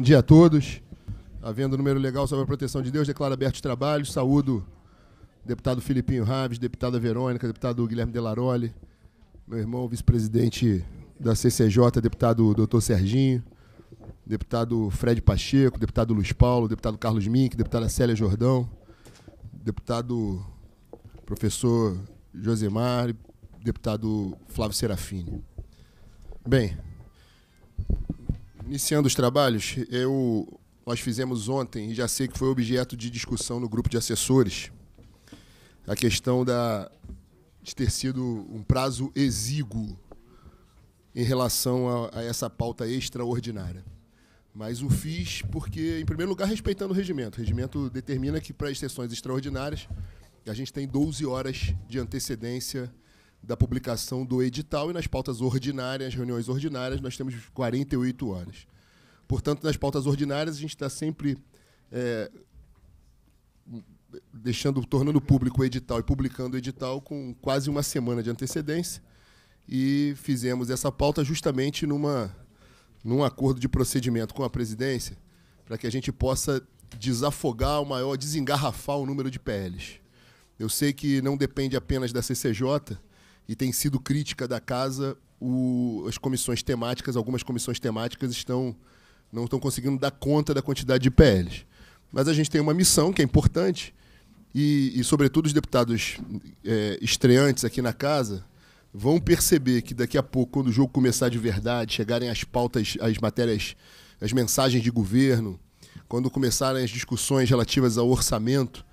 Bom dia a todos. Havendo número legal sobre a proteção de Deus, declaro aberto os trabalhos. Saúdo deputado Filipinho Raves, deputada Verônica, deputado Guilherme Delaroli, meu irmão vice-presidente da CCJ, deputado doutor Serginho, deputado Fred Pacheco, deputado Luiz Paulo, deputado Carlos Mink, deputada Célia Jordão, deputado professor Josemar, deputado Flávio Serafini. Bem, iniciando os trabalhos, eu, nós fizemos ontem, e já sei que foi objeto de discussão no grupo de assessores, a questão da, de ter sido um prazo exíguo em relação a, a essa pauta extraordinária. Mas o fiz porque, em primeiro lugar, respeitando o regimento. O regimento determina que, para as sessões extraordinárias, a gente tem 12 horas de antecedência da publicação do edital e nas pautas ordinárias, reuniões ordinárias, nós temos 48 horas. Portanto, nas pautas ordinárias, a gente está sempre é, deixando, tornando público o edital e publicando o edital com quase uma semana de antecedência. E fizemos essa pauta justamente numa, num acordo de procedimento com a presidência, para que a gente possa desafogar o maior, desengarrafar o número de PLs. Eu sei que não depende apenas da CCJ, e tem sido crítica da casa, o, as comissões temáticas, algumas comissões temáticas estão não estão conseguindo dar conta da quantidade de PLs. Mas a gente tem uma missão que é importante e, e sobretudo, os deputados é, estreantes aqui na casa vão perceber que daqui a pouco, quando o jogo começar de verdade, chegarem as pautas, as matérias, as mensagens de governo, quando começarem as discussões relativas ao orçamento,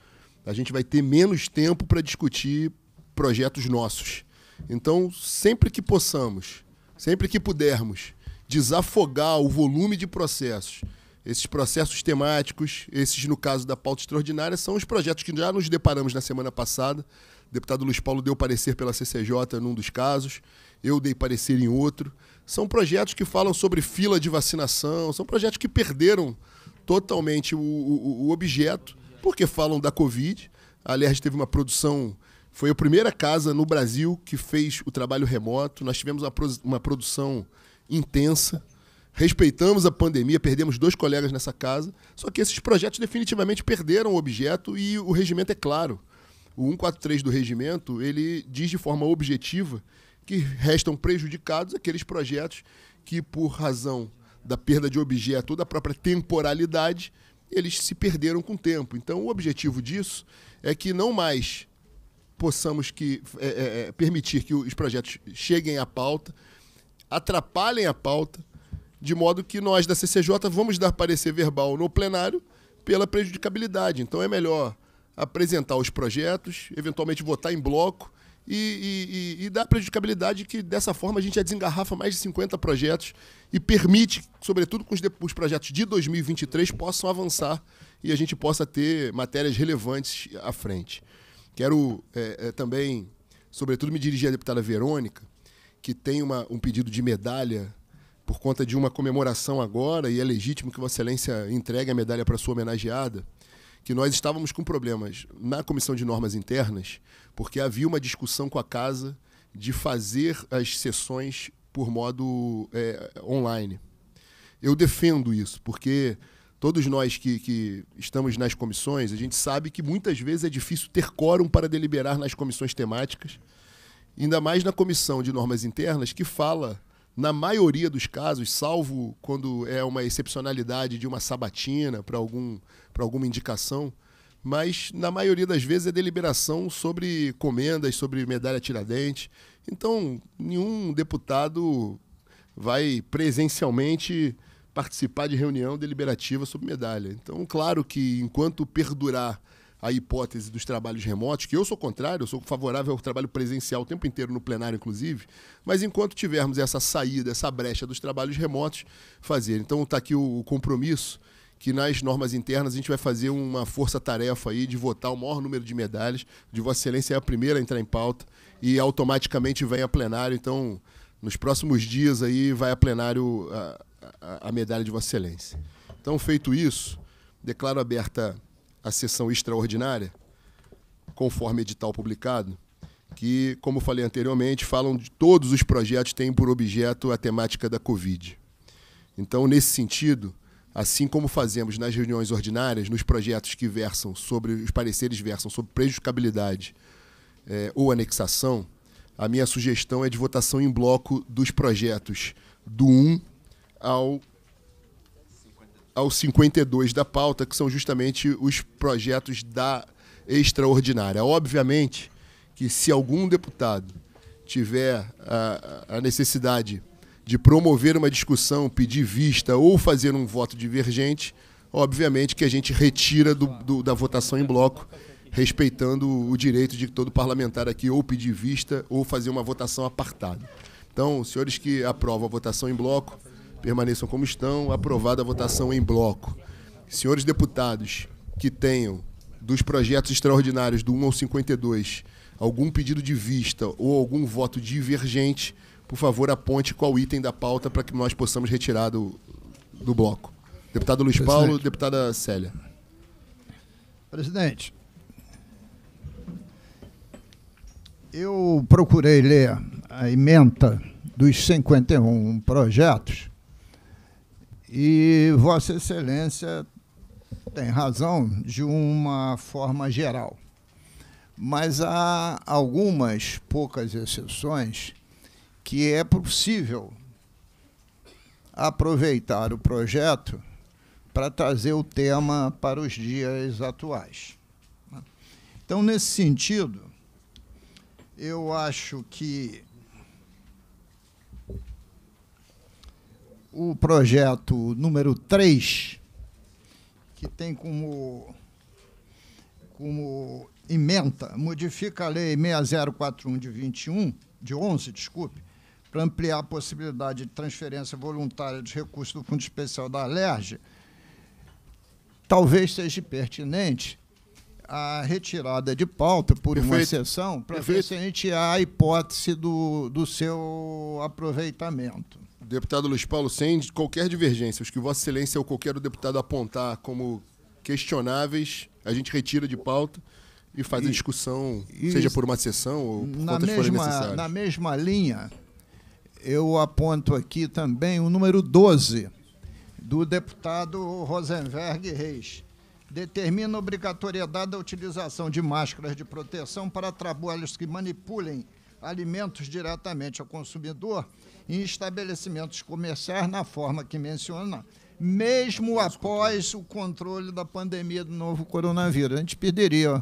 a gente vai ter menos tempo para discutir projetos nossos. Então, sempre que possamos, sempre que pudermos, desafogar o volume de processos, esses processos temáticos, esses, no caso da pauta extraordinária, são os projetos que já nos deparamos na semana passada. O deputado Luiz Paulo deu parecer pela CCJ num dos casos, eu dei parecer em outro. São projetos que falam sobre fila de vacinação, são projetos que perderam totalmente o, o, o objeto, porque falam da Covid. A teve uma produção foi a primeira casa no Brasil que fez o trabalho remoto. Nós tivemos uma produção intensa respeitamos a pandemia, perdemos dois colegas nessa casa, só que esses projetos definitivamente perderam o objeto e o regimento é claro. O 143 do regimento, ele diz de forma objetiva que restam prejudicados aqueles projetos que por razão da perda de objeto ou da própria temporalidade, eles se perderam com o tempo. Então o objetivo disso é que não mais possamos que, é, é, é, permitir que os projetos cheguem à pauta, atrapalhem a pauta, de modo que nós da CCJ vamos dar parecer verbal no plenário pela prejudicabilidade. Então é melhor apresentar os projetos, eventualmente votar em bloco e, e, e, e dar prejudicabilidade que dessa forma a gente já desengarrafa mais de 50 projetos e permite, sobretudo com os, os projetos de 2023, possam avançar e a gente possa ter matérias relevantes à frente. Quero é, é, também, sobretudo, me dirigir à deputada Verônica, que tem uma, um pedido de medalha por conta de uma comemoração agora, e é legítimo que Vossa Excelência entregue a medalha para sua homenageada, que nós estávamos com problemas na Comissão de Normas Internas, porque havia uma discussão com a Casa de fazer as sessões por modo é, online. Eu defendo isso, porque todos nós que, que, estamos nas comissões, a gente sabe que muitas vezes é difícil ter quórum para deliberar nas comissões temáticas, ainda mais na comissão de normas internas, que fala, na maioria dos casos, salvo quando é uma excepcionalidade de uma sabatina para algum, alguma indicação, mas na maioria das vezes é deliberação sobre comendas, sobre medalha tiradentes. Então, nenhum deputado vai presencialmente participar de reunião deliberativa sobre medalha. Então, claro que enquanto perdurar a hipótese dos trabalhos remotos, que eu sou contrário, eu sou favorável ao trabalho presencial o tempo inteiro no plenário, inclusive, mas enquanto tivermos essa saída, essa brecha dos trabalhos remotos, fazer. Então está aqui o, compromisso que nas normas internas a gente vai fazer uma força-tarefa aí de votar o maior número de medalhas, de Vossa Excelência é a primeira a entrar em pauta e automaticamente vem a plenário, então nos próximos dias aí vai a plenário a, ah, a, a medalha de Vossa Excelência. Então, feito isso, declaro aberta a sessão extraordinária, conforme edital publicado, que, como falei anteriormente, falam de todos os projetos que têm por objeto a temática da Covid. Então, nesse sentido, assim como fazemos nas reuniões ordinárias, nos projetos que versam sobre, os pareceres versam sobre prejudicabilidade é, ou anexação, a minha sugestão é de votação em bloco dos projetos do 1 ao ao 52 da pauta, que são justamente os projetos da extraordinária. Obviamente que se algum deputado tiver a, a necessidade de promover uma discussão, pedir vista ou fazer um voto divergente, obviamente que a gente retira do, do, da votação em bloco, respeitando o direito de todo parlamentar aqui ou pedir vista ou fazer uma votação apartada. Então, senhores que aprovam a votação em bloco, permaneçam como estão. Aprovada a votação em bloco. Senhores deputados que tenham dos projetos extraordinários do 1 ao 52 algum pedido de vista ou algum voto divergente, por favor, aponte qual item da pauta para que nós possamos retirar do, do bloco. Deputado Luiz Presidente. Paulo, deputada Célia. Presidente, eu procurei ler a emenda dos 51 projetos e Vossa Excelência tem razão de uma forma geral. Mas há algumas poucas exceções que é possível aproveitar o projeto para trazer o tema para os dias atuais. Então, nesse sentido, eu acho que o projeto número 3, que tem como, como emenda, modifica a lei 6041 de 21, de 11, desculpe, para ampliar a possibilidade de transferência voluntária de recursos do Fundo Especial da Alergia, talvez seja pertinente a retirada de pauta por Perfeito. uma exceção para ver se a gente há a hipótese do, do seu aproveitamento. Deputado Luiz Paulo, sem qualquer divergência, os que Vossa Excelência ou qualquer deputado apontar como questionáveis, a gente retira de pauta e faz e, a discussão, e, seja por uma sessão ou por quantas mesma, forem necessárias. Na mesma linha, eu aponto aqui também o número 12 do deputado Rosenberg Reis. Determina obrigatoriedade da utilização de máscaras de proteção para trabalhos que manipulem alimentos diretamente ao consumidor em estabelecimentos comerciais na forma que menciona, mesmo após o controle da pandemia do novo coronavírus. A gente perderia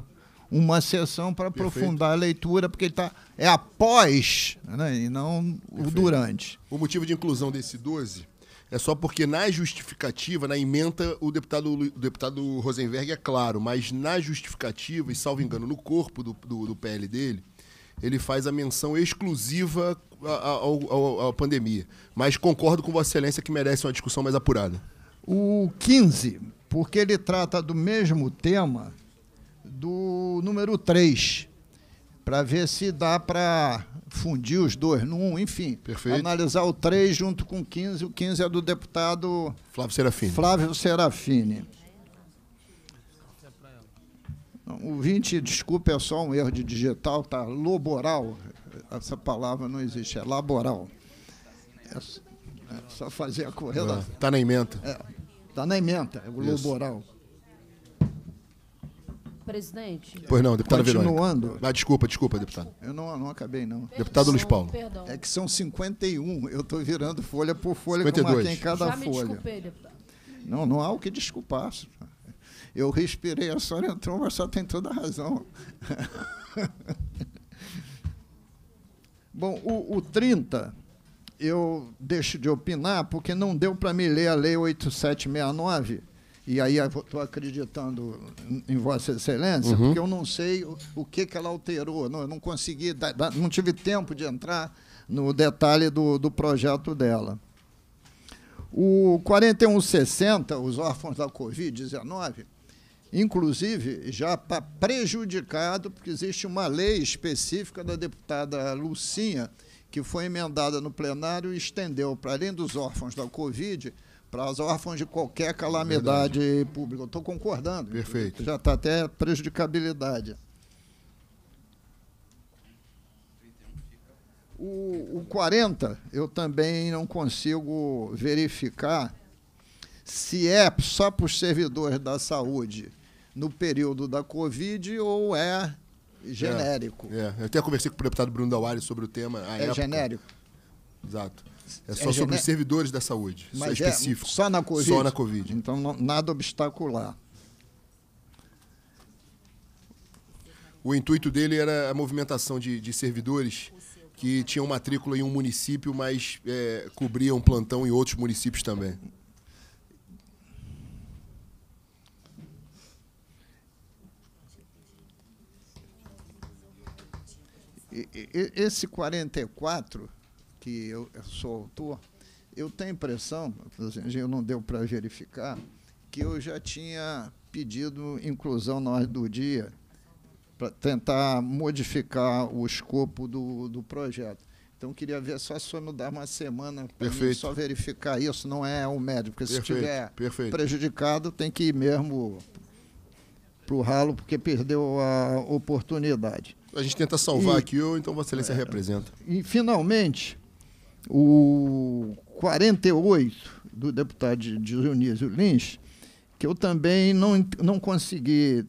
uma sessão para aprofundar a leitura, porque tá, é após né, e não Perfeito. o durante. O motivo de inclusão desse 12 é só porque na justificativa, na emenda, o deputado, o deputado Rosenberg é claro, mas na justificativa, e salvo engano, no corpo do, do, do PL dele, ele faz a menção exclusiva à, à, pandemia. Mas concordo com Vossa Excelência que merece uma discussão mais apurada. O 15, porque ele trata do mesmo tema do número 3, para ver se dá para fundir os dois num, enfim. Perfeito. Analisar o 3 junto com o 15. O 15 é do deputado Flávio Serafini. Flávio Serafini. O 20, desculpa, é só um erro de digital, tá laboral. Essa palavra não existe, é laboral. É, é só fazer a correlação. Está é, na emenda. Está é, tá na emenda, é o Isso. laboral. Presidente. Pois não, deputada Continuando. Verônica. Ah, desculpa, desculpa, deputado. Eu não, não acabei, não. Perdão, deputado Luiz Paulo. Perdão. É que são 51, eu estou virando folha por folha, 52. que em cada Já folha. desculpei, deputado. Não, não há o que desculpar. Eu respirei, a senhora entrou, mas só tem toda a razão. Bom, o, o 30 eu deixo de opinar porque não deu para me ler a Lei 8769. E aí estou acreditando em Vossa Excelência, uhum. porque eu não sei o, o, que, que ela alterou. Não, eu não consegui, da, da, não tive tempo de entrar no detalhe do, do projeto dela. O 4160, os órfãos da Covid-19, inclusive já tá prejudicado, porque existe uma lei específica da deputada Lucinha, que foi emendada no plenário e estendeu, para além dos órfãos da Covid, para os órfãos de qualquer calamidade Verdade. pública. estou concordando. Perfeito. Já está até prejudicabilidade. O, o 40, eu também não consigo verificar se é só para os servidores da saúde no período da Covid ou é genérico. É, é. Eu até conversei com o deputado Bruno Dauari sobre o tema. é época. genérico. Exato. É, é só é sobre os servidores da saúde. Mas só é é específico. É só na Covid. Só na Covid. Então não, nada obstacular. O intuito dele era a movimentação de, de servidores que tinham matrícula em um município, mas é, cobriam plantão em outros municípios também. esse 44, que eu, sou autor, eu tenho a impressão, assim, eu não deu para verificar, que eu já tinha pedido inclusão na hora do dia para tentar modificar o escopo do, do projeto. Então, queria ver só se o me dar uma semana para só verificar isso, não é o médico, porque se estiver prejudicado, tem que ir mesmo para o ralo, porque perdeu a oportunidade a gente tenta salvar e, aqui, ou então Vossa Excelência é, representa. E, finalmente, o 48 do deputado Dionísio Lins, que eu também não, não consegui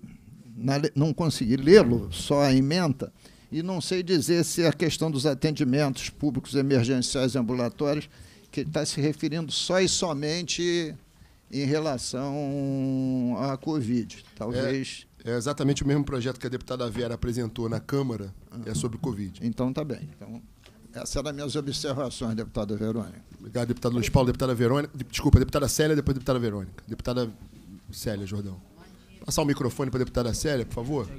não consegui lê-lo, só a emenda, e não sei dizer se é a questão dos atendimentos públicos emergenciais ambulatórios, que está se referindo só e somente em relação à Covid. Talvez. É. É exatamente o mesmo projeto que a deputada Vera apresentou na Câmara, é sobre o Covid. Então tá bem. Então, essas eram minhas observações, deputada Verônica. Obrigado, deputado Luiz Paulo, deputada Verônica. Desculpa, deputada Célia, depois deputada Verônica. Deputada Célia Jordão. Passar o microfone para a deputada Célia, por favor.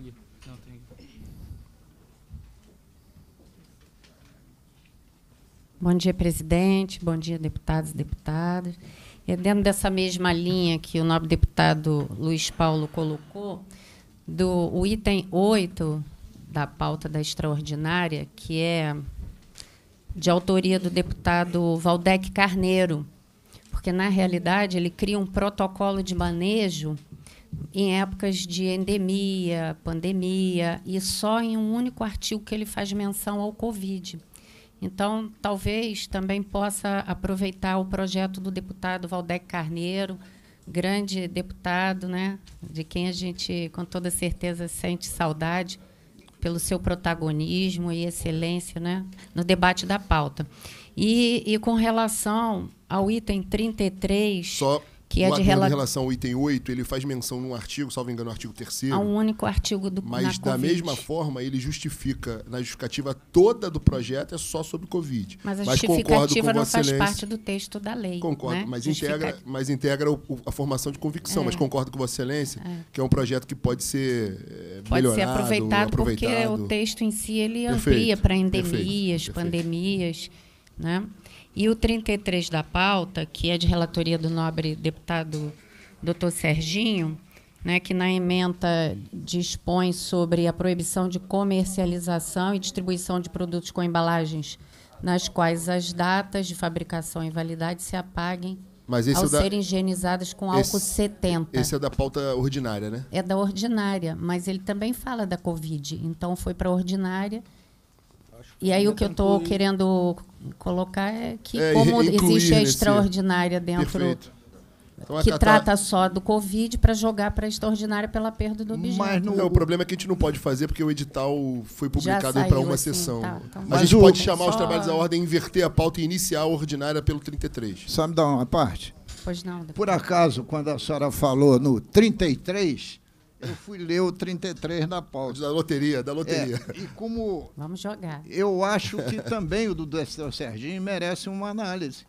Bom dia, presidente. Bom dia, deputados e deputadas. É dentro dessa mesma linha que o nobre deputado Luiz Paulo colocou, do o item 8 da pauta da extraordinária, que é de autoria do deputado Valdec Carneiro, porque na realidade ele cria um protocolo de manejo em épocas de endemia, pandemia, e só em um único artigo que ele faz menção ao Covid. Então, talvez também possa aproveitar o projeto do deputado Valdec Carneiro grande deputado, né, de quem a gente com toda certeza sente saudade pelo seu protagonismo e excelência, né, no debate da pauta. E, e com relação ao item 33, só que é o de rela... em relação ao item 8, ele faz menção num artigo, salvo engano, no artigo 3 A um único artigo do Mas da COVID. mesma forma, ele justifica, na justificativa toda do projeto é só sobre Covid. Mas a mas justificativa não faz parte do texto da lei. Concordo, né? mas, integra, mas integra o, o, a formação de convicção. É. Mas concordo com Vossa Excelência é. que é um projeto que pode ser eh, pode melhorado, ser aproveitado, aproveitado, porque o texto em si ele Perfeito. amplia para endemias, Perfeito. pandemias, Perfeito. né? E o 33 da pauta, que é de relatoria do nobre deputado doutor Serginho, né, que na emenda dispõe sobre a proibição de comercialização e distribuição de produtos com embalagens nas quais as datas de fabricação e validade se apaguem Mas é ao é da... serem higienizadas com álcool esse, 70. Esse é da pauta ordinária, né? É da ordinária, mas ele também fala da Covid. Então foi para a ordinária e aí o que eu estou querendo colocar é que é, como existe a extraordinária dentro Perfeito. Então, que trata só do Covid para jogar para a extraordinária pela perda do objeto. Mas não, o problema é que a gente não pode fazer porque o edital foi publicado para uma assim, sessão. Tá, então Mas a gente pode chamar só... os trabalhos à ordem, inverter a pauta e iniciar a ordinária pelo 33. Só me dá uma parte? Pois não. Depois. Por acaso, quando a senhora falou no 33, eu fui ler o 33 na pauta. Da loteria, da loteria. É, e como. Vamos jogar. Eu acho que também o do Dr. Serginho merece uma análise,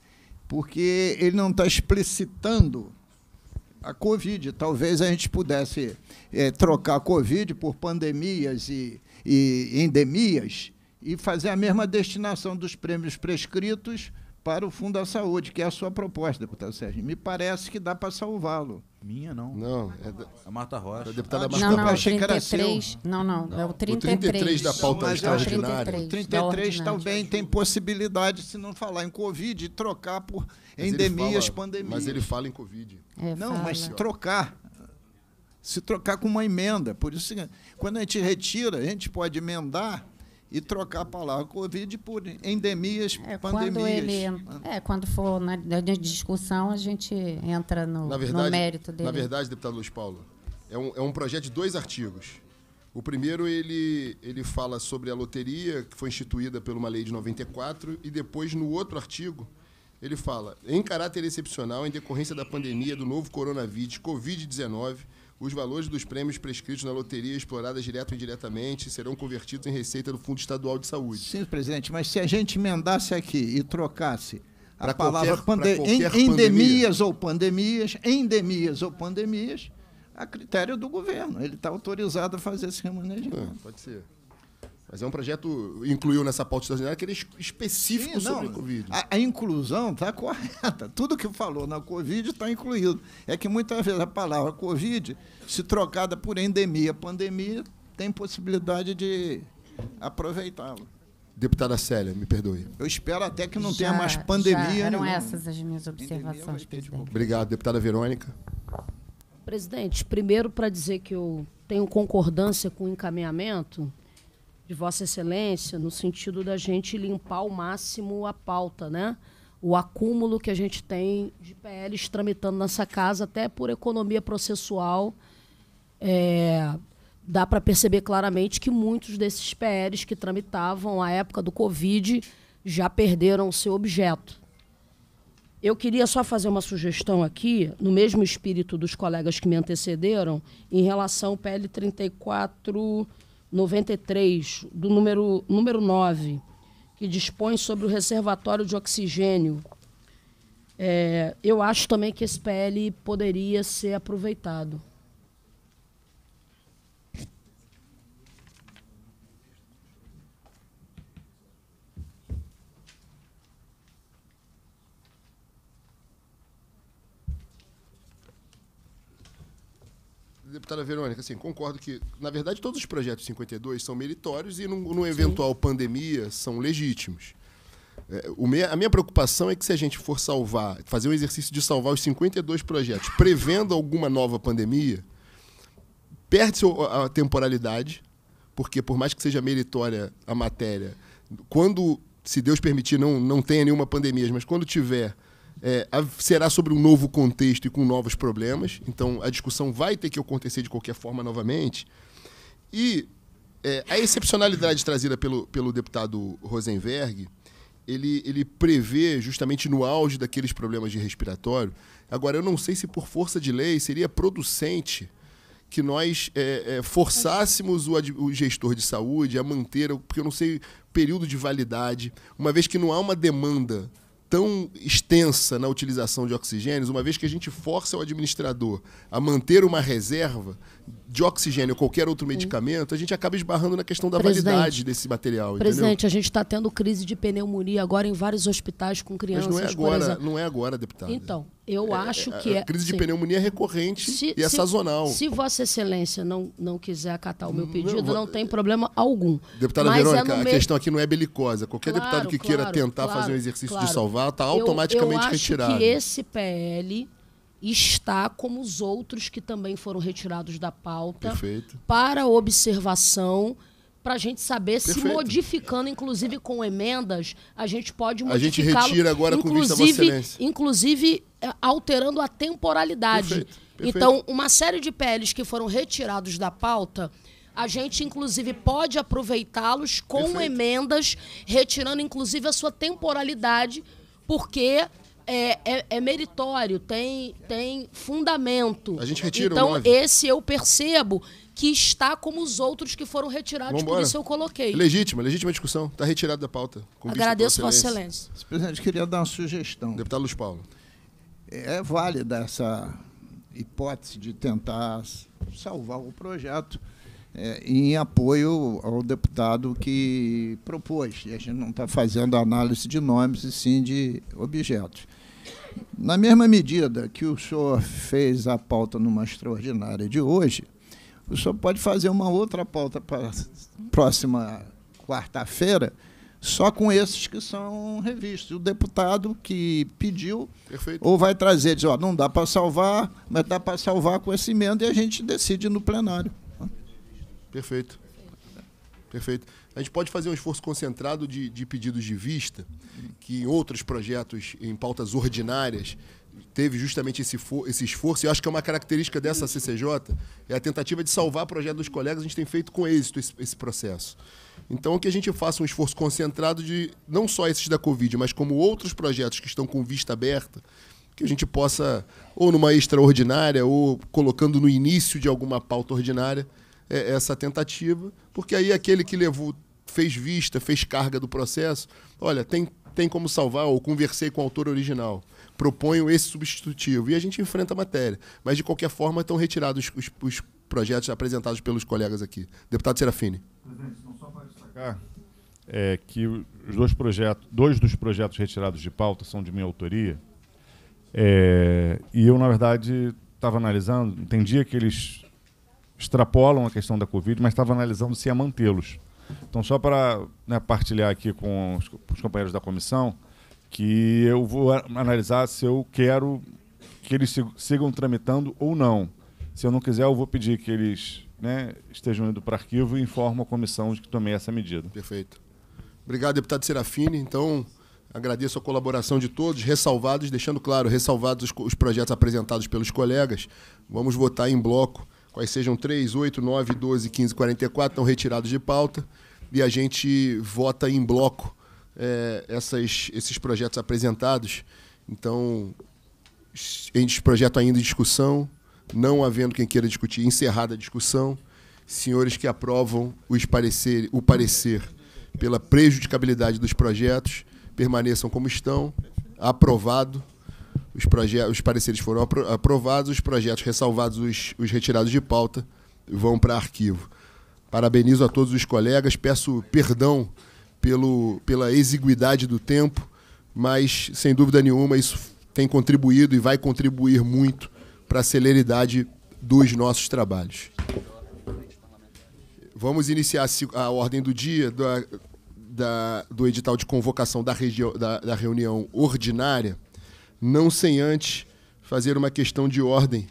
porque ele não está explicitando a Covid. Talvez a gente pudesse é, trocar a Covid por pandemias e, e endemias e fazer a mesma destinação dos prêmios prescritos para o Fundo da Saúde, que é a sua proposta, deputado Sérgio. Me parece que dá para salvá-lo. Minha, não. Não, é da... a Marta Rocha. É a deputada ah, Marta não, não, Rocha. Achei não, não, não, é o 33. O 33 da pauta não, extraordinária. o 33, 33 também tem possibilidade, se não falar em Covid, trocar por mas endemias, fala, pandemias. Mas ele fala em Covid. É, não, fala. mas trocar. Se trocar com uma emenda. Por isso, quando a gente retira, a gente pode emendar e trocar a palavra Covid por endemias, é, pandemias. Quando ele, é, quando for na, na, discussão, a gente entra no, verdade, no, mérito dele. Na verdade, deputado Luiz Paulo, é um, é um projeto de dois artigos. O primeiro, ele, ele fala sobre a loteria, que foi instituída por uma lei de 94, e depois, no outro artigo, ele fala, em caráter excepcional, em decorrência da pandemia do novo coronavírus, Covid-19, os valores dos prêmios prescritos na loteria explorada direto ou indiretamente serão convertidos em receita do Fundo Estadual de Saúde. Sim, presidente, mas se a gente emendasse aqui e trocasse a pra palavra qualquer, pande em, pandemia. endemias ou pandemias, endemias ou pandemias, a critério do governo. Ele está autorizado a fazer esse remanejamento. É, pode ser. Mas é um projeto, incluiu nessa pauta extraordinária, que ele é específico Sim, sobre o Covid. A, a inclusão está correta. Tudo que falou na Covid está incluído. É que muitas vezes a palavra Covid, se trocada por endemia, pandemia, tem possibilidade de aproveitá-la. Deputada Célia, me perdoe. Eu espero até que não já, tenha mais pandemia. Já eram nenhuma. essas as minhas observações, presidente. Obrigado, deputada Verônica. Presidente, primeiro para dizer que eu tenho concordância com o encaminhamento de Vossa Excelência, no sentido da gente limpar ao máximo a pauta, né? O acúmulo que a gente tem de PLs tramitando nessa casa, até por economia processual, é, dá para perceber claramente que muitos desses PLs que tramitavam à época do Covid já perderam o seu objeto. Eu queria só fazer uma sugestão aqui, no mesmo espírito dos colegas que me antecederam, em relação ao PL 34 93, do número, número 9, que dispõe sobre o reservatório de oxigênio, é, eu acho também que esse PL poderia ser aproveitado. deputada tá Verônica, assim, concordo que, na verdade, todos os projetos 52 são meritórios e, numa eventual Sim. pandemia, são legítimos. É, me a minha preocupação é que se a gente for salvar, fazer um exercício de salvar os 52 projetos, prevendo alguma nova pandemia, perde-se a temporalidade, porque por mais que seja meritória a matéria, quando, se Deus permitir, não, não tenha nenhuma pandemia, mas quando tiver, é, será sobre um novo contexto e com novos problemas. Então, a discussão vai ter que acontecer de qualquer forma novamente. E é, a excepcionalidade trazida pelo, pelo deputado Rosenberg, ele, ele prevê justamente no auge daqueles problemas de respiratório. Agora, eu não sei se por força de lei seria producente que nós é, é, forçássemos o, o, gestor de saúde a manter, porque eu não sei, período de validade, uma vez que não há uma demanda tão extensa na utilização de oxigênios, uma vez que a gente força o administrador a manter uma reserva, de oxigênio ou qualquer outro medicamento, a gente acaba esbarrando na questão da Presidente, validade desse material. Presidente, entendeu? a gente está tendo crise de pneumonia agora em vários hospitais com crianças. Mas não é agora, não é agora, deputado. Então, eu é, é acho a, é, que a é Crise de sim. pneumonia é recorrente se, e é se, sazonal. Se Vossa Excelência não, não quiser acatar o meu pedido, não, não tem problema algum. Deputada Mas Verônica, é a questão aqui não é belicosa. Qualquer claro, deputado que claro, queira tentar claro, fazer um exercício de salvar está automaticamente eu, eu retirado. Eu acho que esse PL está como os outros que também foram retirados da pauta Perfeito. para observação para a gente saber Perfeito. se modificando, inclusive com emendas, a gente pode modificar. A gente retira agora com vista excelência. Inclusive é, alterando a temporalidade. Perfeito. Perfeito. Então, uma série de PLs que foram retirados da pauta, a gente inclusive pode aproveitá-los com emendas, retirando inclusive a sua temporalidade, porque é, é, é, meritório, tem, tem fundamento. A gente retira Então, o esse eu percebo que está como os outros que foram retirados, Vamos por isso eu coloquei. Legítima, legítima discussão. Está retirado da pauta. Agradeço, Vossa Excelência. Excelência. Presidente, queria dar uma sugestão. Deputado Luiz Paulo. É válida essa hipótese de tentar salvar o projeto é, em apoio ao deputado que propôs. E a gente não está fazendo análise de nomes e sim de objetos. Na mesma medida que o senhor fez a pauta numa extraordinária de hoje, o senhor pode fazer uma outra pauta para próxima quarta-feira, só com esses que são revistos. O deputado que pediu, Perfeito. ou vai trazer, diz, ó, não dá para salvar, mas dá para salvar com esse emenda e a gente decide no plenário. Perfeito. Perfeito a gente pode fazer um esforço concentrado de, de pedidos de vista, que em outros projetos, em pautas ordinárias, teve justamente esse, for, esse esforço, e acho que é uma característica dessa CCJ, é a tentativa de salvar o projeto dos colegas, a gente tem feito com êxito esse, esse processo. Então, que a gente faça um esforço concentrado de não só esses da Covid, mas como outros projetos que estão com vista aberta, que a gente possa, ou numa extraordinária, ou colocando no início de alguma pauta ordinária, é, essa tentativa, porque aí aquele que levou fez vista, fez carga do processo, olha, tem, tem como salvar, ou conversei com o autor original, proponho esse substitutivo, e a gente enfrenta a matéria. Mas, de qualquer forma, estão retirados os, os projetos apresentados pelos colegas aqui. Deputado Serafini. Presidente, então só para destacar é, que os dois, projetos, dois dos projetos retirados de pauta são de minha autoria, é, e eu, na verdade, estava analisando, entendia que eles extrapolam a questão da Covid, mas estava analisando se ia mantê-los. Então, só para né, partilhar aqui com os, os, companheiros da comissão, que eu vou analisar se eu quero que eles sigam tramitando ou não. Se eu não quiser, eu vou pedir que eles né, estejam indo para arquivo e informo a comissão de que tomei essa medida. Perfeito. Obrigado, deputado Serafini. Então, agradeço a colaboração de todos, ressalvados, deixando claro, ressalvados os, os projetos apresentados pelos colegas. Vamos votar em bloco quais sejam 3, 8, 9, 12, 15, 44, estão retirados de pauta e a gente vota em bloco é, essas, esses projetos apresentados. Então, esse projeto ainda em discussão, não havendo quem queira discutir, encerrada a discussão. Senhores que aprovam os parecer, o parecer pela prejudicabilidade dos projetos, permaneçam como estão. Aprovado. Os, os pareceres foram apro aprovados, os projetos ressalvados, os, os retirados de pauta vão para arquivo. Parabenizo a todos os colegas, peço perdão pelo, pela exiguidade do tempo, mas sem dúvida nenhuma isso tem contribuído e vai contribuir muito para a celeridade dos nossos trabalhos. Vamos iniciar a ordem do dia da, da, do edital de convocação da, da, da reunião ordinária não sem antes fazer uma questão de ordem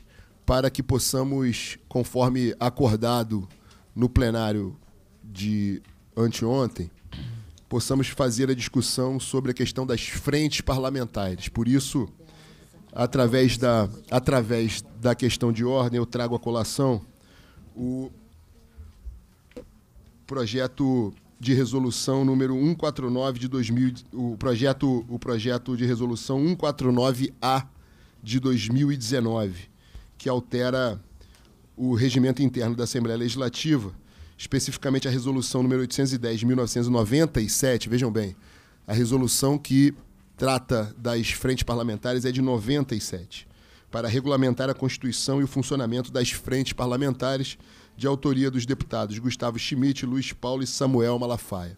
para que possamos, conforme acordado no plenário de anteontem, possamos fazer a discussão sobre a questão das frentes parlamentares. Por isso, através da, através da questão de ordem, eu trago à colação o projeto de resolução número 149 de 2000, o projeto, o projeto de resolução 149A de 2019, que altera o regimento interno da Assembleia Legislativa, especificamente a resolução número 810 de 1997, vejam bem, a resolução que trata das frentes parlamentares é de 97, para regulamentar a constituição e o funcionamento das frentes parlamentares de autoria dos deputados Gustavo Schmidt, Luiz Paulo e Samuel Malafaia.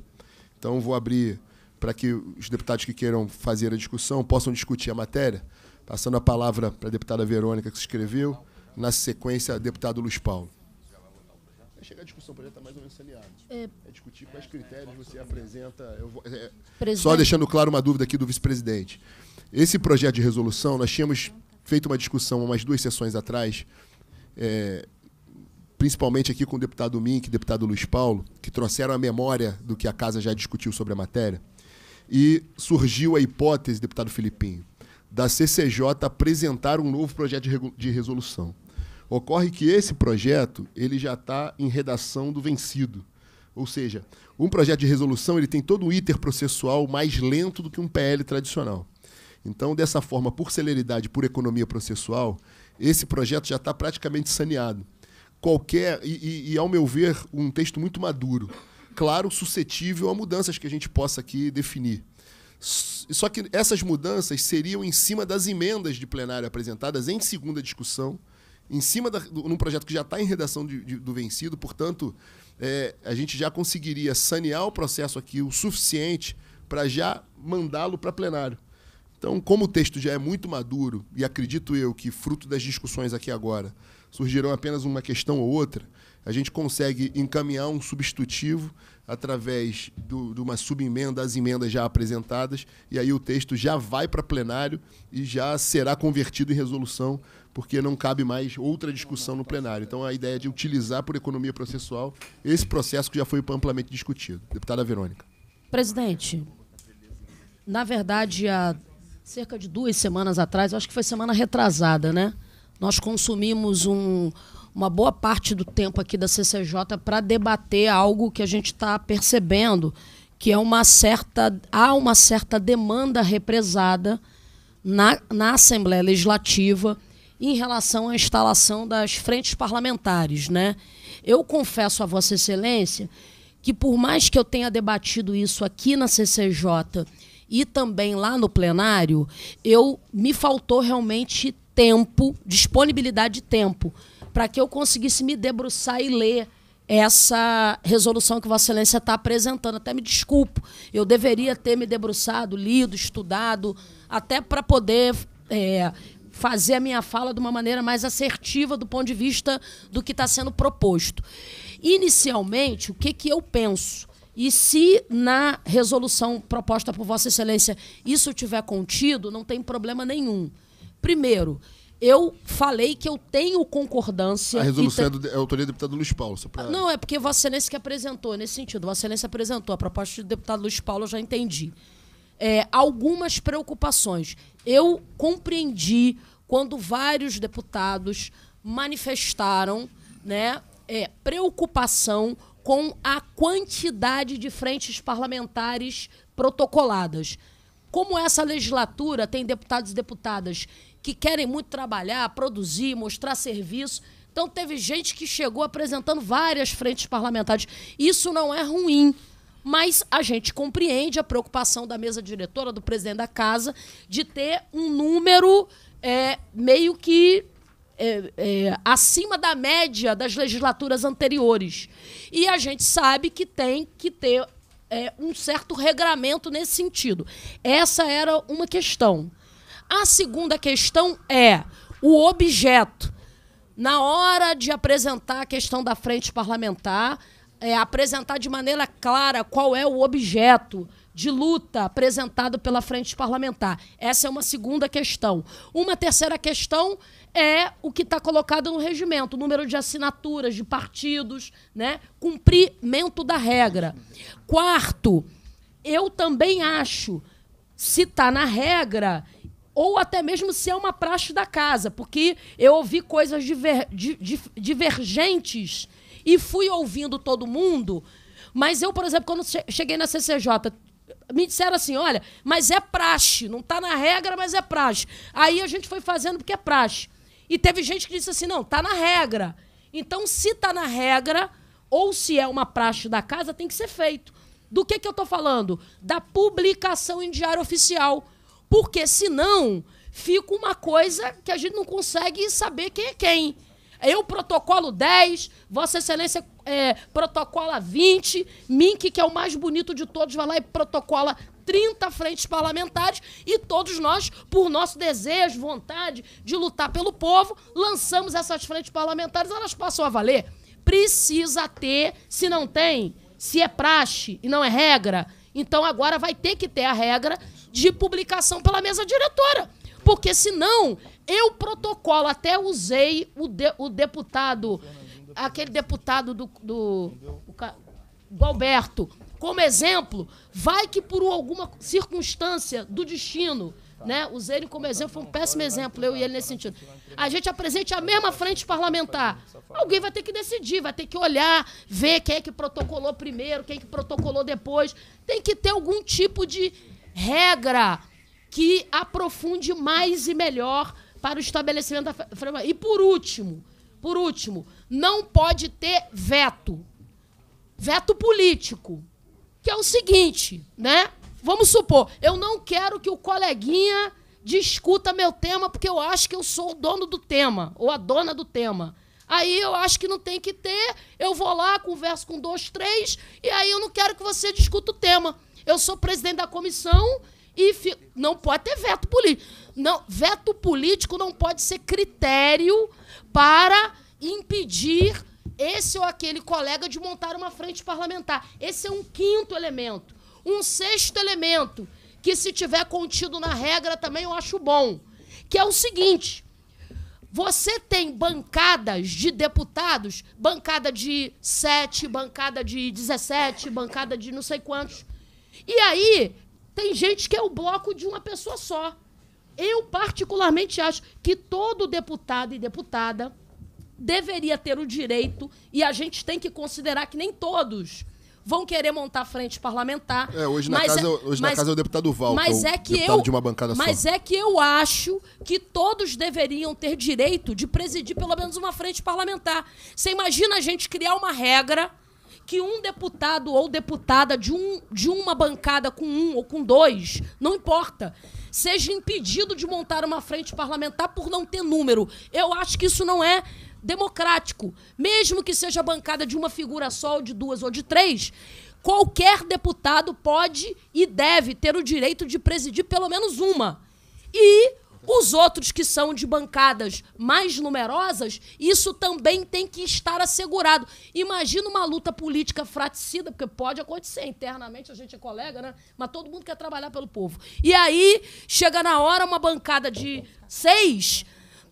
Então, vou abrir para que os deputados que queiram fazer a discussão possam discutir a matéria, passando a palavra para a deputada Verônica, que se escreveu, na sequência, deputado Luiz Paulo. Chega a discussão, o projeto está mais ou menos saneado. É, é discutir quais critérios você apresenta. Vou, é, só deixando claro uma dúvida aqui do vice-presidente. Esse projeto de resolução, nós tínhamos feito uma discussão umas duas sessões atrás, é, principalmente aqui com o deputado Mink e deputado Luiz Paulo, que trouxeram a memória do que a casa já discutiu sobre a matéria. E surgiu a hipótese, deputado Filipinho, da CCJ apresentar um novo projeto de resolução. Ocorre que esse projeto ele já está em redação do vencido. Ou seja, um projeto de resolução ele tem todo um iter processual mais lento do que um PL tradicional. Então, dessa forma, por celeridade, por economia processual, esse projeto já está praticamente saneado qualquer. E, e, e, ao meu ver, um texto muito maduro. Claro, suscetível a mudanças que a gente possa aqui definir. Só que essas mudanças seriam em cima das emendas de plenário apresentadas em segunda discussão, em cima de um projeto que já está em redação de, de, do vencido, portanto, é, a gente já conseguiria sanear o processo aqui o suficiente para já mandá-lo para plenário. Então, como o texto já é muito maduro, e acredito eu que, fruto das discussões aqui agora, surgirão apenas uma questão ou outra, a gente consegue encaminhar um substitutivo através do, de uma subemenda às emendas já apresentadas, e aí o texto já vai para plenário e já será convertido em resolução, porque não cabe mais outra discussão no plenário. Então, a ideia é de utilizar por economia processual esse processo que já foi amplamente discutido. Deputada Verônica. Presidente, na verdade, a cerca de duas semanas atrás, acho que foi semana retrasada, né? Nós consumimos um, uma boa parte do tempo aqui da CCJ para debater algo que a gente está percebendo, que é uma certa há uma certa demanda represada na, na Assembleia Legislativa em relação à instalação das frentes parlamentares, né? Eu confesso a Vossa Excelência que por mais que eu tenha debatido isso aqui na CCJ e também lá no plenário, eu me faltou realmente tempo, disponibilidade de tempo, para que eu conseguisse me debruçar e ler essa resolução que Vossa Excelência está apresentando. Até me desculpo, eu deveria ter me debruçado, lido, estudado, até para poder é, fazer a minha fala de uma maneira mais assertiva do ponto de vista do que está sendo proposto. Inicialmente, o que, que eu penso? E se na resolução proposta por Vossa Excelência isso tiver contido, não tem problema nenhum. Primeiro, eu falei que eu tenho concordância. A resolução é, do, é a autoria do deputado Luiz Paulo. Pra... Não, é porque Vossa Excelência que apresentou, nesse sentido. Vossa Excelência apresentou. A proposta do deputado Luiz Paulo eu já entendi. É, algumas preocupações. Eu compreendi quando vários deputados manifestaram né, é, preocupação com a quantidade de frentes parlamentares protocoladas. Como essa legislatura tem deputados e deputadas que querem muito trabalhar, produzir, mostrar serviço. Então, teve gente que chegou apresentando várias frentes parlamentares. Isso não é ruim, mas a gente compreende a preocupação da mesa diretora, do presidente da casa, de ter um número é, meio que é, é, acima da média das legislaturas anteriores. E a gente sabe que tem que ter é, um certo regramento nesse sentido. Essa era uma questão. A segunda questão é o objeto. Na hora de apresentar a questão da frente parlamentar, é, apresentar de maneira clara qual é o objeto de luta apresentado pela frente parlamentar. Essa é uma segunda questão. Uma terceira questão é o que está colocado no regimento, número de assinaturas de partidos, né? Cumprimento da regra. Quarto, eu também acho se está na regra ou até mesmo se é uma praxe da casa, porque eu ouvi coisas diver, di, divergentes e fui ouvindo todo mundo. Mas eu, por exemplo, quando cheguei na CCJ, me disseram assim: olha, mas é praxe, não está na regra, mas é praxe. Aí a gente foi fazendo porque é praxe. E teve gente que disse assim: não, tá na regra. Então, se tá na regra, ou se é uma praxe da casa, tem que ser feito. Do que, que eu estou falando? Da publicação em diário oficial. Porque senão fica uma coisa que a gente não consegue saber quem é quem. Eu protocolo 10, Vossa Excelência é, protocola 20, Mink, que é o mais bonito de todos, vai lá e protocola 30 frentes parlamentares e todos nós, por nosso desejo, vontade de lutar pelo povo, lançamos essas frentes parlamentares, elas passam a valer. Precisa ter, se não tem, se é praxe e não é regra, então agora vai ter que ter a regra de publicação pela mesa diretora. Porque senão, eu protocolo, até usei o, de, o deputado, aquele deputado do, do o, o como exemplo, vai que por alguma circunstância do destino, né? Usei ele como exemplo, foi um péssimo exemplo, eu e ele nesse sentido. A gente apresente a mesma frente parlamentar. Alguém vai ter que decidir, vai ter que olhar, ver quem é que protocolou primeiro, quem é que protocolou depois. Tem que ter algum tipo de regra que aprofunde mais e melhor para o estabelecimento da frente. E por último, por último, não pode ter veto. Veto político que é o seguinte, né? Vamos supor, eu não quero que o coleguinha discuta meu tema porque eu acho que eu sou o dono do tema ou a dona do tema. Aí eu acho que não tem que ter, eu vou lá, converso com dois, três, e aí eu não quero que você discuta o tema. Eu sou presidente da comissão e fi... não pode ter veto político. Não, veto político não pode ser critério para impedir esse ou aquele colega de montar uma frente parlamentar. Esse é um quinto elemento. Um sexto elemento, que se tiver contido na regra também eu acho bom, que é o seguinte: você tem bancadas de deputados, bancada de 7, bancada de 17, bancada de não sei quantos. E aí tem gente que é o bloco de uma pessoa só. Eu particularmente acho que todo deputado e deputada deveria ter o direito, e a gente tem que considerar que nem todos vão querer montar frente parlamentar. É, hoje na, casa, é, hoje mas, na casa é o deputado Val, mas que é, o é que eu, de uma bancada Mas só. é que eu acho que todos deveriam ter direito de presidir pelo menos uma frente parlamentar. Você imagina a gente criar uma regra que um deputado ou deputada de, um, de uma bancada com um ou com dois, não importa, seja impedido de montar uma frente parlamentar por não ter número. Eu acho que isso não é democrático, mesmo que seja bancada de uma figura só, ou de duas ou de três, qualquer deputado pode e deve ter o direito de presidir pelo menos uma. E os outros que são de bancadas mais numerosas, isso também tem que estar assegurado. Imagina uma luta política fraticida, porque pode acontecer internamente, a gente é colega, né? Mas todo mundo quer trabalhar pelo povo. E aí chega na hora uma bancada de seis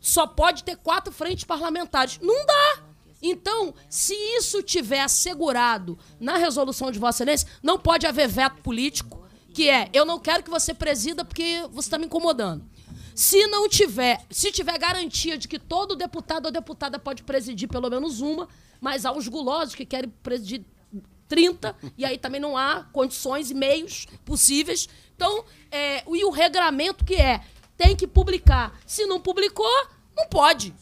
só pode ter quatro frentes parlamentares. Não dá! Então, se isso tiver assegurado na resolução de Vossa Excelência, não pode haver veto político, que é eu não quero que você presida porque você está me incomodando. Se não tiver, se tiver garantia de que todo deputado ou deputada pode presidir pelo menos uma, mas há uns gulosos que querem presidir 30, e aí também não há condições e meios possíveis. Então, é, e o regramento que é, tem que publicar. Se não publicou, não pode.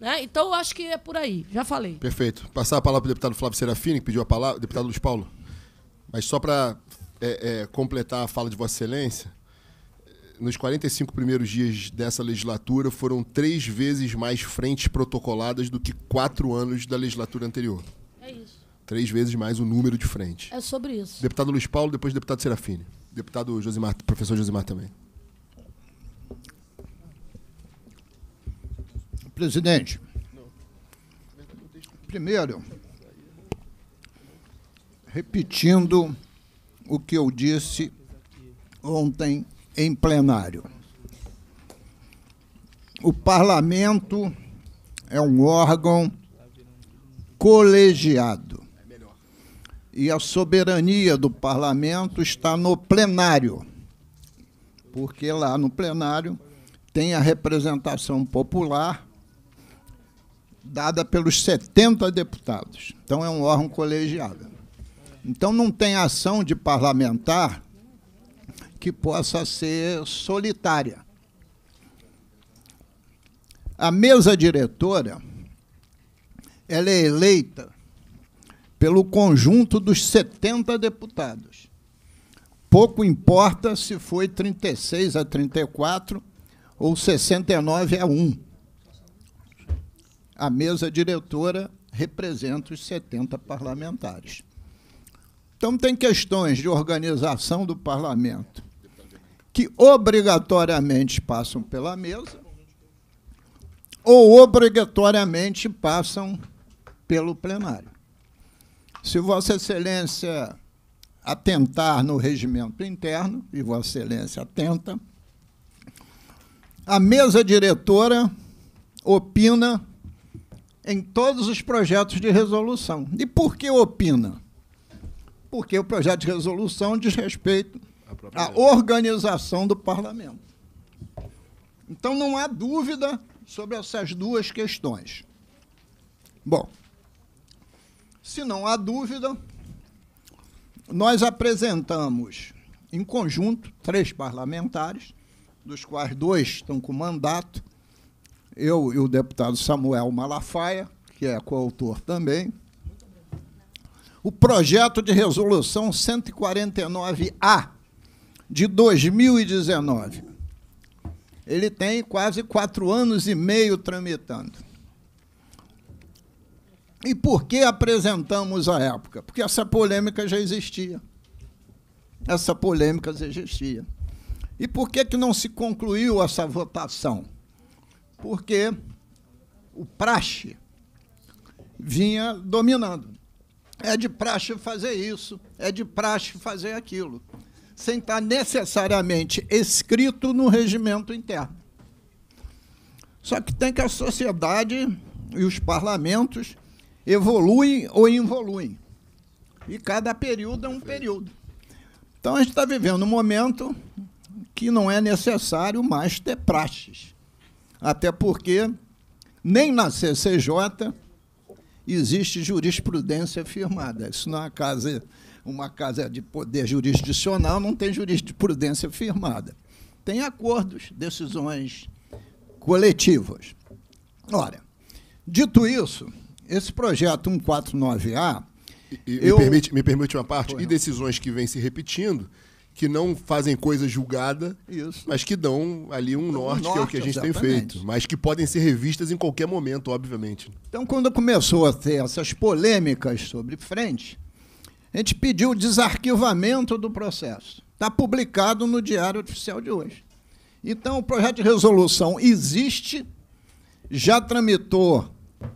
Né? Então eu acho que é por aí, já falei. Perfeito. Passar a palavra para o deputado Flávio Serafini, que pediu a palavra, deputado Luiz Paulo. Mas só para é, é, completar a fala de Vossa Excelência, nos 45 primeiros dias dessa legislatura foram três vezes mais frentes protocoladas do que quatro anos da legislatura anterior. É isso. Três vezes mais o número de frentes É sobre isso. Deputado Luiz Paulo, depois deputado Serafini. Deputado Josimar, professor Josimar também. Presidente, primeiro, repetindo o que eu disse ontem em plenário. O parlamento é um órgão colegiado. E a soberania do parlamento está no plenário, porque lá no plenário tem a representação popular dada pelos 70 deputados. Então é um órgão colegiado. Então não tem ação de parlamentar que possa ser solitária. A mesa diretora ela é eleita pelo conjunto dos 70 deputados. Pouco importa se foi 36 a 34 ou 69 a 1. A mesa diretora representa os 70 parlamentares. Então, tem questões de organização do parlamento que obrigatoriamente passam pela mesa ou obrigatoriamente passam pelo plenário. Se Vossa Excelência atentar no regimento interno, e Vossa Excelência atenta, a mesa diretora opina em todos os projetos de resolução. E por que opina? Porque o projeto de resolução diz respeito à organização do parlamento. Então não há dúvida sobre essas duas questões. Bom, se não há dúvida, nós apresentamos em conjunto três parlamentares, dos quais dois estão com mandato eu e o deputado Samuel Malafaia, que é coautor também, o projeto de resolução 149A de 2019. Ele tem quase quatro anos e meio tramitando. E por que apresentamos a época? Porque essa polêmica já existia. Essa polêmica já existia. E por que, que não se concluiu essa votação? porque o praxe vinha dominando. É de praxe fazer isso, é de praxe fazer aquilo, sem estar necessariamente escrito no regimento interno. Só que tem que a sociedade e os parlamentos evoluem ou involuem. E cada período é um período. Então a gente está vivendo um momento que não é necessário mais ter praxes. Até porque nem na CCJ existe jurisprudência firmada Isso não é uma casa, uma casa de poder jurisdicional, não tem jurisprudência firmada Tem acordos, decisões coletivas. Ora, dito isso, esse projeto 149A. E, eu... me, permite, me permite uma parte, e decisões que vêm se repetindo, que não fazem coisa julgada, Isso. mas que dão ali um norte, norte, que é o que a gente exatamente. tem feito. Mas que podem ser revistas em qualquer momento, obviamente. Então, quando começou a ter essas polêmicas sobre frente, a gente pediu o desarquivamento do processo. Está publicado no Diário Oficial de hoje. Então, o projeto de resolução existe, já tramitou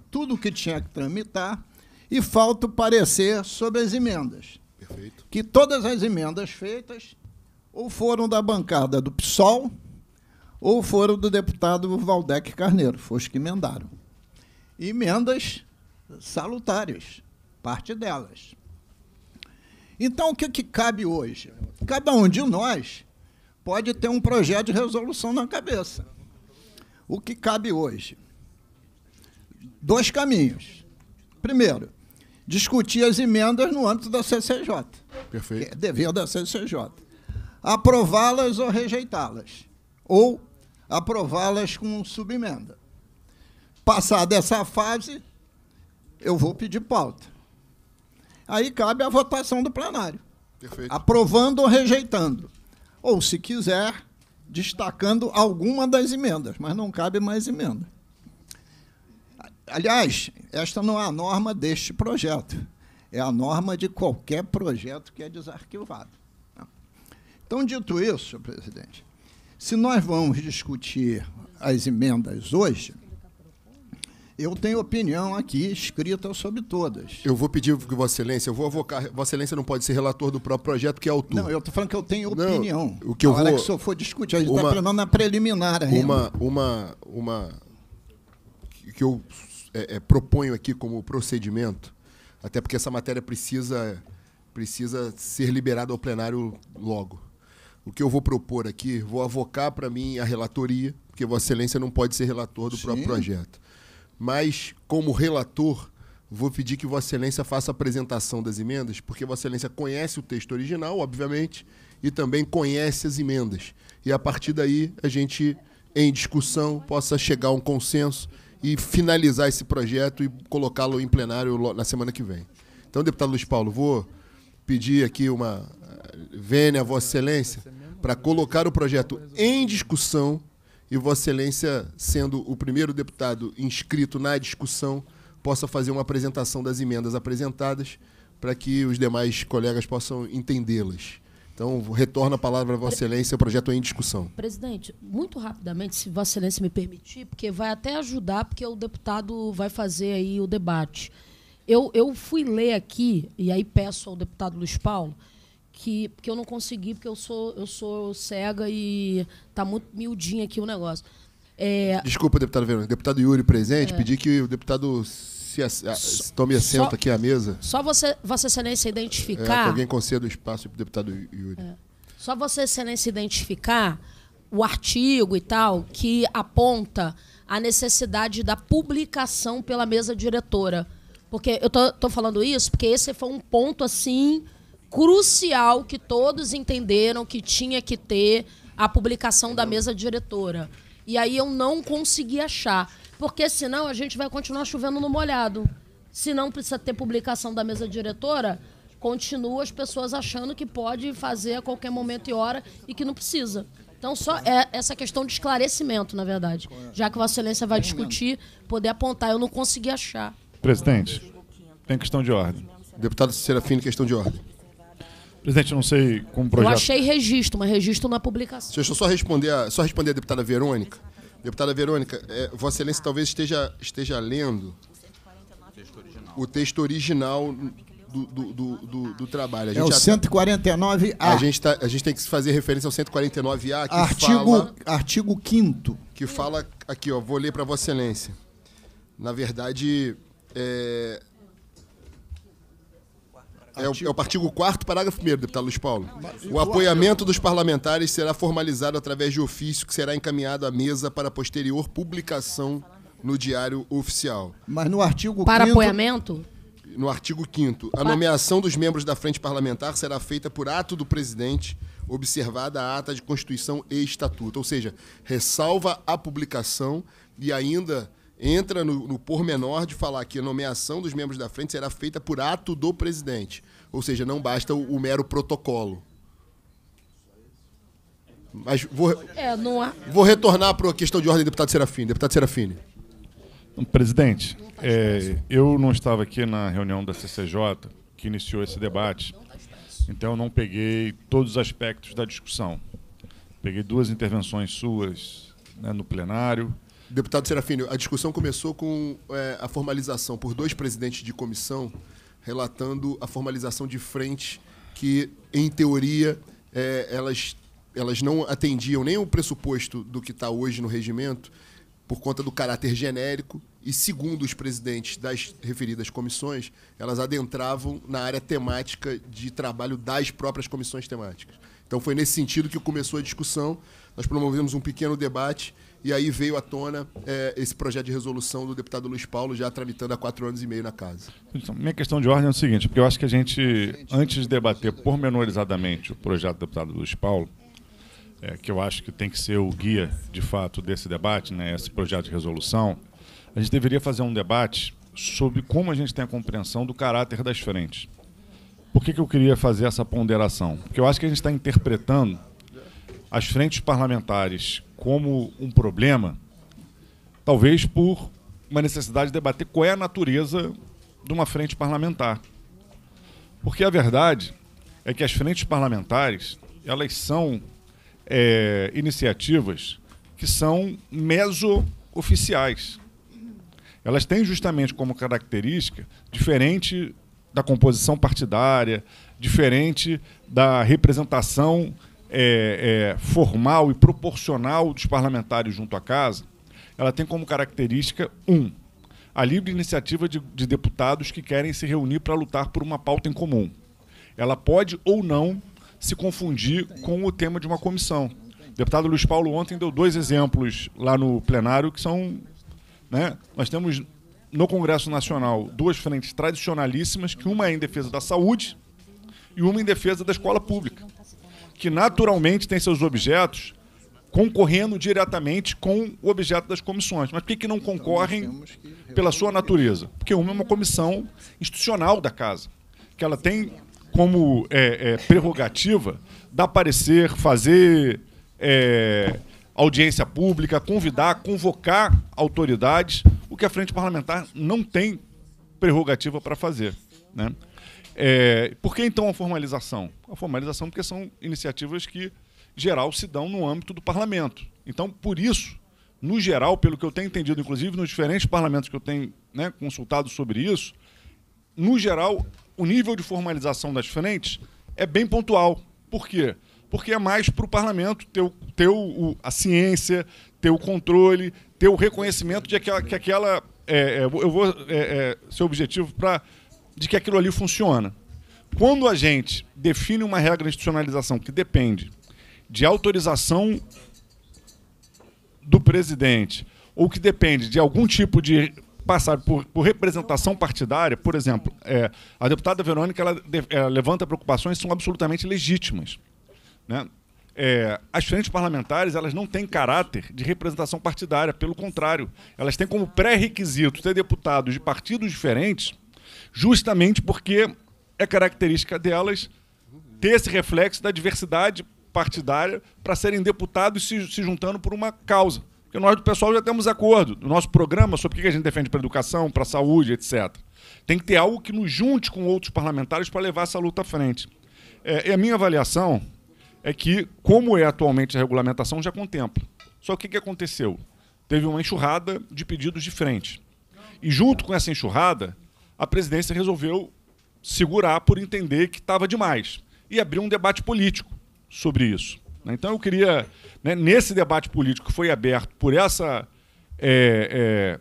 tudo o que tinha que tramitar e falta o parecer sobre as emendas que todas as emendas feitas ou foram da bancada do PSOL ou foram do deputado Valdec Carneiro, foi os que emendaram. Emendas salutares, parte delas. Então, o que, que cabe hoje? Cada um de nós pode ter um projeto de resolução na cabeça. O que cabe hoje? Dois caminhos. Primeiro, discutir as emendas no âmbito da CCJ. Perfeito. É devido à CCJ. Aprová-las ou rejeitá-las. Ou aprová-las com subemenda. Passada essa fase, eu vou pedir pauta. Aí cabe a votação do plenário. Perfeito. Aprovando ou rejeitando. Ou, se quiser, destacando alguma das emendas, mas não cabe mais emenda. Aliás, esta não é a norma deste projeto. É a norma de qualquer projeto que é desarquivado. Então, dito isso, senhor presidente, se nós vamos discutir as emendas hoje, eu tenho opinião aqui escrita sobre todas. Eu vou pedir que Vossa Excelência, eu vou avocar. Vossa Excelência não pode ser relator do próprio projeto, que é autor. Não, eu estou falando que eu tenho opinião. Não, o que eu Na hora vou... que o senhor for discutir, a gente está falando na preliminar ainda. Uma, uma, uma. que eu é, é, proponho aqui como procedimento até porque essa matéria precisa, precisa ser liberada ao plenário logo. O que eu vou propor aqui, vou avocar para mim a relatoria, porque Vossa Excelência não pode ser relator do Sim. próprio projeto. Mas, como relator, vou pedir que Vossa Excelência faça a apresentação das emendas, porque Vossa Excelência conhece o texto original, obviamente, e também conhece as emendas. E a partir daí, a gente, em discussão, possa chegar a um consenso e finalizar esse projeto e colocá-lo em plenário na semana que vem. Então, deputado Luiz Paulo, vou pedir aqui uma eh, vênia a Vossa Excelência para colocar o projeto em discussão e Vossa Excelência, sendo o primeiro deputado inscrito na discussão, possa fazer uma apresentação das emendas apresentadas para que os demais colegas possam entendê-las. Então, retorna a palavra a Vossa Excelência, o projeto é em discussão. Presidente, muito rapidamente, se Vossa Excelência me permitir, porque vai até ajudar, porque o deputado vai fazer aí o debate. Eu, eu fui ler aqui, e aí peço ao deputado Luiz Paulo, que, porque eu não consegui, porque eu sou, eu sou cega e está muito miudinho aqui o negócio. É... Desculpa, deputado Verônica. Deputado Yuri presente, é. pedi que o deputado se, a, tome assento só, aqui à mesa. Só você, Vossa Excelência, identificar. É, alguém conceda o espaço para o deputado Yuri. É. Só Vossa Excelência identificar o artigo e tal que aponta a necessidade da publicação pela mesa diretora. Porque eu tô, tô falando isso porque esse foi um ponto assim crucial que todos entenderam que tinha que ter a publicação da mesa diretora. E aí eu não consegui achar. Porque senão a gente vai continuar chovendo no molhado. Se não precisa ter publicação da mesa diretora, continua as pessoas achando que pode fazer a qualquer momento e hora e que não precisa. Então, só é essa questão de esclarecimento, na verdade. Já que Vossa Excelência vai discutir, poder apontar. Eu não consegui achar. Presidente, tem questão de ordem. Deputado Serafim, questão de ordem. Presidente, não sei como projeto. Eu achei registro, mas registro na publicação. Deixa eu só responder a, só responder a deputada Verônica. Deputada Verônica, é, Vossa Excelência talvez esteja, esteja lendo o texto original do, do, do, do, trabalho. é o 149A. Tá- a gente, tá, a gente tem que fazer referência ao 149A, que artigo, fala... Artigo 5 Que fala... Aqui, ó, vou ler para Vossa Excelência. Na verdade, é, é, o, é o artigo 4 parágrafo 1 deputado Luiz Paulo. O apoiamento dos parlamentares será formalizado através de ofício que será encaminhado à mesa para posterior publicação no Diário Oficial. Mas no artigo Para 5... apoiamento? No artigo 5 a nomeação dos membros da frente parlamentar será feita por ato do presidente, observada a ata de Constituição e Estatuto. Ou seja, ressalva a publicação e ainda entra no, no pormenor de falar que a nomeação dos membros da frente será feita por ato do presidente. Ou seja, não basta o, o mero protocolo. Mas vou, é, há... vou retornar para a questão de ordem, deputado Serafim. Deputado Serafim. Presidente, é, eu não estava aqui na reunião da CCJ que iniciou esse debate, então eu não peguei todos os aspectos da discussão. Peguei duas intervenções suas né, no plenário, Deputado Serafino, a discussão começou com é, a formalização por dois presidentes de comissão relatando a formalização de frente que, em teoria, é, elas, elas não atendiam nem o pressuposto do que está hoje no regimento por conta do caráter genérico e, segundo os presidentes das referidas comissões, elas adentravam na área temática de trabalho das próprias comissões temáticas. Então foi nesse sentido que começou a discussão. Nós promovemos um pequeno debate e aí veio à tona é, esse projeto de resolução do deputado Luiz Paulo, já tramitando há quatro anos e meio na casa. Então, minha questão de ordem é o seguinte, porque eu acho que a gente, antes de debater pormenorizadamente o projeto do deputado Luiz Paulo, é, que eu acho que tem que ser o guia, de fato, desse debate, né, esse projeto de resolução, a gente deveria fazer um debate sobre como a gente tem a compreensão do caráter das frentes. Por que, que eu queria fazer essa ponderação? Porque eu acho que a gente está interpretando as frentes parlamentares como um problema, talvez por uma necessidade de debater qual é a natureza de uma frente parlamentar. Porque a verdade é que as frentes parlamentares, elas são é, iniciativas que são meso-oficiais. Elas têm justamente como característica, diferente da composição partidária, diferente da representação é, é, formal e proporcional dos parlamentares junto à casa, ela tem como característica, um, a livre iniciativa de, de deputados que querem se reunir para lutar por uma pauta em comum. Ela pode ou não se confundir com o tema de uma comissão. O deputado Luiz Paulo ontem deu dois exemplos lá no plenário que são. Né, nós temos no Congresso Nacional duas frentes tradicionalíssimas, que uma é em defesa da saúde e uma em defesa da escola pública que naturalmente tem seus objetos concorrendo diretamente com o objeto das comissões. Mas por que, que não concorrem então, pela sua natureza? Porque uma é uma comissão institucional da casa, que ela tem como é, é, prerrogativa dar parecer, fazer é, audiência pública, convidar, convocar autoridades, o que a frente parlamentar não tem prerrogativa para fazer. Né? É, por que então a formalização? A formalização porque são iniciativas que, geral, se dão no âmbito do parlamento. Então, por isso, no geral, pelo que eu tenho entendido, inclusive nos diferentes parlamentos que eu tenho né, consultado sobre isso, no geral, o nível de formalização das frentes é bem pontual. Por quê? Porque é mais para o parlamento ter, o, ter o, a ciência, ter o controle, ter o reconhecimento de aquela que aquela. É, é eu vou é, é, ser objetivo para de que aquilo ali funciona. Quando a gente define uma regra de institucionalização que depende de autorização do presidente ou que depende de algum tipo de passar por, por representação partidária, por exemplo, é, a deputada Verônica ela, ela é, levanta preocupações que são absolutamente legítimas. Né? É, as frentes parlamentares elas não têm caráter de representação partidária, pelo contrário, elas têm como pré-requisito ter deputados de partidos diferentes justamente porque é característica delas ter esse reflexo da diversidade partidária para serem deputados se, se juntando por uma causa. Porque nós do pessoal já temos acordo. no nosso programa sobre o que a gente defende para educação, para saúde, etc. Tem que ter algo que nos junte com outros parlamentares para levar essa luta à frente. É, e a minha avaliação é que, como é atualmente a regulamentação, já contempla. Só que o que aconteceu? Teve uma enxurrada de pedidos de frente. E junto com essa enxurrada, a presidência resolveu segurar por entender que estava demais e abrir um debate político sobre isso. Né? Então eu queria, né, nesse debate político que foi aberto por essa é, é,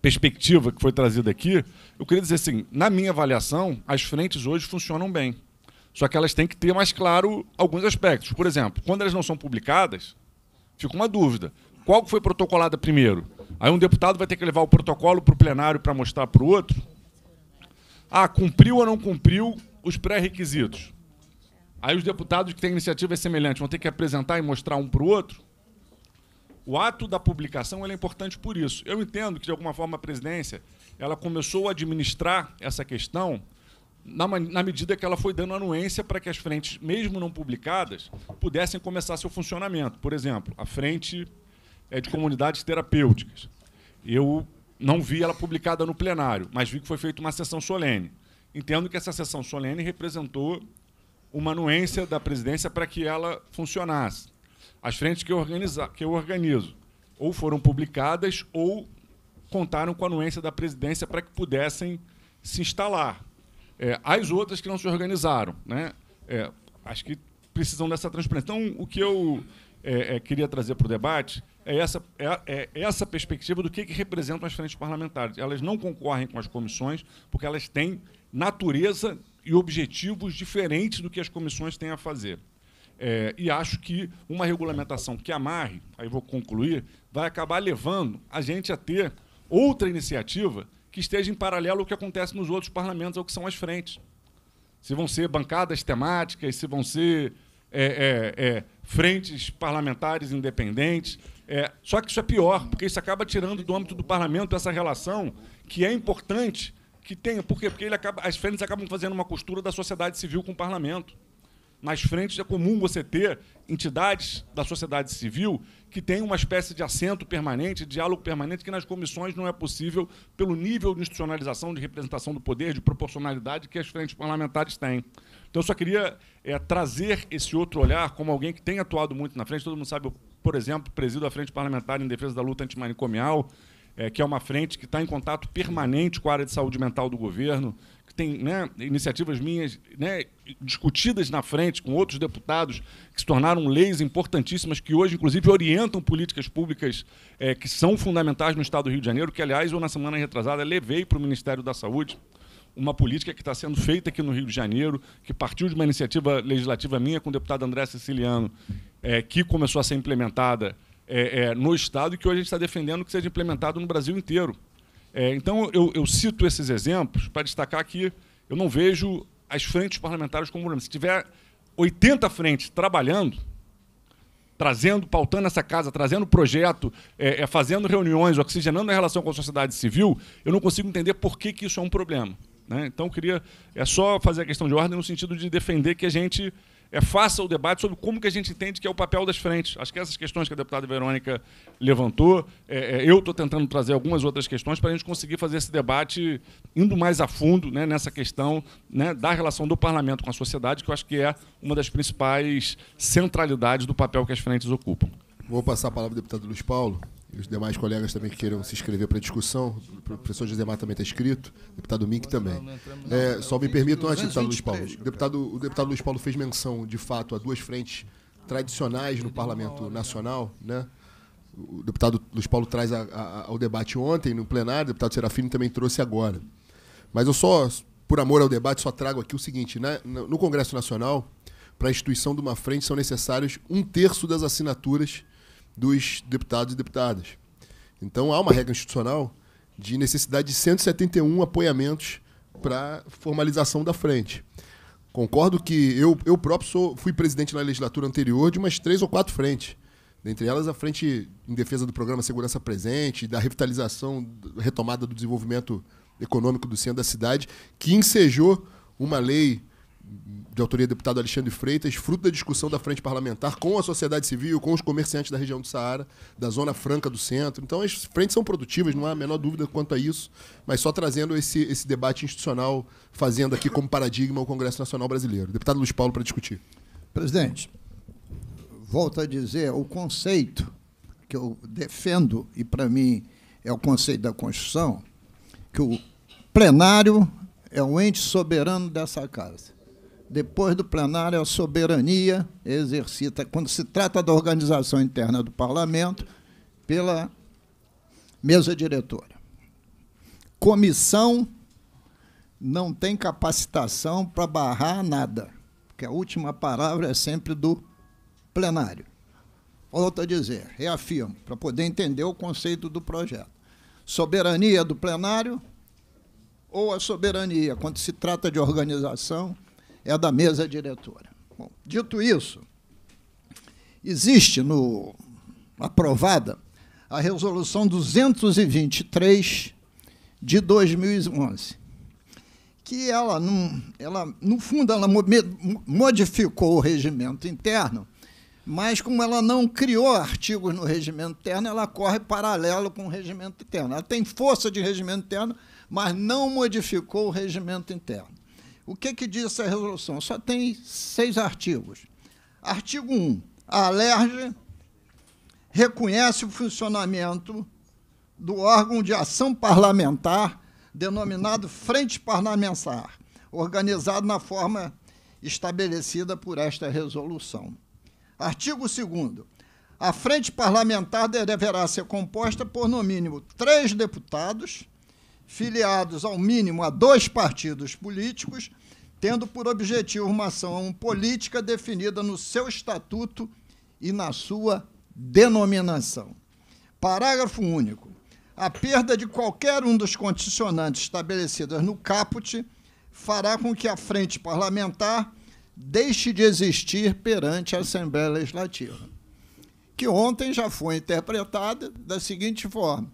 perspectiva que foi trazida aqui, eu queria dizer assim, na minha avaliação, as frentes hoje funcionam bem. Só que elas têm que ter mais claro alguns aspectos. Por exemplo, quando elas não são publicadas, fica uma dúvida. Qual foi protocolada primeiro? Aí um deputado vai ter que levar o protocolo para o plenário para mostrar para o outro. Ah, cumpriu ou não cumpriu os pré-requisitos. Aí os deputados que têm iniciativa é semelhante vão ter que apresentar e mostrar um para o outro. O ato da publicação é importante por isso. Eu entendo que, de alguma forma, a presidência ela começou a administrar essa questão na, na, medida que ela foi dando anuência para que as frentes, mesmo não publicadas, pudessem começar seu funcionamento. Por exemplo, a frente é de comunidades terapêuticas. Eu não vi ela publicada no plenário, mas vi que foi feita uma sessão solene. Entendo que essa sessão solene representou uma anuência da presidência para que ela funcionasse. As frentes que eu, que eu organizo ou foram publicadas ou contaram com a anuência da presidência para que pudessem se instalar. É, as outras que não se organizaram. Né? É, acho que precisam dessa transparência. Então, o que eu é, é queria trazer para o debate é essa, é, é essa perspectiva do que, que representam as frentes parlamentares. Elas não concorrem com as comissões, porque elas têm natureza e objetivos diferentes do que as comissões têm a fazer. É, e acho que uma regulamentação que amarre, aí vou concluir, vai acabar levando a gente a ter outra iniciativa que esteja em paralelo ao que acontece nos outros parlamentos, ao que são as frentes. Se vão ser bancadas temáticas, se vão ser é, é, é frentes parlamentares independentes. É, só que isso é pior, porque isso acaba tirando do âmbito do parlamento essa relação que é importante que tenha. Por quê? Porque ele acaba, as frentes acabam fazendo uma costura da sociedade civil com o parlamento. Nas frentes é comum você ter entidades da sociedade civil que têm uma espécie de assento permanente, diálogo permanente, que nas comissões não é possível pelo nível de institucionalização, de representação do poder, de proporcionalidade que as frentes parlamentares têm. Então, eu só queria é, trazer esse outro olhar como alguém que tem atuado muito na frente. Todo mundo sabe, por exemplo, presido a Frente Parlamentar em Defesa da Luta Antimanicomial, é, que é uma frente que está em contato permanente com a área de saúde mental do governo, que tem né, iniciativas minhas né, discutidas na frente com outros deputados, que se tornaram leis importantíssimas, que hoje, inclusive, orientam políticas públicas é, que são fundamentais no Estado do Rio de Janeiro, que, aliás, eu, na semana retrasada, levei para o Ministério da Saúde uma política que está sendo feita aqui no Rio de Janeiro, que partiu de uma iniciativa legislativa minha com o deputado André Siciliano, é, que começou a ser implementada é, é, no Estado e que hoje a gente está defendendo que seja implementado no Brasil inteiro. É, então, eu, eu, cito esses exemplos para destacar que eu não vejo as frentes parlamentares como problema. Se tiver 80 frentes trabalhando, trazendo, pautando essa casa, trazendo projeto, é, é, fazendo reuniões, oxigenando a relação com a sociedade civil, eu não consigo entender por que, que isso é um problema. Né? Então, eu queria é só fazer a questão de ordem no sentido de defender que a gente é, faça o debate sobre como que a gente entende que é o papel das frentes. Acho que essas questões que a deputada Verônica levantou, é, é eu estou tentando trazer algumas outras questões para a gente conseguir fazer esse debate indo mais a fundo né, nessa questão né, da relação do parlamento com a sociedade, que eu acho que é uma das principais centralidades do papel que as frentes ocupam. Vou passar a palavra ao deputado Luiz Paulo os demais colegas também que queiram se inscrever para a discussão. O professor Josemar também está inscrito, o deputado Mink também. É, só me permitam antes, deputado Luiz Paulo. O deputado, o deputado Luiz Paulo fez menção, de fato, a duas frentes tradicionais no parlamento nacional, né? O deputado Luiz Paulo traz a, a, ao debate ontem no plenário, o deputado Serafini também trouxe agora. Mas eu só, por amor ao debate, só trago aqui o seguinte: né? no Congresso Nacional, para a instituição de uma frente, são necessários um terço das assinaturas dos deputados e deputadas. Então há uma regra institucional de necessidade de 171 apoiamentos para formalização da frente. Concordo que eu, eu próprio sou, fui presidente na legislatura anterior de umas três ou quatro frentes. Dentre elas, a frente em defesa do programa Segurança Presente, da revitalização, retomada do desenvolvimento econômico do centro da cidade, que ensejou uma lei de autoria do deputado Alexandre Freitas, fruto da discussão da frente parlamentar com a sociedade civil, com os comerciantes da região do Saara, da Zona Franca do Centro. Então, as frentes são produtivas, não há a menor dúvida quanto a isso, mas só trazendo esse, esse debate institucional, fazendo aqui como paradigma o Congresso Nacional Brasileiro. Deputado Luiz Paulo, para discutir. Presidente, volto a dizer, o conceito que eu defendo, e para mim é o conceito da Constituição, que o plenário é o ente soberano dessa casa depois do plenário, a soberania exercita, quando se trata da organização interna do parlamento, pela mesa diretora. Comissão não tem capacitação para barrar nada, porque a última palavra é sempre do plenário. Volto a dizer, reafirmo, para poder entender o conceito do projeto. Soberania do plenário ou a soberania, quando se trata de organização é da mesa diretora. Bom, dito isso, existe no aprovada a resolução 223 de 2011, que ela, ela no fundo ela modificou o regimento interno, mas como ela não criou artigos no regimento interno, ela corre paralelo com o regimento interno. Ela tem força de regimento interno, mas não modificou o regimento interno. O que, que diz essa resolução? Só tem seis artigos. Artigo 1. A ALERJ reconhece o funcionamento do órgão de ação parlamentar, denominado Frente Parlamentar, organizado na forma estabelecida por esta resolução. Artigo 2. A Frente Parlamentar deverá ser composta por, no mínimo, três deputados filiados ao mínimo a dois partidos políticos, tendo por objetivo uma ação política definida no seu estatuto e na sua denominação. Parágrafo único. A perda de qualquer um dos condicionantes estabelecidos no caput fará com que a frente parlamentar deixe de existir perante a Assembleia Legislativa, que ontem já foi interpretada da seguinte forma: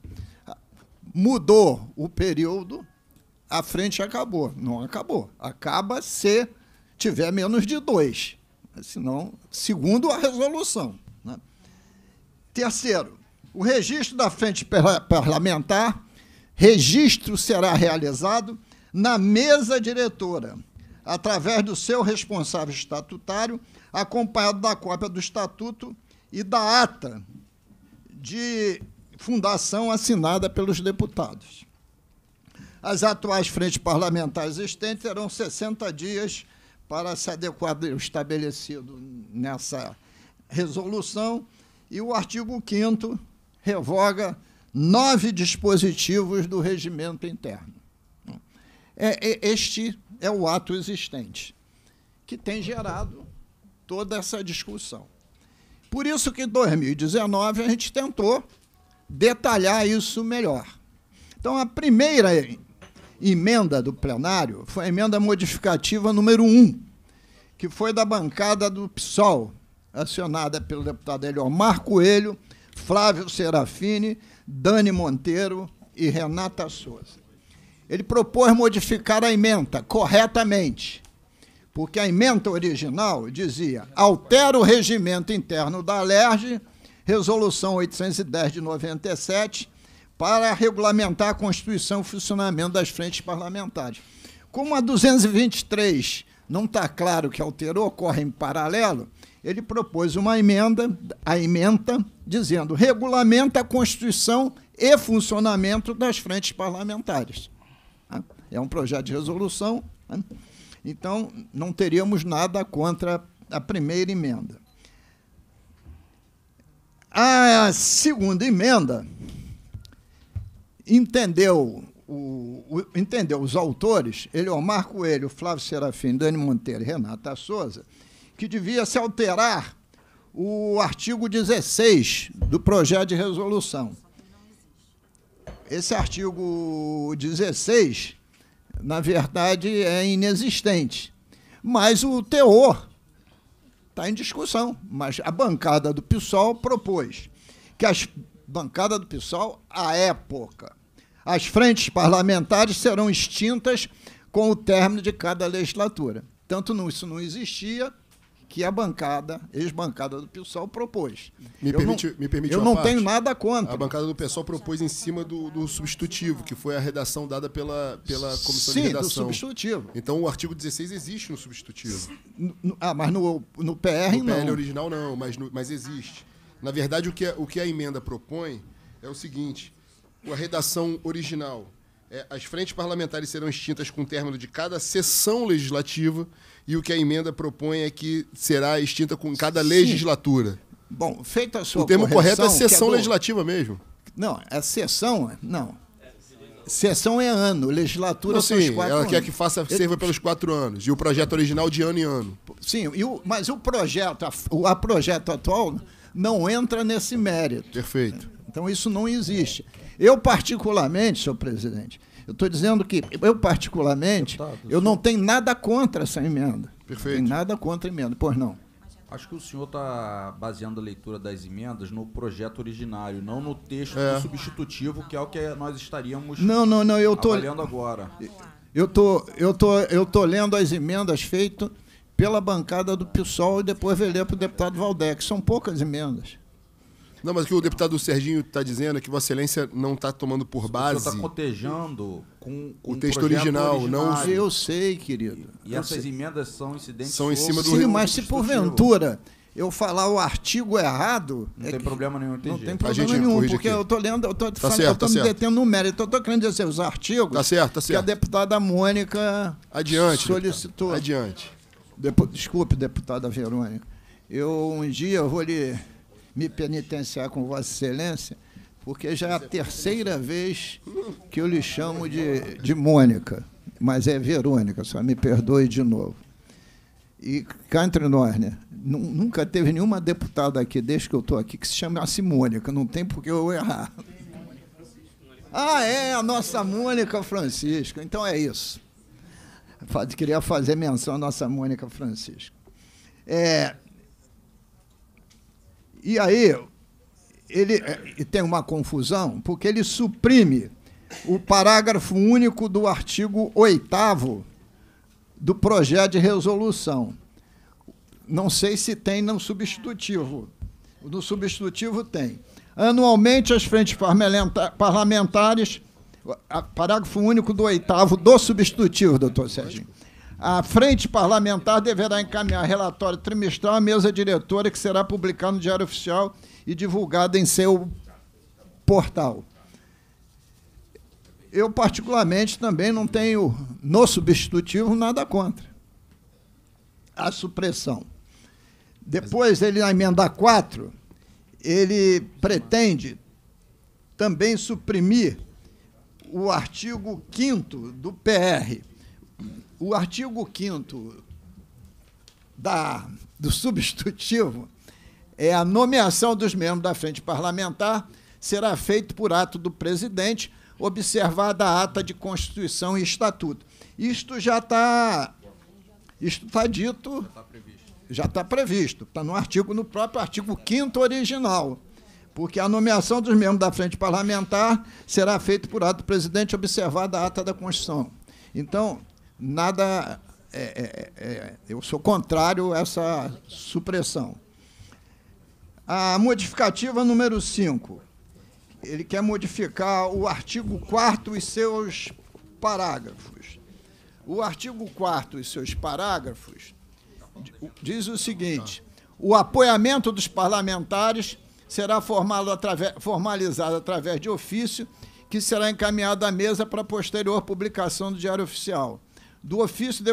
mudou o período, a frente acabou. Não acabou. Acaba se tiver menos de dois. Senão, segundo a resolução. Né? Terceiro, o registro da frente parlamentar, registro será realizado na mesa diretora, através do seu responsável estatutário, acompanhado da cópia do estatuto e da ata de fundação assinada pelos deputados. As atuais frentes parlamentares existentes terão 60 dias para se adequar ao estabelecido nessa resolução. E o artigo 5 revoga nove dispositivos do regimento interno. É, é, este é o ato existente, que tem gerado toda essa discussão. Por isso que em 2019 a gente tentou detalhar isso melhor. Então, a primeira emenda do plenário foi a emenda modificativa número 1, que foi da bancada do PSOL, acionada pelo deputado Eliomar Coelho, Flávio Serafini, Dani Monteiro e Renata Souza. Ele propôs modificar a emenda corretamente, porque a emenda original dizia altera o regimento interno da Alerj. Resolução 810 de 97, para regulamentar a Constituição e o funcionamento das frentes parlamentares. Como a 223 não está claro que alterou, corre em paralelo, ele propôs uma emenda, a emenda, dizendo: regulamenta a Constituição e funcionamento das frentes parlamentares. Ah, é um projeto de resolução, ah, então não teríamos nada contra a primeira emenda. A segunda emenda entendeu, o, o, entendeu os autores, Eliomar Coelho, Flávio Serafim, Dani Monteiro e Renata Souza, que devia se alterar o artigo 16 do projeto de resolução. Esse artigo 16, na verdade, é inexistente, mas o teor Está em discussão, mas a bancada do PSOL propôs que as bancada do PSOL à época. As frentes parlamentares serão extintas com o término de cada legislatura. Tanto isso não existia, que a bancada, ex-bancada do PSOL, propôs. Me eu permite, não, me permite eu não parte. tenho nada contra. A bancada do PSOL propôs em cima do, do, substitutivo, que foi a redação dada pela, pela comissão Sim, de redação. Sim, do substitutivo. Então o artigo 16 existe no substitutivo. No, ah, mas no, no PR no não. No PR original não, mas, no, mas existe. Na verdade, o que, a, o que a emenda propõe é o seguinte: a redação original. É, as frentes parlamentares serão extintas com o término de cada sessão legislativa e o que a emenda propõe é que será extinta com cada Sim. legislatura. Bom, feita a sua O termo é correção, correto é, é sessão é legislativa mesmo. Não, a sessão, não. Sessão é ano, legislatura não, sim, Ela anos. quer que faça serva pelos quatro anos. E o projeto original de ano em ano. Sim, o, mas o projeto, a, o a projeto atual não entra nesse mérito. Perfeito. Então isso não existe. Eu, particularmente, senhor presidente, eu estou dizendo que eu, particularmente, Deputado, eu não tenho nada contra essa emenda. Perfeito. Não tenho nada contra a emenda, pois não. Acho que o senhor está baseando a leitura das emendas no projeto originário, não no texto é. substitutivo, que é o que nós estaríamos não, não, não, eu tô, avaliando agora. Eu tô, eu, tô, eu tô lendo as emendas feitas pela bancada do PSOL e depois vou ler para o deputado Valdec. São poucas emendas. Não, mas o que o deputado Serginho está dizendo é que Vossa Excelência não está tomando por base. Você está cotejando com, com o texto original, não. Eu sei, querido. E, essas sei. emendas são incidentes. São em cima do. Sim, mas se porventura eu falar o artigo errado. Não é tem problema nenhum, tem Não jeito. tem problema nenhum, porque aqui. eu estou lendo, eu estou tá falando, certo, eu tá me certo. detendo no mérito. Eu estou querendo dizer os artigos tá certo, tá certo. que a deputada Mônica Adiante, solicitou. Deputado. Adiante. Depo... Desculpe, deputada Verônica. Eu um dia eu vou lhe me penitenciar com Vossa Excelência, porque já é a terceira vez que eu lhe chamo de, de Mônica, mas é Verônica, só me perdoe de novo. E cá entre nós, né? Nunca teve nenhuma deputada aqui, desde que eu estou aqui, que se chamasse Mônica, não tem por que eu errar. Ah, é, a nossa Mônica Francisco. Então é isso. Queria fazer menção à nossa Mônica Francisco. É, e aí ele é, tem uma confusão, porque ele suprime o parágrafo único do artigo 8 do projeto de resolução. Não sei se tem não substitutivo. No substitutivo tem. Anualmente, as frentes parlamentares. Parágrafo único do oitavo do substitutivo, doutor Sérgio a frente parlamentar deverá encaminhar relatório trimestral à mesa diretora, que será publicado no Diário Oficial e divulgado em seu portal. Eu, particularmente, também não tenho, no substitutivo, nada contra a supressão. Depois, ele, na emenda 4, ele pretende também suprimir o artigo 5 do PR, o artigo 5 da, do substitutivo é a nomeação dos membros da frente parlamentar será feito por ato do presidente, observada a ata de Constituição e Estatuto. Isto já está. Isto está dito. Já está previsto. Está tá no artigo, no próprio artigo 5 original. Porque a nomeação dos membros da frente parlamentar será feita por ato do presidente, observada a ata da Constituição. Então, nada. É, é, é, é, eu sou contrário a essa supressão. A modificativa número 5. Ele quer modificar o artigo 4 e seus parágrafos. O artigo 4 e seus parágrafos diz o seguinte: o apoiamento dos parlamentares será através, formalizado através de ofício que será encaminhado à mesa para posterior publicação do Diário Oficial. Do ofício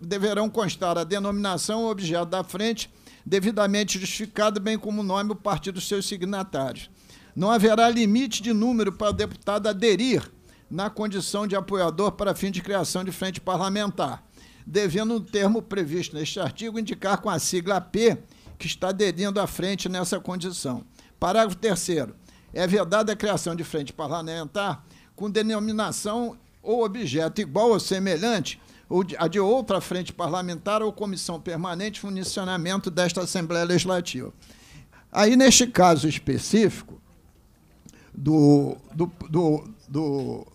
deverão constar a denominação, ou objeto da frente, devidamente justificado, bem como o nome, o partido dos seus signatários. Não haverá limite de número para o deputado aderir na condição de apoiador para fim de criação de frente parlamentar, devendo o um termo previsto neste artigo indicar com a sigla P que está aderindo à frente nessa condição. Parágrafo 3 É vedada a criação de frente parlamentar com denominação ou objeto igual ou semelhante ou a de outra frente parlamentar ou comissão permanente funcionamento desta Assembleia Legislativa. Aí, neste caso específico do, do, do, do,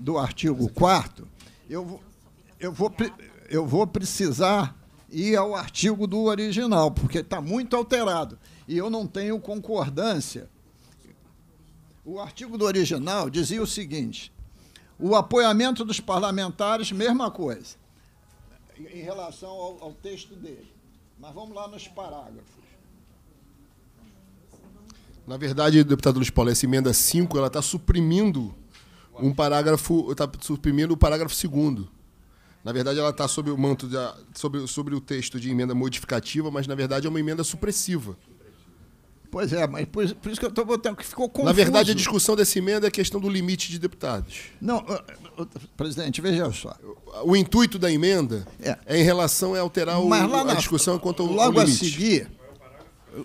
do artigo 4 eu, eu, vou, eu vou precisar ir ao artigo do original, porque está muito alterado. E eu não tenho concordância. O artigo do original dizia o seguinte: o apoiamento dos parlamentares, mesma coisa, em relação ao, ao texto dele. Mas vamos lá nos parágrafos. Na verdade, deputado Luiz Paulo, essa emenda 5 está suprimindo um parágrafo, está suprimindo o parágrafo 2 na verdade, ela está sobre o manto de, sobre, sobre o texto de emenda modificativa, mas na verdade é uma emenda supressiva. Pois é, mas por, por isso que eu estou botando que ficou confuso. Na verdade, a discussão dessa emenda é a questão do limite de deputados. Não, presidente, veja só. O intuito da emenda é, é em relação a alterar o, na, a discussão quanto ao, logo limite. A seguir,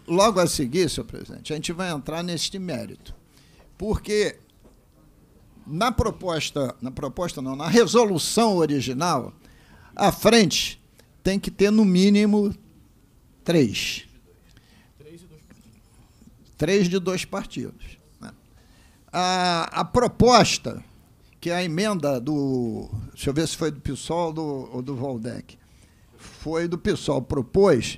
logo a seguir, senhor presidente, a gente vai entrar neste mérito. Porque na proposta, na proposta não, na resolução original, a frente tem que ter no mínimo três três de dois partidos. Né? A, a proposta, que é a emenda do. Deixa eu ver se foi do PSOL ou do, ou do Valdec. Foi do PSOL, propôs,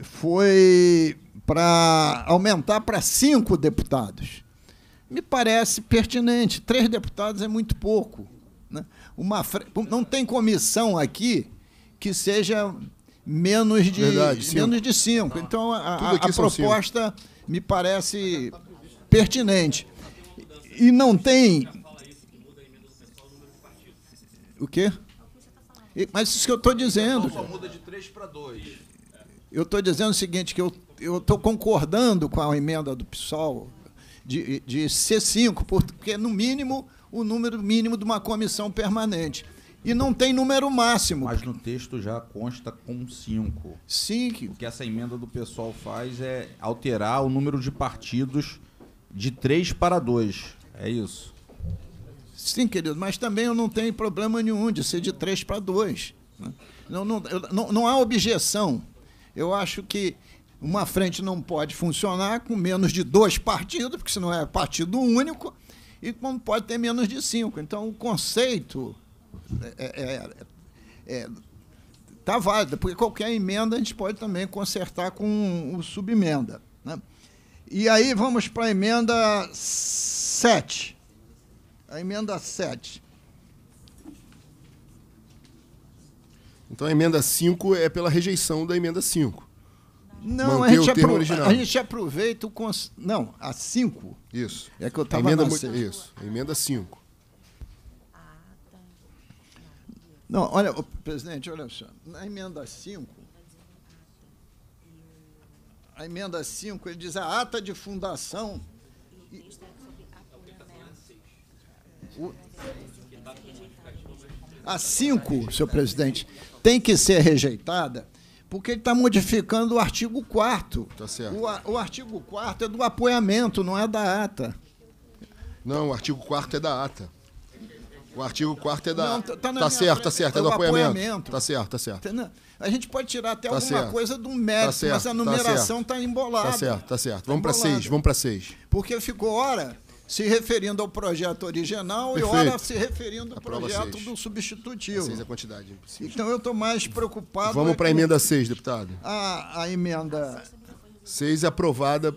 foi para aumentar para cinco deputados. Me parece pertinente. Três deputados é muito pouco. Né? Uma, não tem comissão aqui que seja menos de, Verdade, menos de cinco. Então, a, a, a proposta. Cinco me parece pertinente. E não tem. O quê? Mas isso que eu estou dizendo. muda de 3 para 2. Eu estou dizendo o seguinte, que eu estou concordando com a emenda do PSOL de, de C5, porque, no mínimo, o número mínimo de uma comissão permanente e não tem número máximo. Mas no texto já consta com cinco. Sim. O que essa emenda do pessoal faz é alterar o número de partidos de três para dois. É isso. Sim, querido, mas também eu não tenho problema nenhum de ser de três para dois. Né? Não, não, não, não há objeção. Eu acho que uma frente não pode funcionar com menos de dois partidos, porque senão é partido único, e não pode ter menos de cinco. Então, o conceito é, é, é, tá válida, porque qualquer emenda a gente pode também consertar com o subemenda. Né? E aí vamos para a emenda 7. A emenda 7. Então a emenda 5 é pela rejeição da emenda 5. Não, Manter a gente, apro original. a gente aproveita o. Cons... Não, a 5. Isso. É que eu estava Emenda Isso, a emenda 5. Não, olha, presidente, olha só. Na emenda 5, a emenda 5, ele diz a ata de fundação. E, a 5, senhor presidente, tem que ser rejeitada porque ele está modificando o artigo 4 tá o, o, artigo 4 é do apoiamento, não é da ata. Não, o artigo 4 é da ata. O artigo 4 é da. Não, tá, tá, tá certo, tá frente. tá certo, é do apoiamento. apoiamento. Tá certo, tá certo. Tá, a gente pode tirar até tá alguma certo. coisa do tá mérito, certo, mas a numeração está tá embolada. Tá certo, tá certo. vamos para seis, vamos para seis. Porque ficou hora se referindo ao projeto original Perfeito. e hora se referindo ao Aprova projeto seis. do substitutivo. A seis é a quantidade. Impossível. Então eu estou mais preocupado. Vamos é para a emenda 6, deputado. A, a emenda. 6 é aprovada,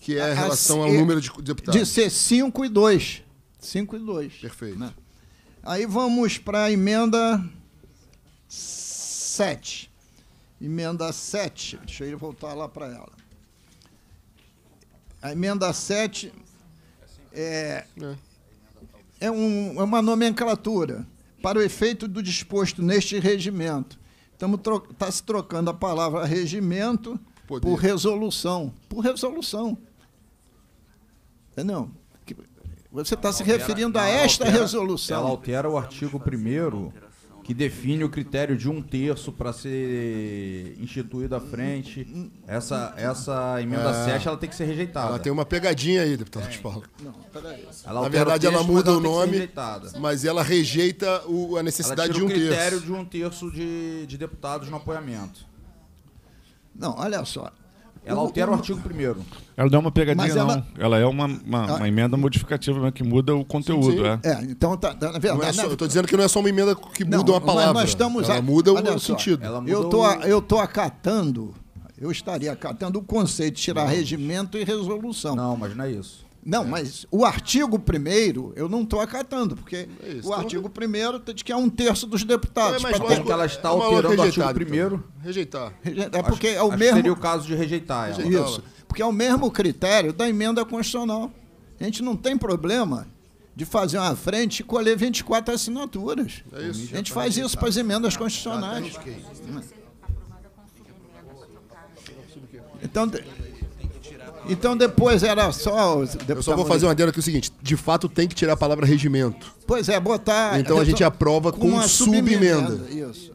que é a, a relação ao número de deputados. De ser 5 e 2. 5 e 2. Perfeito. Né? Aí vamos para a emenda 7. Emenda 7. Deixa eu voltar lá para ela. A emenda 7 é, é, um, é uma nomenclatura para o efeito do disposto neste regimento. Estamos tro tá se trocando a palavra regimento Poder. por resolução. Por resolução. Entendeu? É você está se referindo a esta altera, resolução. Ela altera o artigo 1 que define o critério de um terço para ser instituído à frente. Essa, essa emenda é, 7 ela tem que ser rejeitada. Ela tem uma pegadinha aí, deputado de é. Paulo. Não, peraí. Na verdade, texto, ela muda ela o nome, mas ela rejeita o, a necessidade de um terço. o critério terço. de um terço de, de deputados no apoiamento. Não, olha só. Ela altera o artigo primeiro. Ela não é uma pegadinha, ela- não. Ela é uma, uma, uma emenda modificativa né, que muda o conteúdo. é. É, então, tá, tá- na tá verdade. é só- eu tô dizendo que não é só uma emenda que Não, muda uma palavra. Nós estamos Ela a- muda olha o só, sentido. ela Eu tô, o- eu tô acatando, eu estaria acatando o conceito de tirar regimento e resolução. Não, mas não é isso. Não, é. mas o artigo primeiro eu não estou acatando, porque é isso, o então artigo então... primeiro tá diz que é um terço dos deputados. É, mas lógico, que ela é está é alterando o artigo primeiro. Então. Rejeitar. É porque acho, é o mesmo. Seria o caso de rejeitar. Ela. Isso, porque é o mesmo critério da emenda constitucional. A gente não tem problema de fazer uma frente e colher 24 assinaturas. É isso. A gente faz isso para as emendas constitucionais. Então então depois era só. Eu só vou fazer uma adendo aqui é o seguinte: de fato tem que tirar a palavra regimento. Pois é, botar. Então a gente então, aprova com, com subemenda. Isso.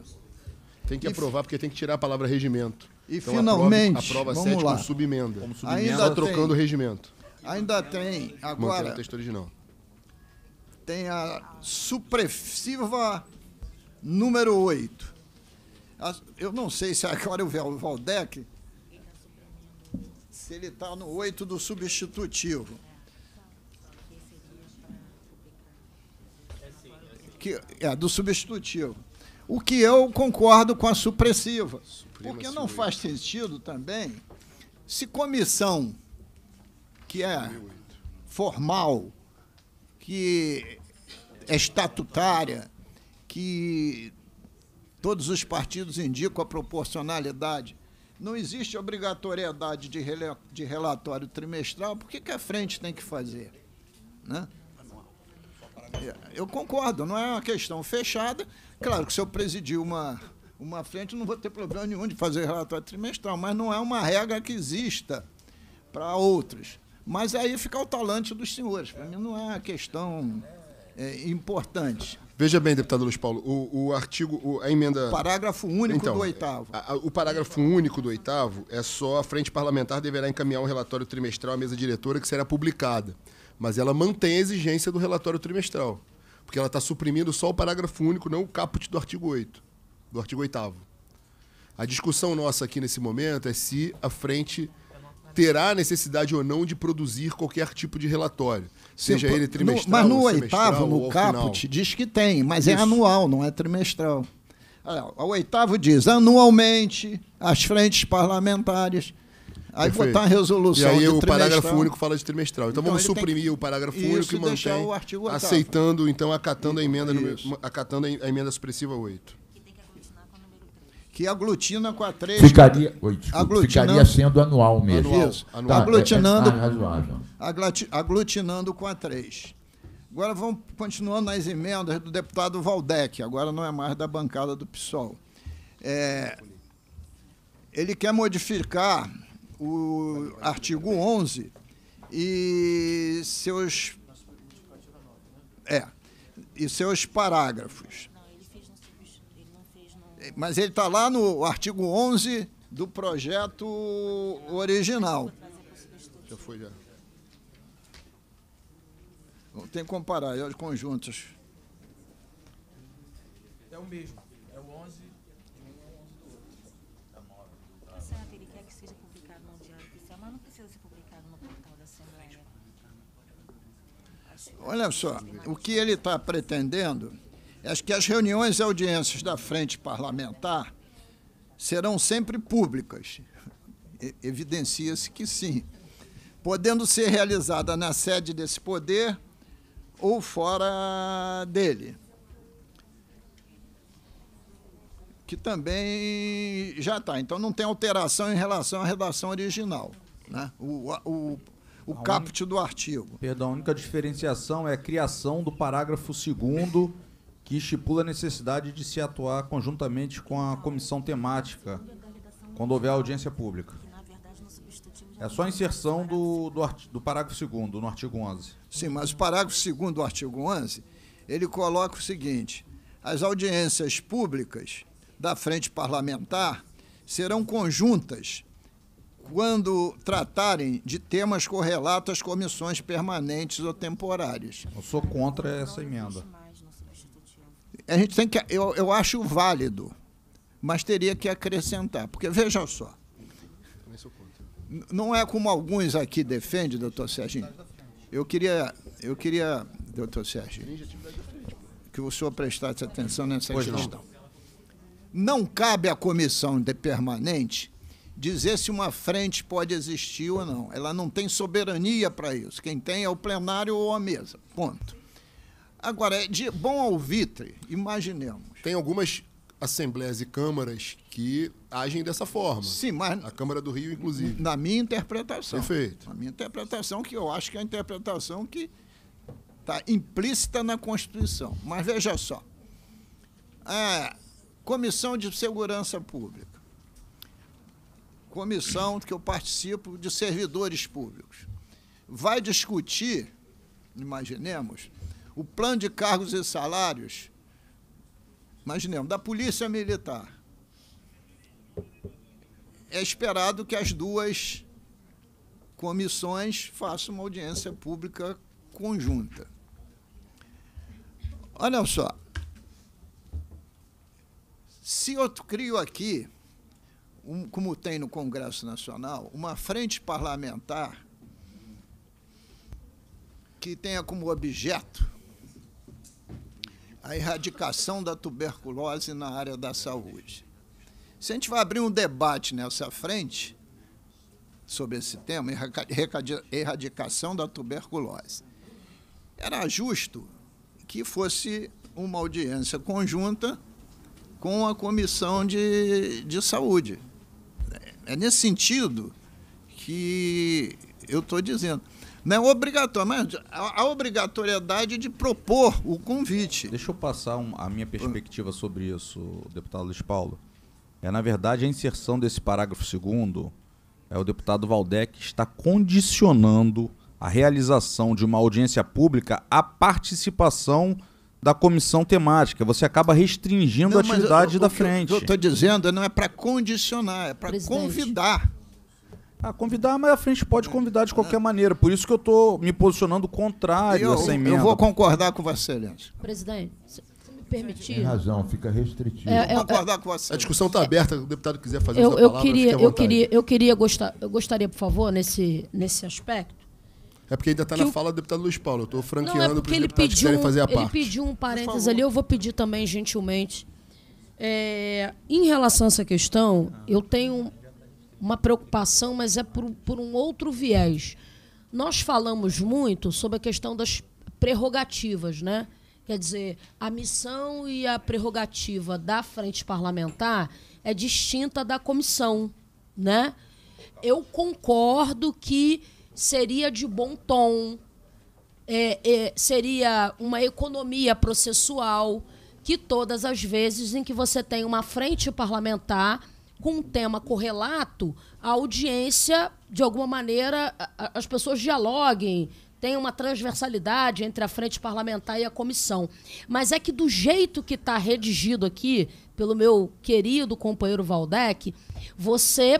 Tem que e aprovar porque tem que tirar a palavra regimento. E então, finalmente. Aprova, aprova vamos 7 lá. com subemenda. Como subemenda. Ainda só trocando o regimento. Ainda tem. Agora. texto original. Tem a supressiva número 8. Eu não sei se agora o Valdec se ele está no 8 do substitutivo. Que, é, do substitutivo. O que eu concordo com a supressiva. porque não faz sentido também, se comissão, que é formal, que é estatutária, que todos os partidos indicam a proporcionalidade, não existe obrigatoriedade de, rel de relatório trimestral, por que, que a frente tem que fazer? Né? Eu concordo, não é uma questão fechada. Claro que se eu presidir uma, uma frente, não vou ter problema nenhum de fazer relatório trimestral, mas não é uma regra que exista para outros. Mas aí fica o talante dos senhores. Para mim não é uma questão é, importante. Veja bem, deputado Luiz Paulo, o, o artigo, o, a emenda. Parágrafo único então, do oitavo. A, a, o parágrafo único do oitavo é só a frente parlamentar deverá encaminhar um relatório trimestral à mesa diretora que será publicada. Mas ela mantém a exigência do relatório trimestral. Porque ela está suprimindo só o parágrafo único, não o caput do artigo 8, do artigo 8. A discussão nossa aqui nesse momento é se a frente terá necessidade ou não de produzir qualquer tipo de relatório. Seja Sim, ele trimestral. No, mas no oitavo, no caput, diz que tem, mas é Isso. é anual, não é trimestral. O oitavo diz anualmente as frentes parlamentares. Aí Perfeito. botar a resolução. E aí o parágrafo único fala de trimestral. Então, então vamos suprimir que... o parágrafo Isso, único e mantém. aceitando, então, acatando a emenda, no, acatando a emenda supressiva 8 que aglutina com a 3. Ficaria, oi, desculpa, ficaria sendo anual mesmo. Anual, Isso. Anual. Tá, aglutinando, é, é, aglutinando tá, com a 3. Agora vamos continuando nas emendas do deputado Valdec, agora não é mais da bancada do PSOL. É, ele quer modificar o artigo 11 e seus é e seus parágrafos mas ele está lá no artigo 11 do projeto original. Já foi, já. Tem que comparar, é os conjuntos. É o mesmo, é o 11 de um e o 11 do outro. A Senhora, ele quer é que seja publicado no Diário Oficial, mas não precisa ser publicado no portal da Assembleia. Olha só, o que ele está pretendendo é, acho que as reuniões e audiências da frente parlamentar serão sempre públicas. Evidencia-se que sim, podendo ser realizada na sede desse poder ou fora dele. Que também já está. Então não tem alteração em relação à redação original. Né? O, o, o caput do artigo. Perdão, a única diferenciação é a criação do parágrafo 2 que estipula a necessidade de se atuar conjuntamente com a comissão temática quando houver audiência pública. É só a inserção do, do, do parágrafo 2 no artigo 11. Sim, mas o parágrafo 2 do artigo 11, ele coloca o seguinte: as audiências públicas da frente parlamentar serão conjuntas quando tratarem de temas correlatos às comissões permanentes ou temporárias. Eu sou contra essa emenda a gente tem que. Eu, eu acho válido, mas teria que acrescentar, porque veja só. Não é como alguns aqui defendem, doutor Serginho. Eu queria, eu queria, doutor Serginho, que o senhor prestasse atenção nessa pois questão. Não. não cabe à comissão de permanente dizer se uma frente pode existir ou não. Ela não tem soberania para isso. Quem tem é o plenário ou a mesa. Ponto. Agora, é de bom alvitre, imaginemos. Tem algumas assembleias e câmaras que agem dessa forma. Sim, mas. A Câmara do Rio, inclusive. Na minha interpretação. Perfeito. Na minha interpretação, que eu acho que é a interpretação que está implícita na Constituição. Mas veja só. A é, Comissão de Segurança Pública. Comissão que eu participo de servidores públicos. Vai discutir, imaginemos, o plano de cargos e salários, imaginemos, da Polícia Militar. É esperado que as duas comissões façam uma audiência pública conjunta. Olha só. Se eu crio aqui, um, como tem no Congresso Nacional, uma frente parlamentar que tenha como objeto a erradicação da tuberculose na área da saúde. Se a gente vai abrir um debate nessa frente, sobre esse tema, erradicação da tuberculose, era justo que fosse uma audiência conjunta com a Comissão de, de Saúde. É nesse sentido que eu estou dizendo. Não é obrigatório, mas a, a obrigatoriedade de propor o convite. Deixa eu passar um, a minha ah. perspectiva sobre isso, deputado Luiz Paulo. É, na verdade, a inserção desse parágrafo segundo, é o deputado Valdec está condicionando a realização de uma audiência pública à participação da comissão temática. Você acaba restringindo não, a atividade eu, da frente. eu estou dizendo não é para condicionar, é para convidar. Ah, convidar, mas a frente pode convidar de qualquer maneira. Por isso que eu estou me posicionando contrário eu, a essa emenda. Eu vou concordar com você, Leandro. Presidente, se me permitir. Tem razão, fica restritivo. É, é concordar é. com você. A discussão está aberta, o deputado quiser fazer eu, eu palavra, queria, eu queria, eu queria gostar, eu gostaria, por favor, nesse, nesse aspecto. É porque ainda está na fala do deputado Luiz Paulo. Eu estou é franqueando para é os deputados pediu um, fazer a ele parte. Ele pediu um parênteses ali, eu vou pedir também gentilmente. É, em relação a essa questão, eu tenho uma preocupação, mas é por, por um outro viés. Nós falamos muito sobre a questão das prerrogativas, né? Quer dizer, a missão e a prerrogativa da frente parlamentar é distinta da comissão, né? Eu concordo que seria de bom tom, é, é, seria uma economia processual que todas as vezes em que você tem uma frente parlamentar com um tema correlato, a audiência, de alguma maneira, a, as pessoas dialoguem, tem uma transversalidade entre a frente parlamentar e a comissão. Mas é que do jeito que está redigido aqui, pelo meu querido companheiro Valdec, você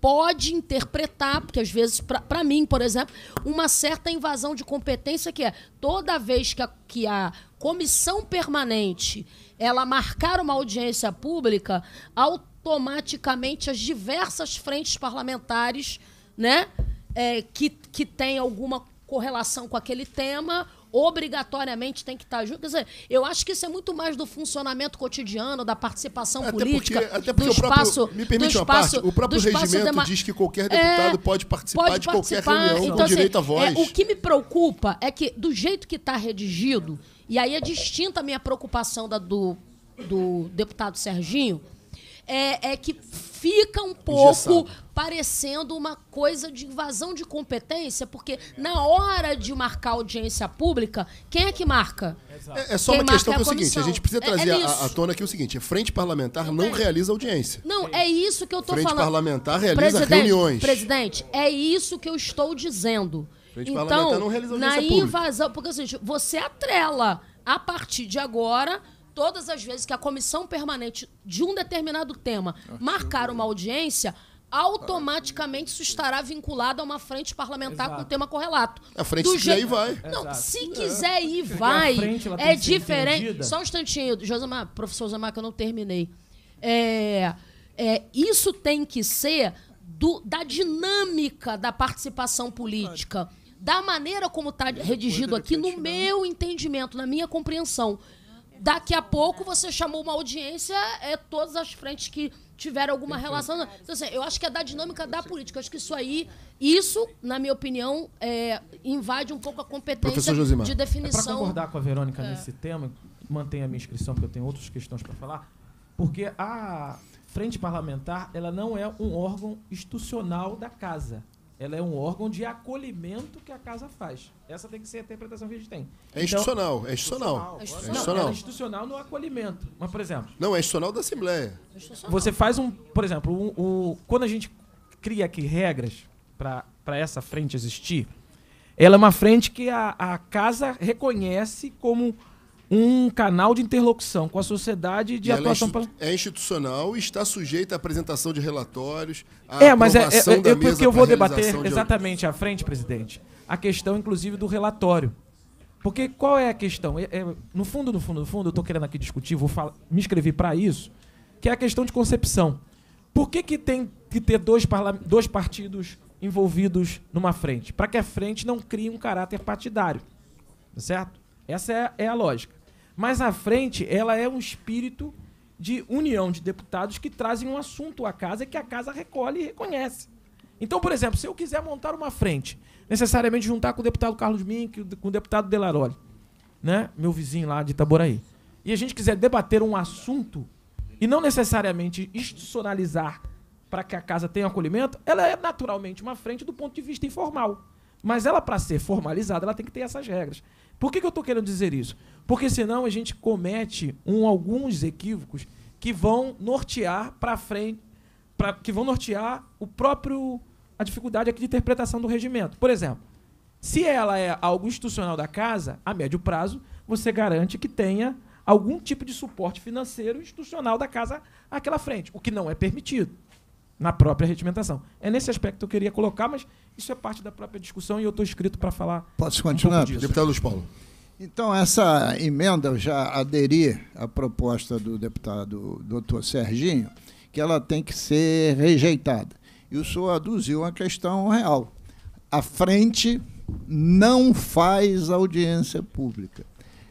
pode interpretar, porque às vezes, para mim, por exemplo, uma certa invasão de competência que é toda vez que a, que a comissão permanente ela marcar uma audiência pública, ao automaticamente as diversas frentes parlamentares né, é, que, que têm alguma correlação com aquele tema obrigatoriamente tem que estar junto. Quer dizer, eu acho que isso é muito mais do funcionamento cotidiano, da participação até política, porque, até porque do espaço... Próprio, me permite uma espaço, parte, o próprio regimento dema... diz que qualquer deputado é, pode, participar pode, participar de qualquer reunião então, com assim, direito à é, voz. É, o que me preocupa é que, do jeito que está redigido, e aí é distinta a minha preocupação da do, do deputado Serginho, é, é que fica um pouco Engessado. parecendo uma coisa de invasão de competência, porque na hora de marcar audiência pública, quem é que marca? É, é só quem uma questão que é o seguinte, a gente precisa é, trazer é, à tona aqui o seguinte, a frente parlamentar não realiza audiência. Não, é isso que eu estou falando. Frente parlamentar realiza presidente, reuniões. Presidente, é isso que eu estou dizendo. Frente então, parlamentar não realiza audiência na invasão, pública. porque assim, você atrela a partir de agora todas as vezes que a comissão permanente de um determinado tema ah, marcar uma audiência, automaticamente isso estará vinculado a uma frente parlamentar Exato. com tema correlato. A frente Do se quiser ir, vai. Não, Exato. se é. quiser ir, vai. Frente, é diferente. Entendida. Só um instantinho, Josamar, professor Josamar, que eu não terminei. É, é, isso tem que ser do, da dinâmica da participação política. Da maneira como está redigido aqui, no né? meu entendimento, na minha compreensão. Daqui a pouco você chamou uma audiência, é todas as frentes que tiveram alguma relação. Então, assim, eu acho que é da dinâmica da política. Eu acho que isso aí, isso, na minha opinião, é, invade um pouco a competência de é definição. É para concordar com a Verônica é. nesse tema, mantenha a minha inscrição, porque eu tenho outras questões para falar, porque a frente parlamentar ela não é um órgão institucional da casa. Ela é um órgão de acolhimento que a casa faz. Essa tem que ser a interpretação que a gente tem. É institucional, é institucional. institucional. É, é institucional. Não, é institucional no acolhimento. Mas, por exemplo. Não, é institucional da Assembleia. É institucional. Você faz um. Por exemplo, um, um, quando a gente cria aqui regras para essa frente existir, ela é uma frente que a, a casa reconhece como um canal de interlocução com a sociedade de e é atuação. É, institu é institucional e está sujeita à apresentação de relatórios. é, mas é, é, é, é porque eu vou debater de... exatamente à frente, presidente, a questão, inclusive, do relatório. Porque qual é a questão? É, é, no fundo, no fundo, no fundo, eu estou querendo aqui discutir, vou me inscrevi para isso, que é a questão de concepção. Por que, que tem que ter dois, dois partidos envolvidos numa frente? Para que a frente não crie um caráter partidário. Tá certo? Essa é, é a lógica. Mas a frente, ela é um espírito de união de deputados que trazem um assunto à casa que a casa recolhe e reconhece. Então, por exemplo, se eu quiser montar uma frente, necessariamente juntar com o deputado Carlos Mink, com o deputado Delaroli, né, meu vizinho lá de Itaboraí, e a gente quiser debater um assunto e não necessariamente institucionalizar para que a casa tenha acolhimento, ela é naturalmente uma frente do ponto de vista informal. Mas ela, para ser formalizada, ela tem que ter essas regras. Por que, que eu estou querendo dizer isso? Porque senão a gente comete um, alguns equívocos que vão nortear para frente, pra, que vão nortear o próprio a dificuldade aqui de interpretação do regimento. Por exemplo, se ela é algo institucional da casa, a médio prazo você garante que tenha algum tipo de suporte financeiro institucional da casa àquela frente, o que não é permitido na própria regimentação. É nesse aspecto que eu queria colocar, mas isso é parte da própria discussão e eu estou escrito para falar. Posso continuar, um deputado Luiz Paulo? Então, essa emenda, eu já aderi à proposta do deputado doutor Serginho, que ela tem que ser rejeitada. E o senhor aduziu uma questão real. A frente não faz audiência pública.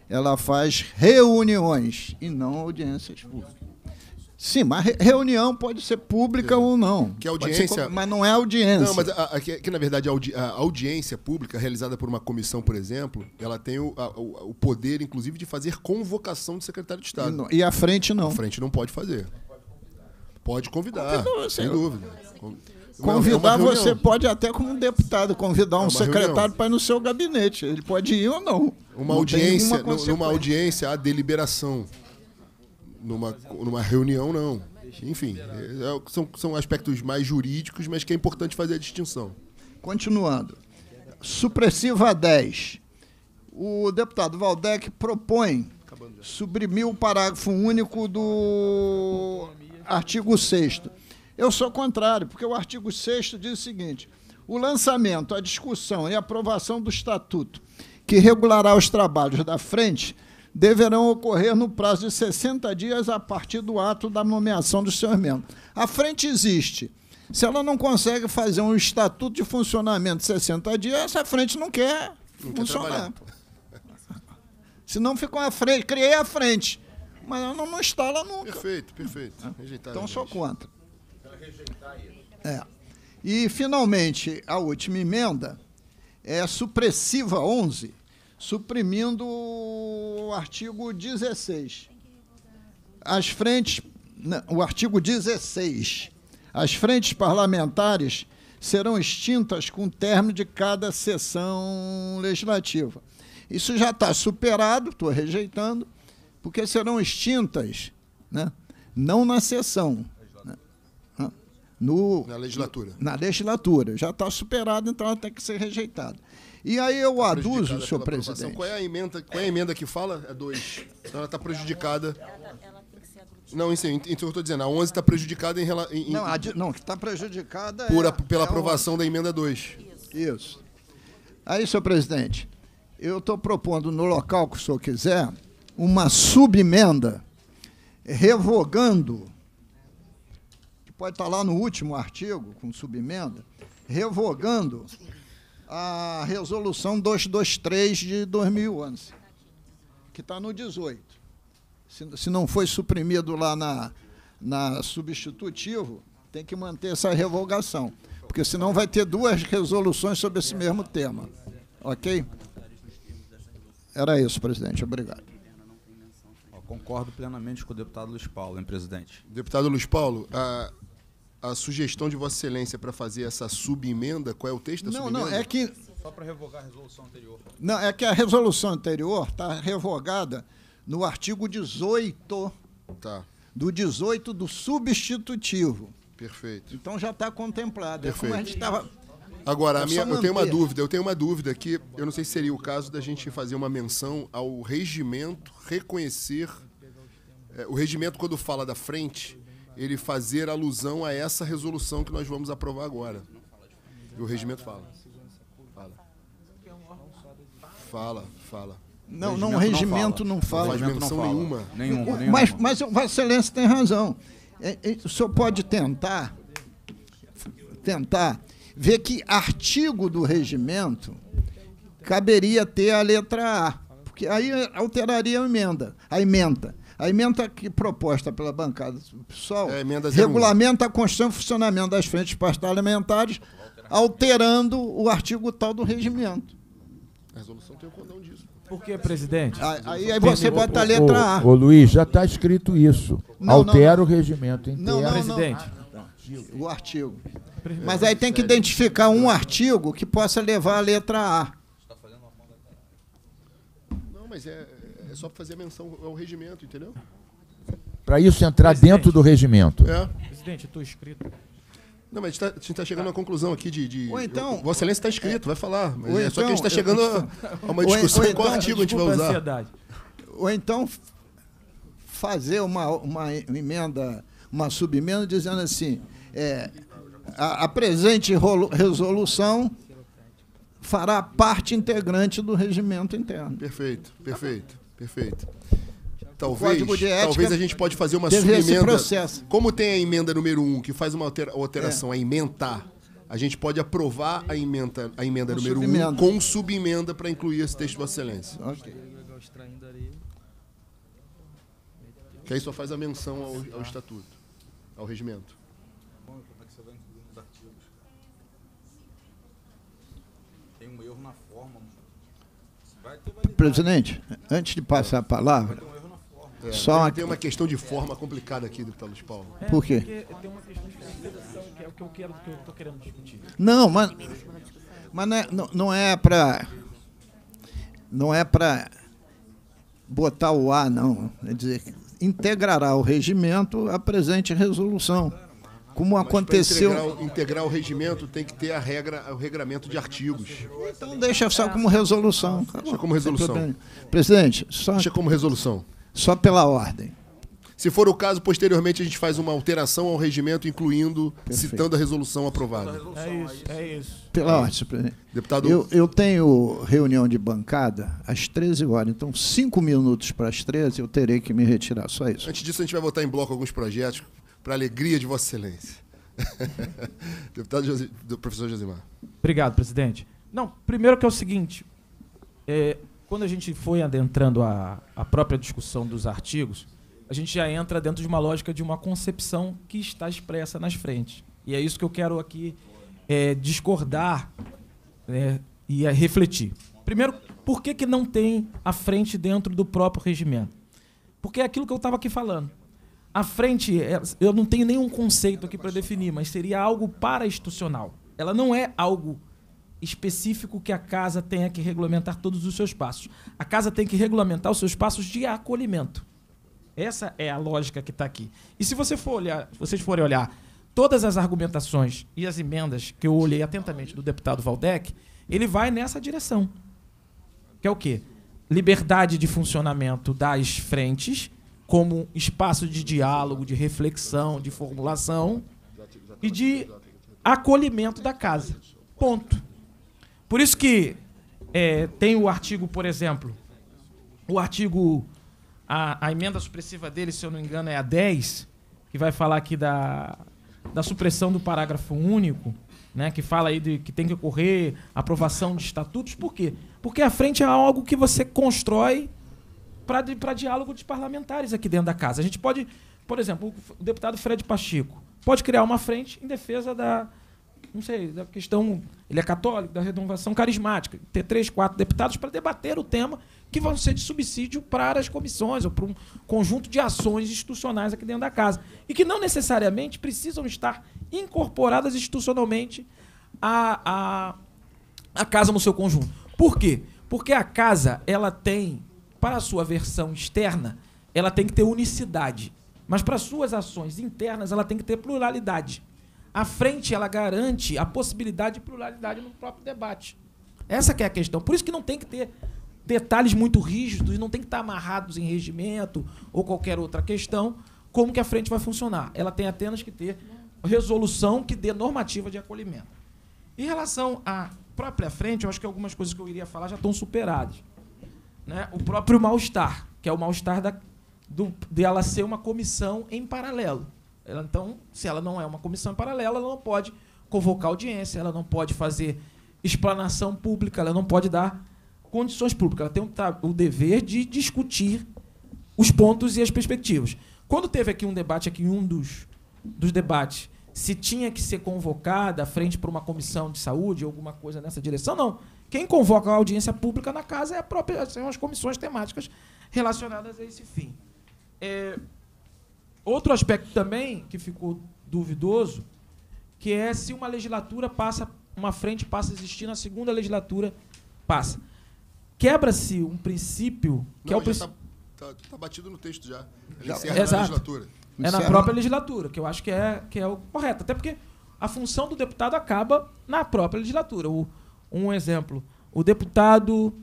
Ela faz reuniões e não audiências públicas. Sim, mas reunião pode ser pública é. ou não. Que audiência. Ser, mas não é audiência. Não, mas a, a, que, que, na verdade a, audi, a, audiência pública realizada por uma comissão, por exemplo, ela tem o, o poder, inclusive, de fazer convocação do secretário de Estado. Não, e a frente não. A frente não pode fazer. Pode convidar, convidar sem dúvida. É convidar é você pode até como deputado convidar é um secretário para ir no seu gabinete. Ele pode ir ou não. Uma não audiência, numa audiência há deliberação numa, numa reunião, não. Enfim, é, são, são aspectos mais jurídicos, mas que é importante fazer a distinção. Continuando. Supressiva 10. O deputado Valdec propõe suprimir o parágrafo único do artigo 6. Eu sou contrário, porque o artigo 6 diz o seguinte: o lançamento, a discussão e aprovação do estatuto que regulará os trabalhos da frente deverão ocorrer no prazo de 60 dias a partir do ato da nomeação dos seus membros. A frente existe. Se ela não consegue fazer um estatuto de funcionamento de 60 dias, essa frente não quer não funcionar. Quer não ficou a frente, criei a frente. Mas ela não, não instala nunca. Perfeito, perfeito. Ah, rejeitar então sou contra. rejeitar isso. É. E, finalmente, a última emenda é supressiva 11, suprimindo o artigo 16. As frentes, né, o artigo 16. As frentes parlamentares serão extintas com o término de cada sessão legislativa. Isso já está superado, estou rejeitando, porque serão extintas, né? não na sessão. Né, no, na legislatura. Na legislatura. Já está superado, então ela tem que ser rejeitada. E aí eu tá aduzo, senhor presidente. Qual é a emenda, qual é a emenda que fala? É 2. Então ela está prejudicada. Ela, ela, tem que ser não, isso, então eu estou dizendo, a 11 está prejudicada em relação. Não, não, que está prejudicada por, é, pela é aprovação da emenda 2. Isso. isso. Aí, senhor presidente, eu estou propondo no local que o senhor quiser uma subemenda revogando, que pode estar tá lá no último artigo, com subemenda, revogando a resolução 223 de 2011, que está no 18. Se, se não foi suprimido lá na, na substitutivo, tem que manter essa revogação, porque senão vai ter duas resoluções sobre esse mesmo tema. Ok? Era isso, presidente. Obrigado. Concordo plenamente com o deputado Luiz Paulo, hein, presidente. Deputado Luiz Paulo, a, ah, a sugestão de Vossa Excelência para fazer essa subemenda, qual é o texto da não, subemenda? Não, é que. Só para revogar a resolução anterior. Não, é que a resolução anterior está revogada no artigo 18. Tá. Do 18 do substitutivo. Perfeito. Então já está contemplado. Perfeito. É como a gente estava. Agora, é minha, eu tenho uma dúvida, eu tenho uma dúvida que eu não sei se seria o caso da gente fazer uma menção ao regimento reconhecer. É, o regimento, quando fala da frente, ele fazer alusão a essa resolução que nós vamos aprovar agora. E o regimento fala. Fala. Fala, fala. Não, não, regimento não fala. Não faz menção nenhuma. Nenhuma, nenhuma. Mas, mas Vossa Excelência tem razão. É, é, o senhor pode tentar, tentar ver que artigo do regimento caberia ter a letra A, porque aí alteraria a emenda, a emenda. A emenda que proposta pela bancada do PSOL é, regulamenta a constante funcionamento das frentes parlamentares, alterando o artigo tal do regimento. A resolução tem o condão disso. Por que, presidente? Aí, aí você bota a letra A. Ô, Luiz, já está escrito isso. Não, Altera não, o regimento inteiro. Não, não, presidente. O artigo. Mas aí tem que identificar um artigo que possa levar a letra A. Não, mas é. É só para fazer menção ao regimento, entendeu? Para isso entrar Presidente. dentro do regimento. É. Presidente, estou escrito. Não, mas a gente está tá chegando tá. à conclusão aqui de. de ou então. Eu, Vossa Excelência está escrito, é, vai falar. Mas é, então, só que a gente está então- chegando eu, a, a, uma discussão em então- qual então- artigo a gente vai usar. Ansiedade. Ou então fazer uma, uma emenda, uma subemenda dizendo assim. É, a, a, presente resolução fará parte integrante do regimento interno. Perfeito, perfeito. Perfeito. Talvez, talvez a gente pode fazer uma subemenda. Como tem a emenda número 1, um, que faz uma alteração, é. a ementar, a gente pode aprovar a emenda, a emenda número 1 um, com subemenda para incluir esse texto, Vossa Excelência. Que aí só faz a menção ao, ao estatuto, ao regimento. Presidente, antes de passar a palavra, é, Só tem, uma questão de forma complicada aqui, deputado Luiz Paulo. É, Por quê? Tem uma questão de consideração, que é o que eu quero, que eu estou querendo discutir. Não, mas, mas não é para. Não é para é botar o A, não. É dizer, integrará o regimento à presente resolução. Como Mas aconteceu. Integrar, integrar, o regimento tem que ter a regra, o regramento de artigos. Então deixa só como resolução. Deixa como resolução. Presidente, só. Deixa como resolução. Só pela ordem. Se for o caso, posteriormente a gente faz uma alteração ao regimento, incluindo, Perfeito. citando a resolução aprovada. É isso, é isso. É pela é. ordem, presidente. Deputado. Eu, eu, tenho reunião de bancada às 13 horas, então cinco minutos para as 13 eu terei que me retirar, só isso. Antes disso, a gente vai votar em bloco alguns projetos para a alegria de Vossa Excelência. Deputado do professor Josimar. Obrigado, presidente. Não, primeiro que é o seguinte, é, quando a gente foi adentrando a, a própria discussão dos artigos, a gente já entra dentro de uma lógica de uma concepção que está expressa nas frentes. E é isso que eu quero aqui é, discordar né, e é refletir. Primeiro, por que, que não tem a frente dentro do próprio regimento? Porque é aquilo que eu estava aqui falando. A frente, é, eu não tenho nenhum conceito aqui para definir, mas seria algo para institucional. Ela não é algo específico que a casa tenha que regulamentar todos os seus passos. A casa tem que regulamentar os seus passos de acolhimento. Essa é a lógica que está aqui. E se você for olhar, vocês forem olhar todas as argumentações e as emendas que eu olhei atentamente do deputado Valdec, ele vai nessa direção. Que é o quê? Liberdade de funcionamento das frentes como espaço de diálogo, de reflexão, de formulação e de acolhimento da casa. Ponto. Por isso que é, tem o artigo, por exemplo, o artigo, a, a, emenda supressiva dele, se eu não me engano, é a 10, que vai falar aqui da, da supressão do parágrafo único, né, que fala aí de que tem que ocorrer aprovação de estatutos. Por quê? Porque a frente é algo que você constrói para diálogo de parlamentares aqui dentro da casa. A gente pode, por exemplo, o deputado Fred Pacheco pode criar uma frente em defesa da, não sei, da questão, ele é católico, da renovação carismática, ter três, quatro deputados para debater o tema que vão ser de subsídio para as comissões ou para um conjunto de ações institucionais aqui dentro da casa e que não necessariamente precisam estar incorporadas institucionalmente à, à, à casa no seu conjunto. Por quê? Porque a casa ela tem para a sua versão externa, ela tem que ter unicidade. Mas para suas ações internas, ela tem que ter pluralidade. A frente, ela garante a possibilidade de pluralidade no próprio debate. Essa é a questão. Por isso que não tem que ter detalhes muito rígidos, não tem que estar amarrados em regimento ou qualquer outra questão, como que a frente vai funcionar. Ela tem apenas que ter resolução que dê normativa de acolhimento. Em relação à própria frente, eu acho que algumas coisas que eu iria falar já estão superadas né, o próprio mal-estar, que é o mal-estar da, do, dela ser uma comissão em paralelo. Ela, então, se ela não é uma comissão em paralelo, ela não pode convocar audiência, ela não pode fazer explanação pública, ela não pode dar condições públicas. Ela tem o, o dever de discutir os pontos e as perspectivas. Quando teve aqui um debate, aqui um dos, dos debates, se tinha que ser convocada à frente para uma comissão de saúde, alguma coisa nessa direção, não. Quem convoca a audiência pública na casa é a própria, são as comissões temáticas relacionadas a esse fim. É, outro aspecto também que ficou duvidoso, que é se uma legislatura passa, uma frente passa a existir na segunda legislatura passa. Quebra-se um princípio que é Não, é o princípio tá, tá, tá batido no texto já. Ele encerra Exato. na legislatura. É na própria legislatura, que eu acho que é, que é o correto. Até porque a função do deputado acaba na própria legislatura. O, um exemplo, o deputado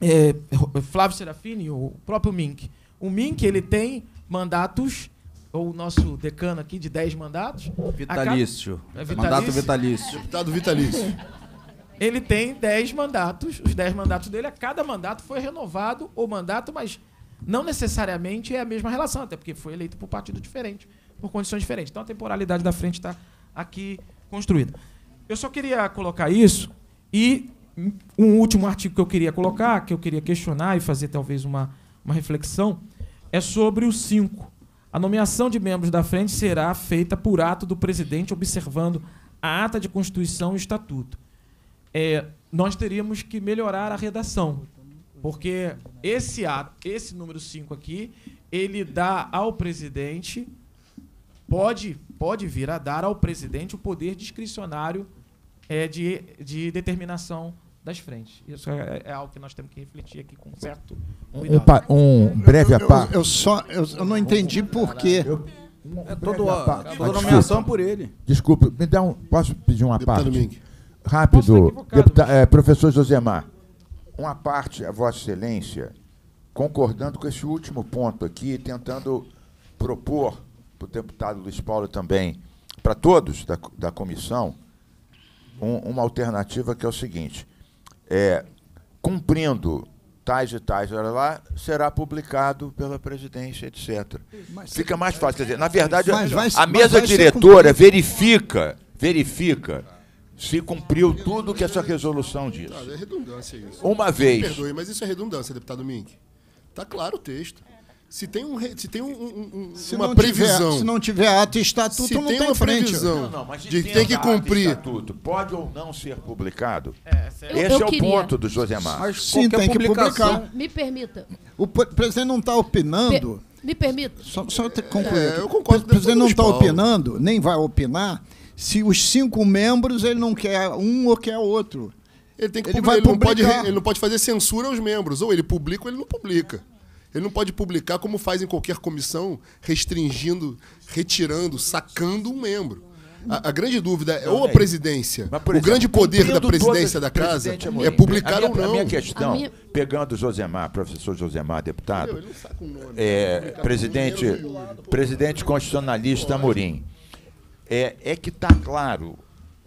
é, Flávio Serafini, o próprio Mink. O Mink ele tem mandatos ou o nosso decano aqui de 10 mandatos. Vitalício. Cada... É vitalício. Mandato vitalício. Deputado vitalício. Ele tem 10 mandatos, os 10 mandatos dele, a cada mandato foi renovado o mandato, mas não necessariamente é a mesma relação, até porque foi eleito por partido diferente, por condições diferentes. Então a temporalidade da frente está aqui construída. Eu só queria colocar isso e um último artigo que eu queria colocar, que eu queria questionar e fazer talvez uma, uma reflexão, é sobre o 5. A nomeação de membros da frente será feita por ato do presidente, observando a ata de Constituição e o Estatuto. É, nós teríamos que melhorar a redação, porque esse ato, esse número 5 aqui, ele dá ao presidente, pode, pode vir a dar ao presidente o poder discricionário é, de, de determinação das frentes. Isso é, é, algo que nós temos que refletir aqui com certo cuidado. Um, um breve aparte. Eu, eu, só eu, eu não entendi por quê. é todo, a, nomeação por ele. Desculpe, me dá um, posso pedir uma parte? Mink. Rápido, né? é, professor Josemar. Uma parte, a Vossa Excelência, concordando com esse último ponto aqui, tentando propor para o deputado Luiz Paulo também, para todos da, da comissão, um, uma alternativa que é o seguinte: é, cumprindo tais e tais horas lá, será publicado pela presidência, etc. Mas Fica mais fácil. Quer dizer, na verdade, vai, a mesa diretora verifica, verifica se cumpriu tudo que essa resolução diz. É redundância isso. Uma vez. Me perdoe, mas isso é redundância, deputado Mink. Está claro o texto. Se tem, um, se tem um, um, se uma previsão. Tiver, se não tiver ato e estatuto, se não tem, tem uma tá frente. previsão. Não, não, mas de tem que cumprir. Estatuto, pode ou não ser publicado? É, eu, Esse eu é queria. o ponto do José Mas sim, tem que publicar. Me permita. O presidente não está opinando. me permita. Só, só concluir. É, eu concordo. O presidente não está opinando, nem vai opinar, se os cinco membros ele não quer um ou quer outro. Ele tem que ele publicar. Ele não, pode, ele não pode fazer censura aos membros. Ou ele publica ou ele não publica. Ele não pode publicar como faz em qualquer comissão, restringindo, retirando, sacando um membro. A, a grande dúvida é ou a é. presidência, Mas, exemplo, o grande poder da presidência da casa é, é publicar minha, ou não. A minha questão, a minha... pegando Josemar, professor Josemar, deputado, é, presidente, presidente constitucionalista Amorim, é, é que está claro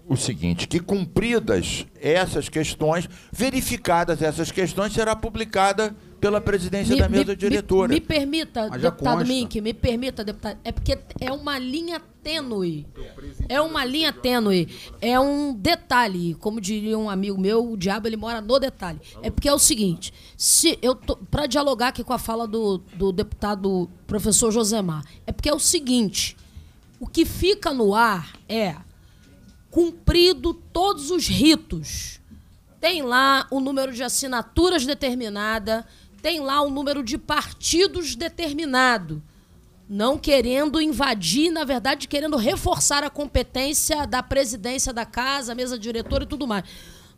o seguinte, que cumpridas essas questões, verificadas essas questões, será publicada pela presidência me, da mesa me, diretora. Me, me permita, Mas deputado Mink, me permita, deputado. É porque é uma linha tênue. É uma linha tênue. É um detalhe. Como diria um amigo meu, o diabo ele mora no detalhe. É porque é o seguinte: se eu para dialogar aqui com a fala do, do deputado professor Josemar, é porque é o seguinte: o que fica no ar é cumprido todos os ritos. Tem lá o número de assinaturas determinada tem lá um número de partidos determinado, não querendo invadir, na verdade, querendo reforçar a competência da presidência da casa, mesa diretora e tudo mais.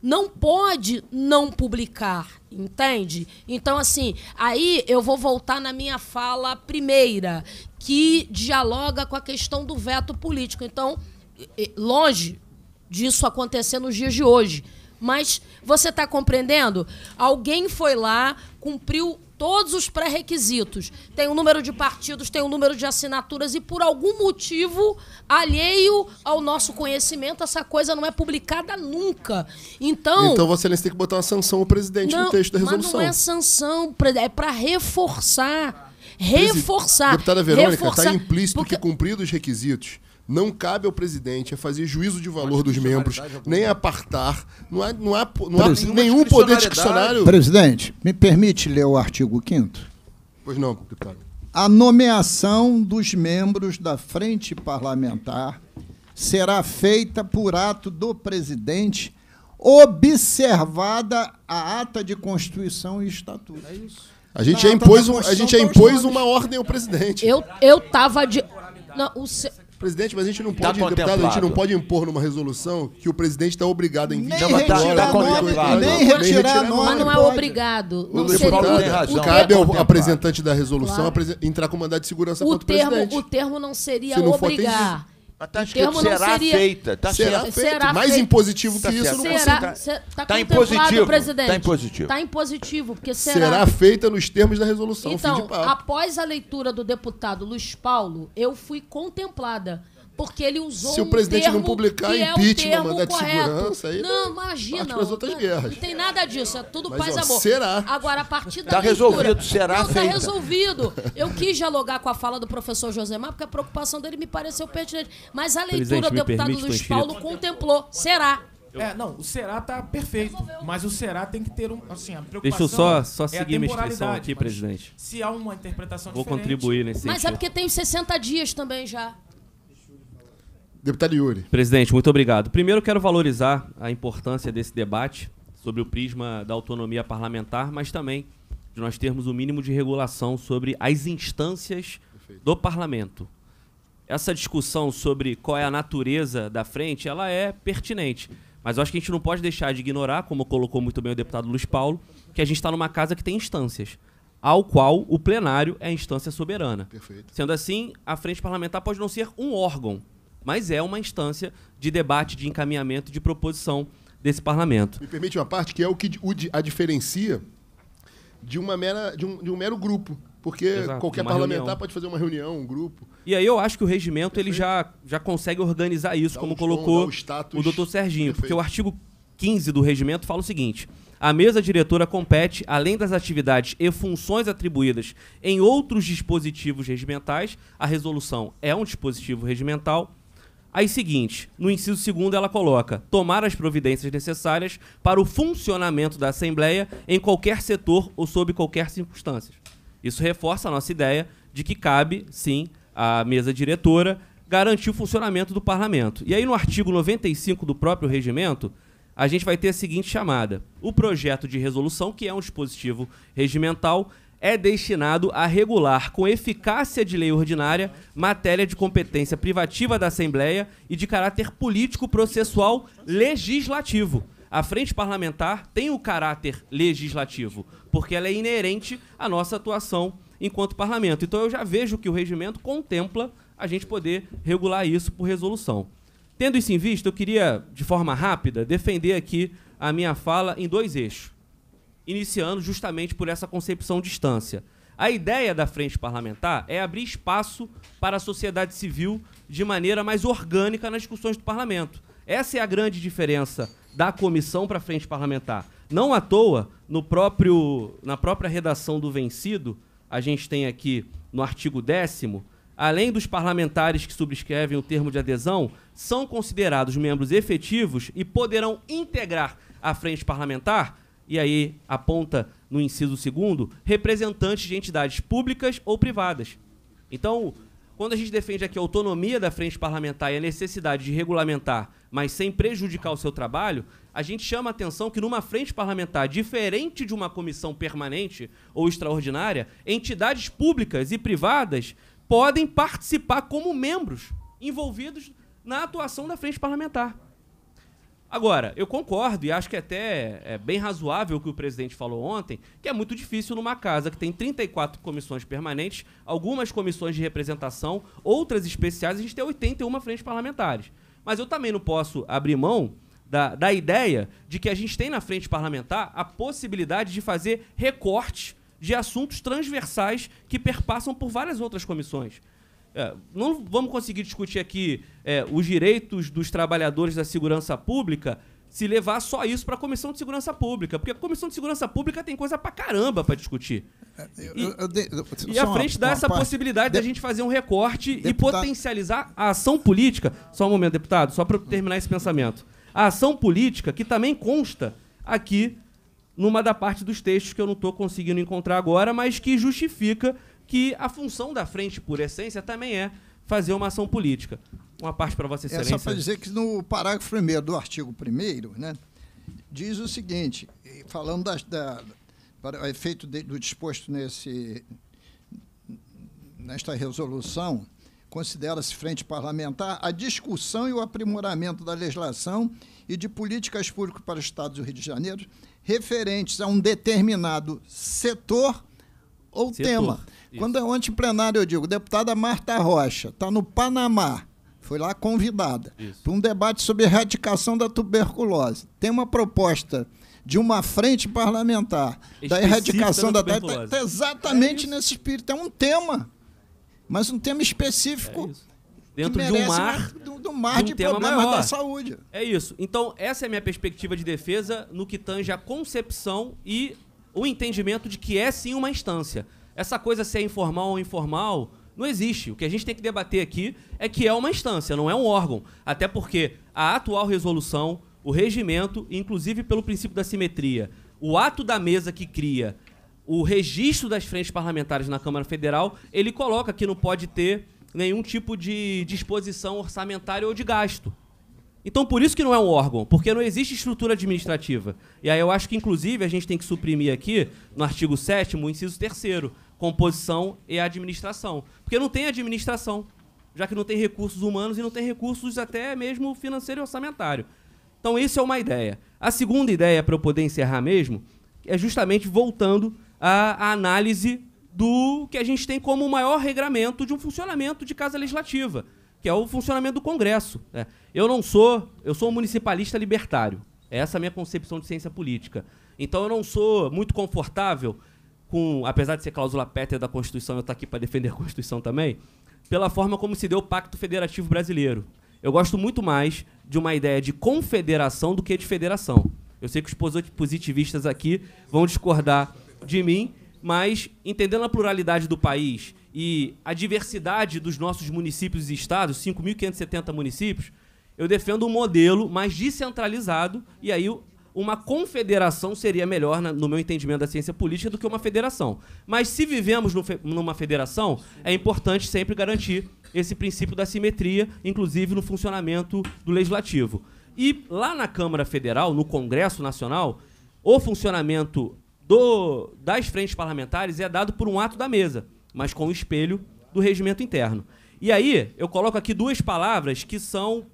Não pode não publicar, entende? Então, assim, aí eu vou voltar na minha fala primeira, que dialoga com a questão do veto político. Então, longe disso acontecer nos dias de hoje mas você está compreendendo? Alguém foi lá, cumpriu todos os pré-requisitos. Tem o um número de partidos, tem o um número de assinaturas e por algum motivo alheio ao nosso conhecimento, essa coisa não é publicada nunca. Então, Então você tem que botar uma sanção ao presidente não, no texto da resolução. Mas não é sanção, é para reforçar, reforçar. Deputada Verônica, está implícito porque... que cumprido os requisitos não cabe ao presidente é fazer juízo de valor dos é membros, nem apartar. Não há, não há, não há nenhum poder discricionário. Presidente, me permite ler o artigo 5 Pois não, deputado. A nomeação dos membros da frente parlamentar será feita por ato do presidente, observada a ata de Constituição e Estatuto. É isso. A gente já impôs, a gente já impôs uma ordem ao presidente. Eu, eu tava de. Não, o, se- Presidente, mas a gente não tá pode, tá deputado, a gente não pode impor numa resolução que o presidente está obrigado a enviar. Tá nem, retirar, hora, nome, nem retirar, retirar nome. Mas não é obrigado. Não o deputado seria... o razão. Cabe ao apresentante da resolução é claro. entrar com mandado de segurança o contra termo, o presidente. O termo não seria se não obrigar. Até acho que será seria... feita. Tá será, feita. Será Mais impositivo que tá isso, certo. não será, consigo. Está tá impositivo, presidente. Tá impositivo. está impositivo, porque será. Será feita nos termos da resolução. Então, após a leitura do deputado Luiz Paulo, eu fui contemplada porque ele usou Se o presidente um não publicar, é impeachment, é um mandar de segurança aí. Não, imagina. Não, outras guerras. não tem nada disso, é tudo Mas, paz e amor. Será? Agora, a partir da. Está resolvido, será? Não, está resolvido. Eu quis dialogar com a fala do professor Josemar, porque a preocupação dele me pareceu pertinente. Mas a leitura do deputado Luiz Paulo contemplou. Será? É, não, o Será tá perfeito, mas o Será tem que ter um, assim, a preocupação Deixa eu só, só é seguir é minha inscrição aqui, presidente. Se há uma interpretação Vou diferente... Vou contribuir nesse Mas é sentido. é porque tem 60 dias também já. Deputado Yuri. Presidente, muito obrigado. Primeiro, quero valorizar a importância desse debate sobre o prisma da autonomia parlamentar, mas também de nós termos o um mínimo de regulação sobre as instâncias Perfeito. do parlamento. Essa discussão sobre qual é a natureza da frente, ela é pertinente. Mas eu acho que a gente não pode deixar de ignorar, como colocou muito bem o deputado Luiz Paulo, que a gente está numa casa que tem instâncias, ao qual o plenário é a instância soberana. Perfeito. Sendo assim, a frente parlamentar pode não ser um órgão, mas é uma instância de debate, de encaminhamento, de proposição desse parlamento. Me permite uma parte que é o que a diferencia de, uma mera, de, um, de um mero grupo. Porque Exato, qualquer parlamentar reunião. pode fazer uma reunião, um grupo. E aí eu acho que o regimento ele já, já consegue organizar isso, dá como um colocou o, o doutor Serginho. Perfeito. Porque o artigo 15 do regimento fala o seguinte: a mesa diretora compete, além das atividades e funções atribuídas em outros dispositivos regimentais, a resolução é um dispositivo regimental Aí, seguinte, no inciso segundo ela coloca: tomar as providências necessárias para o funcionamento da Assembleia em qualquer setor ou sob qualquer circunstância. Isso reforça a nossa ideia de que cabe, sim, à mesa diretora garantir o funcionamento do parlamento. E aí, no artigo 95 do próprio regimento, a gente vai ter a seguinte chamada: o projeto de resolução, que é um dispositivo regimental, é destinado a regular com eficácia de lei ordinária matéria de competência privativa da Assembleia e de caráter político processual legislativo. A frente parlamentar tem o caráter legislativo, porque ela é inerente à nossa atuação enquanto parlamento. Então eu já vejo que o regimento contempla a gente poder regular isso por resolução. Tendo isso em vista, eu queria, de forma rápida, defender aqui a minha fala em dois eixos iniciando justamente por essa concepção de distância. A ideia da frente parlamentar é abrir espaço para a sociedade civil de maneira mais orgânica nas discussões do parlamento. Essa é a grande diferença da comissão para a frente parlamentar. Não à toa, no próprio, na própria redação do vencido, a gente tem aqui no artigo 10 além dos parlamentares que subscrevem o termo de adesão, são considerados membros efetivos e poderão integrar a frente parlamentar e aí aponta no inciso segundo, representantes de entidades públicas ou privadas. Então, quando a gente defende aqui a autonomia da frente parlamentar e a necessidade de regulamentar, mas sem prejudicar o seu trabalho, a gente chama a atenção que numa frente parlamentar, diferente de uma comissão permanente ou extraordinária, entidades públicas e privadas podem participar como membros envolvidos na atuação da frente parlamentar. Agora, eu concordo e acho que até é bem razoável o que o presidente falou ontem, que é muito difícil numa casa que tem 34 comissões permanentes, algumas comissões de representação, outras especiais, a gente tem 81 frentes parlamentares. Mas eu também não posso abrir mão da, da ideia de que a gente tem na frente parlamentar a possibilidade de fazer recortes de assuntos transversais que perpassam por várias outras comissões. É, não vamos conseguir discutir aqui é, os direitos dos trabalhadores da segurança pública se levar só isso para a Comissão de Segurança Pública, porque a Comissão de Segurança Pública tem coisa para caramba para discutir. É, e, eu, eu, eu, e a frente uma, dá uma essa parte, possibilidade de, da gente fazer um recorte deputado, e potencializar a ação política. Só um momento, deputado, só para terminar esse pensamento. A ação política, que também consta aqui numa da parte dos textos que eu não estou conseguindo encontrar agora, mas que justifica que a função da frente, por essência, também é fazer uma ação política. Uma parte para Vossa Excelência. É só para dizer que no parágrafo primeiro do artigo 1, né, diz o seguinte, falando das, da, para o efeito de, do disposto nesse, nesta resolução, considera-se frente parlamentar a discussão e o aprimoramento da legislação e de políticas públicas para o Estado do Rio de Janeiro referentes a um determinado setor ou setor. tema é ontem em plenário, eu digo, deputada Marta Rocha, está no Panamá, foi lá convidada para um debate sobre erradicação da tuberculose. Tem uma proposta de uma frente parlamentar Específica da erradicação da, da tuberculose. Tá exatamente é nesse espírito. É um tema, mas um tema específico. É Dentro de um mar, do, do mar de, um de problemas maior. da saúde. É isso. Então, essa é a minha perspectiva de defesa no que tange a concepção e o entendimento de que é sim uma instância. Essa coisa se é informal ou informal não existe. O que a gente tem que debater aqui é que é uma instância, não é um órgão. Até porque a atual resolução, o regimento, inclusive pelo princípio da simetria, o ato da mesa que cria o registro das frentes parlamentares na Câmara Federal, ele coloca que não pode ter nenhum tipo de disposição orçamentária ou de gasto. Então, por isso que não é um órgão, porque não existe estrutura administrativa. E aí eu acho que, inclusive, a gente tem que suprimir aqui, no artigo 7, o inciso 3 composição e administração. Porque não tem administração, já que não tem recursos humanos e não tem recursos até mesmo financeiro e orçamentário. Então, isso é uma ideia. A segunda ideia, para eu poder encerrar mesmo, é justamente voltando à, análise do que a gente tem como o maior regramento de um funcionamento de casa legislativa, que é o funcionamento do Congresso. Né? Eu não sou, eu sou um municipalista libertário. Essa é a minha concepção de ciência política. Então eu não sou muito confortável com, apesar de ser cláusula pétrea da Constituição, eu estou aqui para defender a Constituição também, pela forma como se deu o Pacto Federativo Brasileiro. Eu gosto muito mais de uma ideia de confederação do que de federação. Eu sei que os positivistas aqui vão discordar de mim, mas entendendo a pluralidade do país e a diversidade dos nossos municípios e estados, 5.570 municípios, eu defendo um modelo mais descentralizado e aí uma confederação seria melhor, no meu entendimento da ciência política, do que uma federação. Mas se vivemos numa federação, é importante sempre garantir esse princípio da simetria, inclusive no funcionamento do legislativo. E lá na Câmara Federal, no Congresso Nacional, o funcionamento do, das frentes parlamentares é dado por um ato da mesa, mas com o espelho do regimento interno. E aí, eu coloco aqui duas palavras que são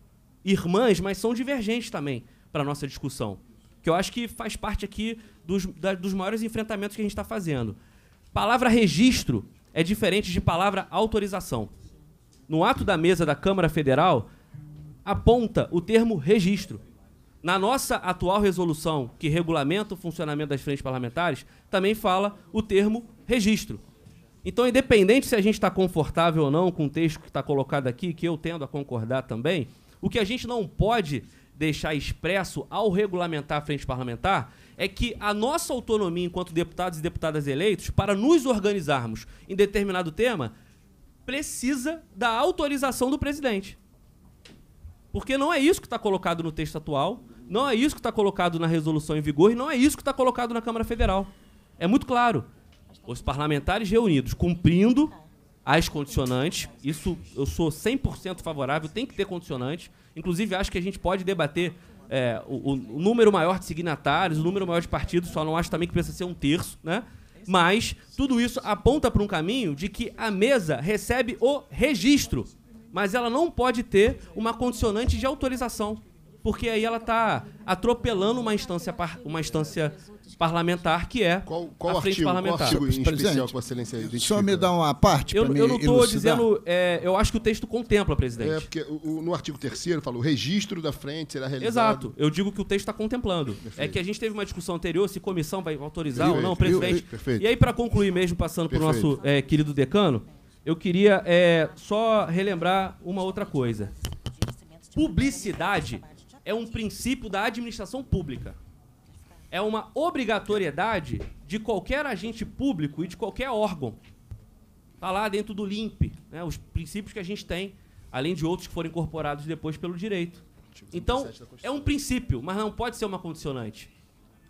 irmãs, mas são divergentes também para a nossa discussão que eu acho que faz parte aqui dos, da, dos maiores enfrentamentos que a gente está fazendo. Palavra registro é diferente de palavra autorização. No ato da mesa da Câmara Federal, aponta o termo registro. Na nossa atual resolução, que regulamenta o funcionamento das frentes parlamentares, também fala o termo registro. Então, independente se a gente está confortável ou não com o texto que está colocado aqui, que eu tendo a concordar também, o que a gente não pode deixar expresso ao regulamentar a frente parlamentar é que a nossa autonomia enquanto deputados e deputadas eleitos, para nos organizarmos em determinado tema, precisa da autorização do presidente. Porque não é isso que está colocado no texto atual, não é isso que está colocado na resolução em vigor e não é isso que está colocado na Câmara Federal. É muito claro. Os parlamentares reunidos cumprindo as condicionantes. Isso eu sou 100% favorável, tem que ter condicionante. Inclusive, acho que a gente pode debater é, o, o, número maior de signatários, o número maior de partidos, só não acho também que precisa ser um terço, né? Mas tudo isso aponta para um caminho de que a mesa recebe o registro, mas ela não pode ter uma condicionante de autorização porque aí ela está atropelando uma instância, par, uma instância parlamentar que é qual, qual a frente artigo, parlamentar. Qual artigo especial que Excelência identifica? Só me dá uma parte eu, eu não estou dizendo... É, eu acho que o texto contempla, presidente. É, porque o, no artigo 3 fala o registro da frente será realizado... Exato. Eu digo que o texto está contemplando. É perfeito. É que a gente teve uma discussão anterior se comissão vai autorizar ou não, presidente. Perfeito. E aí, para concluir mesmo, passando para o nosso é, querido decano, eu queria é, só relembrar uma outra coisa. Publicidade é um princípio da administração pública. É uma obrigatoriedade de qualquer agente público e de qualquer órgão. Está lá dentro do LIMP, né, os princípios que a gente tem, além de outros que foram incorporados depois pelo direito. Tipo, então, é um princípio, mas não pode ser uma condicionante.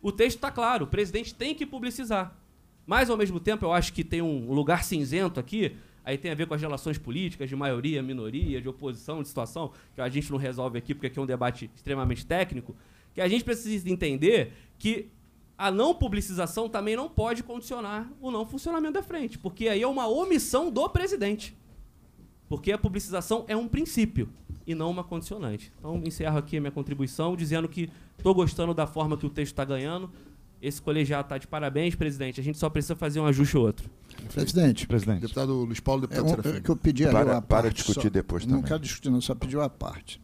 O texto está claro, o presidente tem que publicizar. Mas, ao mesmo tempo, eu acho que tem um lugar cinzento aqui aí tem a ver com as relações políticas de maioria, minoria, de oposição, de situação, que a gente não resolve aqui porque aqui é um debate extremamente técnico, que a gente precisa entender que a não publicização também não pode condicionar o não funcionamento da frente, porque aí é uma omissão do presidente. Porque a publicização é um princípio e não uma condicionante. Então, encerro aqui a minha contribuição dizendo que estou gostando da forma que o texto está ganhando, esse colegiado está de parabéns, presidente. A gente só precisa fazer um ajuste ou outro. Presidente, presidente. deputado Luiz Paulo, deputado é, Serafim. É que eu pedi para, para parte, discutir só, depois não também. Não quero discutir, não, só pediu uma parte.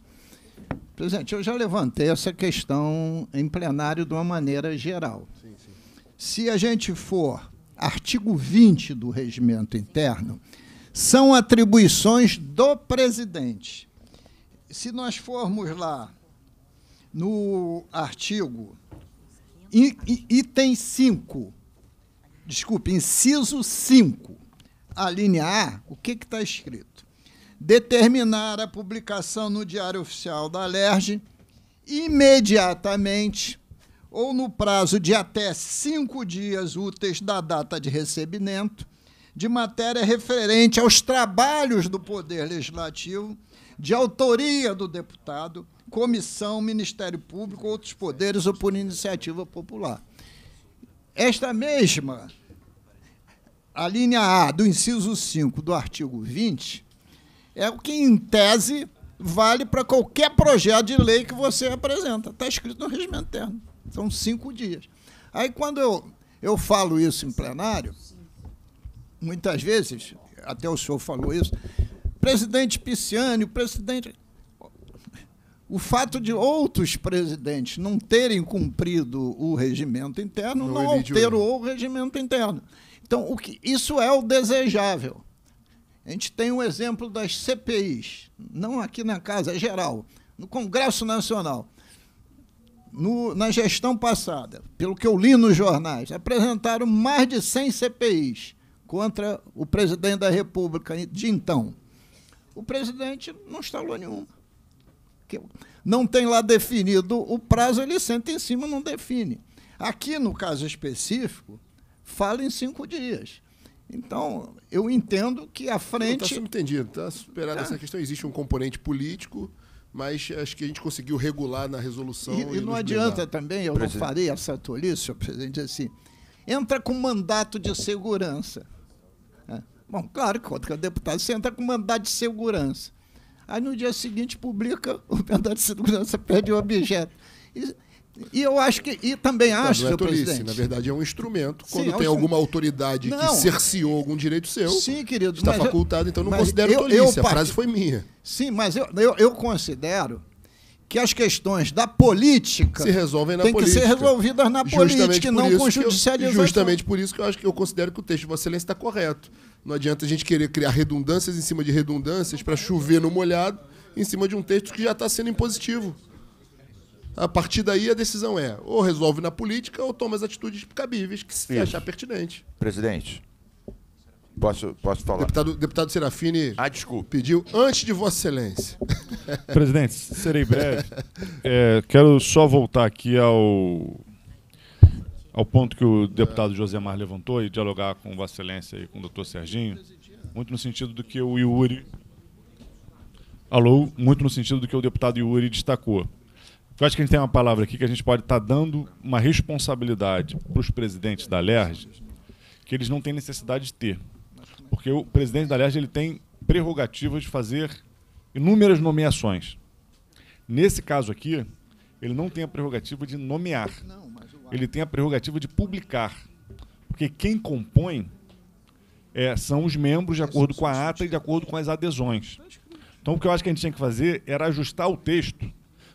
Presidente, eu já levantei essa questão em plenário de uma maneira geral. Sim, sim. Se a gente for artigo 20 do regimento interno, são atribuições do presidente. Se nós formos lá no artigo Item 5. Desculpe, inciso 5. A linha A, o que está escrito? Determinar a publicação no Diário Oficial da Alerj imediatamente ou no prazo de até cinco dias úteis da data de recebimento de matéria referente aos trabalhos do Poder Legislativo de autoria do deputado, comissão, Ministério Público, outros poderes ou por iniciativa popular. Esta mesma, a linha A do inciso 5 do artigo 20, é o que, em tese, vale para qualquer projeto de lei que você apresenta. Está escrito no regimento interno. São cinco dias. Aí, quando eu, eu falo isso em plenário, muitas vezes, até o senhor falou isso, presidente Pisciani, o presidente. O fato de outros presidentes não terem cumprido o regimento interno não alterou o regimento interno. Então, o que, isso é o desejável. A gente tem um exemplo das CPIs, não aqui na casa, é geral, no Congresso Nacional. No, na gestão passada, pelo que eu li nos jornais, apresentaram mais de 100 CPIs contra o presidente da República de então o presidente não instalou nenhuma. Não tem lá definido o prazo, ele senta em cima não define. Aqui, no caso específico, fala em cinco dias. Então, eu entendo que a tá frente. Está subentendido, está superada é. essa questão. Existe um componente político, mas acho que a gente conseguiu regular na resolução. E, e, e não adianta também, eu presidente. não farei essa tolice, senhor presidente, assim. Entra com mandato de segurança. Bom, claro que quando é deputado, você entra com mandado de segurança. Aí no dia seguinte publica o mandado de segurança, pede o objeto. E, e eu acho que. E também acho acho, não é tolice, Na verdade, é um instrumento. Quando sim, é tem alguma autoridade não. que cerceou algum direito seu, sim, querido, está facultado, então não considero eu, tolice. Eu, a frase foi minha. Sim, mas eu, eu, eu considero que as questões da política se resolvem na tem política. que ser resolvidas na justamente política e não com judicialização. Eu, justamente por isso que eu acho que eu considero que o texto de Vossa Excelência está correto. Não adianta a gente querer criar redundâncias em cima de redundâncias para chover no molhado em cima de um texto que já está sendo impositivo. A partir daí a decisão é ou resolve na política ou toma as atitudes cabíveis que se Isso. achar pertinente. Presidente, posso, posso falar? Deputado, deputado Serafini ah, desculpa. pediu antes de Vossa Excelência. Presidente, serei breve. É, quero só voltar aqui ao ao ponto que o deputado José Mar levantou e dialogar com Vossa Excelência e com o doutor Serginho, muito no sentido do que o Iuri Alô, muito no sentido do que o deputado Iuri destacou. Eu acho que a gente tem uma palavra aqui que a gente pode estar tá dando uma responsabilidade para os presidentes da LERJ que eles não têm necessidade de ter. Porque o presidente da LERJ ele tem prerrogativa de fazer inúmeras nomeações. Nesse caso aqui, ele não tem a prerrogativa de nomear. Não ele tem a prerrogativa de publicar. Porque quem compõe é, são os membros de acordo com a ata e de acordo com as adesões. Então, o que eu acho que a gente tinha que fazer era ajustar o texto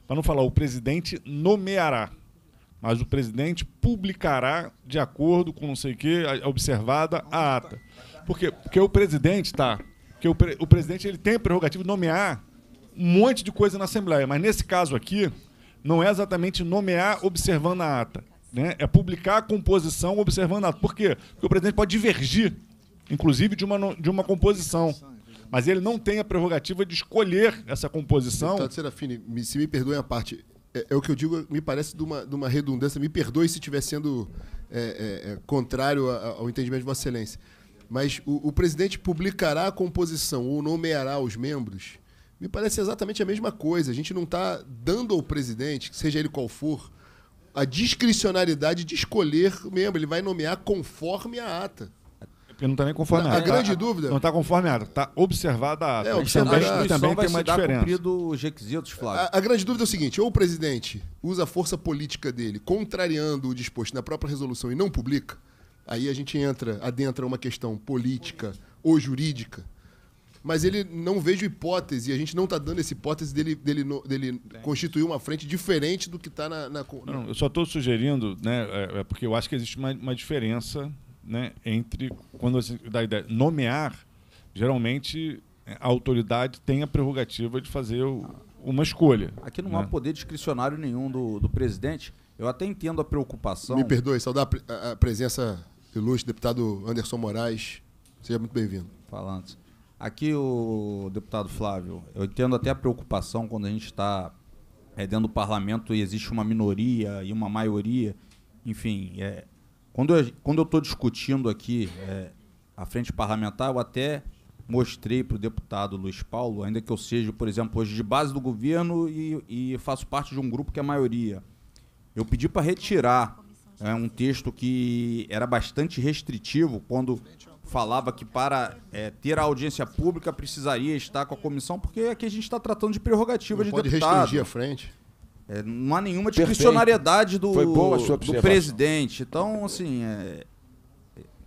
para não falar o presidente nomeará, mas o presidente publicará de acordo com não sei o que, observada a ata. Porque, porque o presidente tá, que o, pre, o presidente ele tem a prerrogativa de nomear um monte de coisa na Assembleia, mas nesse caso aqui, não é exatamente nomear observando a ata, né, é publicar a composição observando a. Por quê? Porque o presidente pode divergir, inclusive, de uma, de uma composição. Mas ele não tem a prerrogativa de escolher essa composição. Deputado Serafini, se me perdoem a parte, é, é, o que eu digo, me parece de uma, de uma redundância. Me perdoe se estiver sendo é, é, é contrário ao entendimento de Vossa Excelência. Mas o, o, presidente publicará a composição ou nomeará os membros. Me parece exatamente a mesma coisa. A gente não está dando ao presidente, seja ele qual for, a discricionariedade de escolher membro. Ele vai nomear conforme a ata. Porque não está nem conforme a ata. A grande dúvida. Não está conforme a ata, está observada a ata. É, observada também, a também tem uma diferença. cumprido os requisitos, Flávio. A, a, grande dúvida é o seguinte: ou o presidente usa a força política dele, contrariando o disposto na própria resolução e não publica, aí a gente entra, adentra uma questão política ou jurídica mas ele não vejo hipótese, a gente não está dando essa hipótese dele, dele, dele é. constituir uma frente diferente do que está na, na, na, Não, eu só estou sugerindo, né, é, é, porque eu acho que existe uma, uma diferença né, entre quando você dá ideia. Nomear, geralmente, é, a autoridade tem a prerrogativa de fazer o, uma escolha. Aqui não né? há poder discricionário nenhum do, do presidente. Eu até entendo a preocupação. Me perdoe, saudar a presença ilustre, deputado Anderson Moraes. Seja muito bem-vindo. Falando. Aqui, o deputado Flávio, eu entendo até a preocupação quando a gente está é, dentro do parlamento e existe uma minoria e uma maioria. Enfim, é, quando eu quando estou discutindo aqui é, a frente parlamentar, eu até mostrei para o deputado Luiz Paulo, ainda que eu seja, por exemplo, hoje de base do governo e, e faço parte de um grupo que é a maioria. Eu pedi para retirar é um texto que era bastante restritivo quando falava que para é, ter a audiência pública precisaria estar com a comissão, porque aqui a gente está tratando de prerrogativa não de pode deputado. Pode restringir a frente. É, não há nenhuma discricionariedade do, do presidente. Então, assim, é,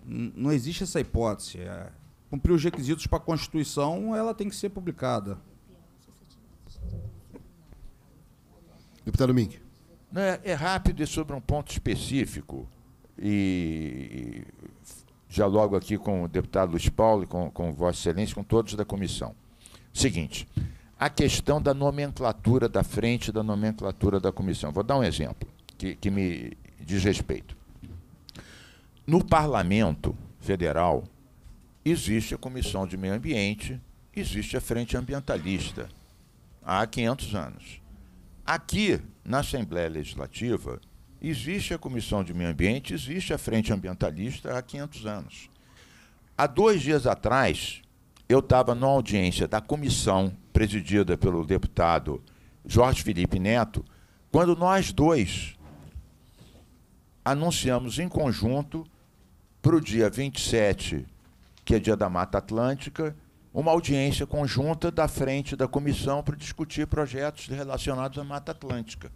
não existe essa hipótese. É, cumprir os requisitos para a Constituição, ela tem que ser publicada. Deputado Mink. Né, é rápido e sobre um ponto específico. E dialogo aqui com o deputado Luiz Paulo, com, com Vossa Excelência, com todos da comissão. Seguinte, a questão da nomenclatura da frente da nomenclatura da comissão. Vou dar um exemplo que, que me diz respeito. No Parlamento Federal, existe a Comissão de Meio Ambiente, existe a Frente Ambientalista, há 500 anos. Aqui, na Assembleia Legislativa, existe a Comissão de Meio Ambiente, existe a Frente Ambientalista há 500 anos. Há dois dias atrás, eu estava numa audiência da comissão presidida pelo deputado Jorge Felipe Neto, quando nós dois anunciamos em conjunto para o dia 27, que é dia da Mata Atlântica, uma audiência conjunta da frente da comissão para discutir projetos relacionados à Mata Atlântica.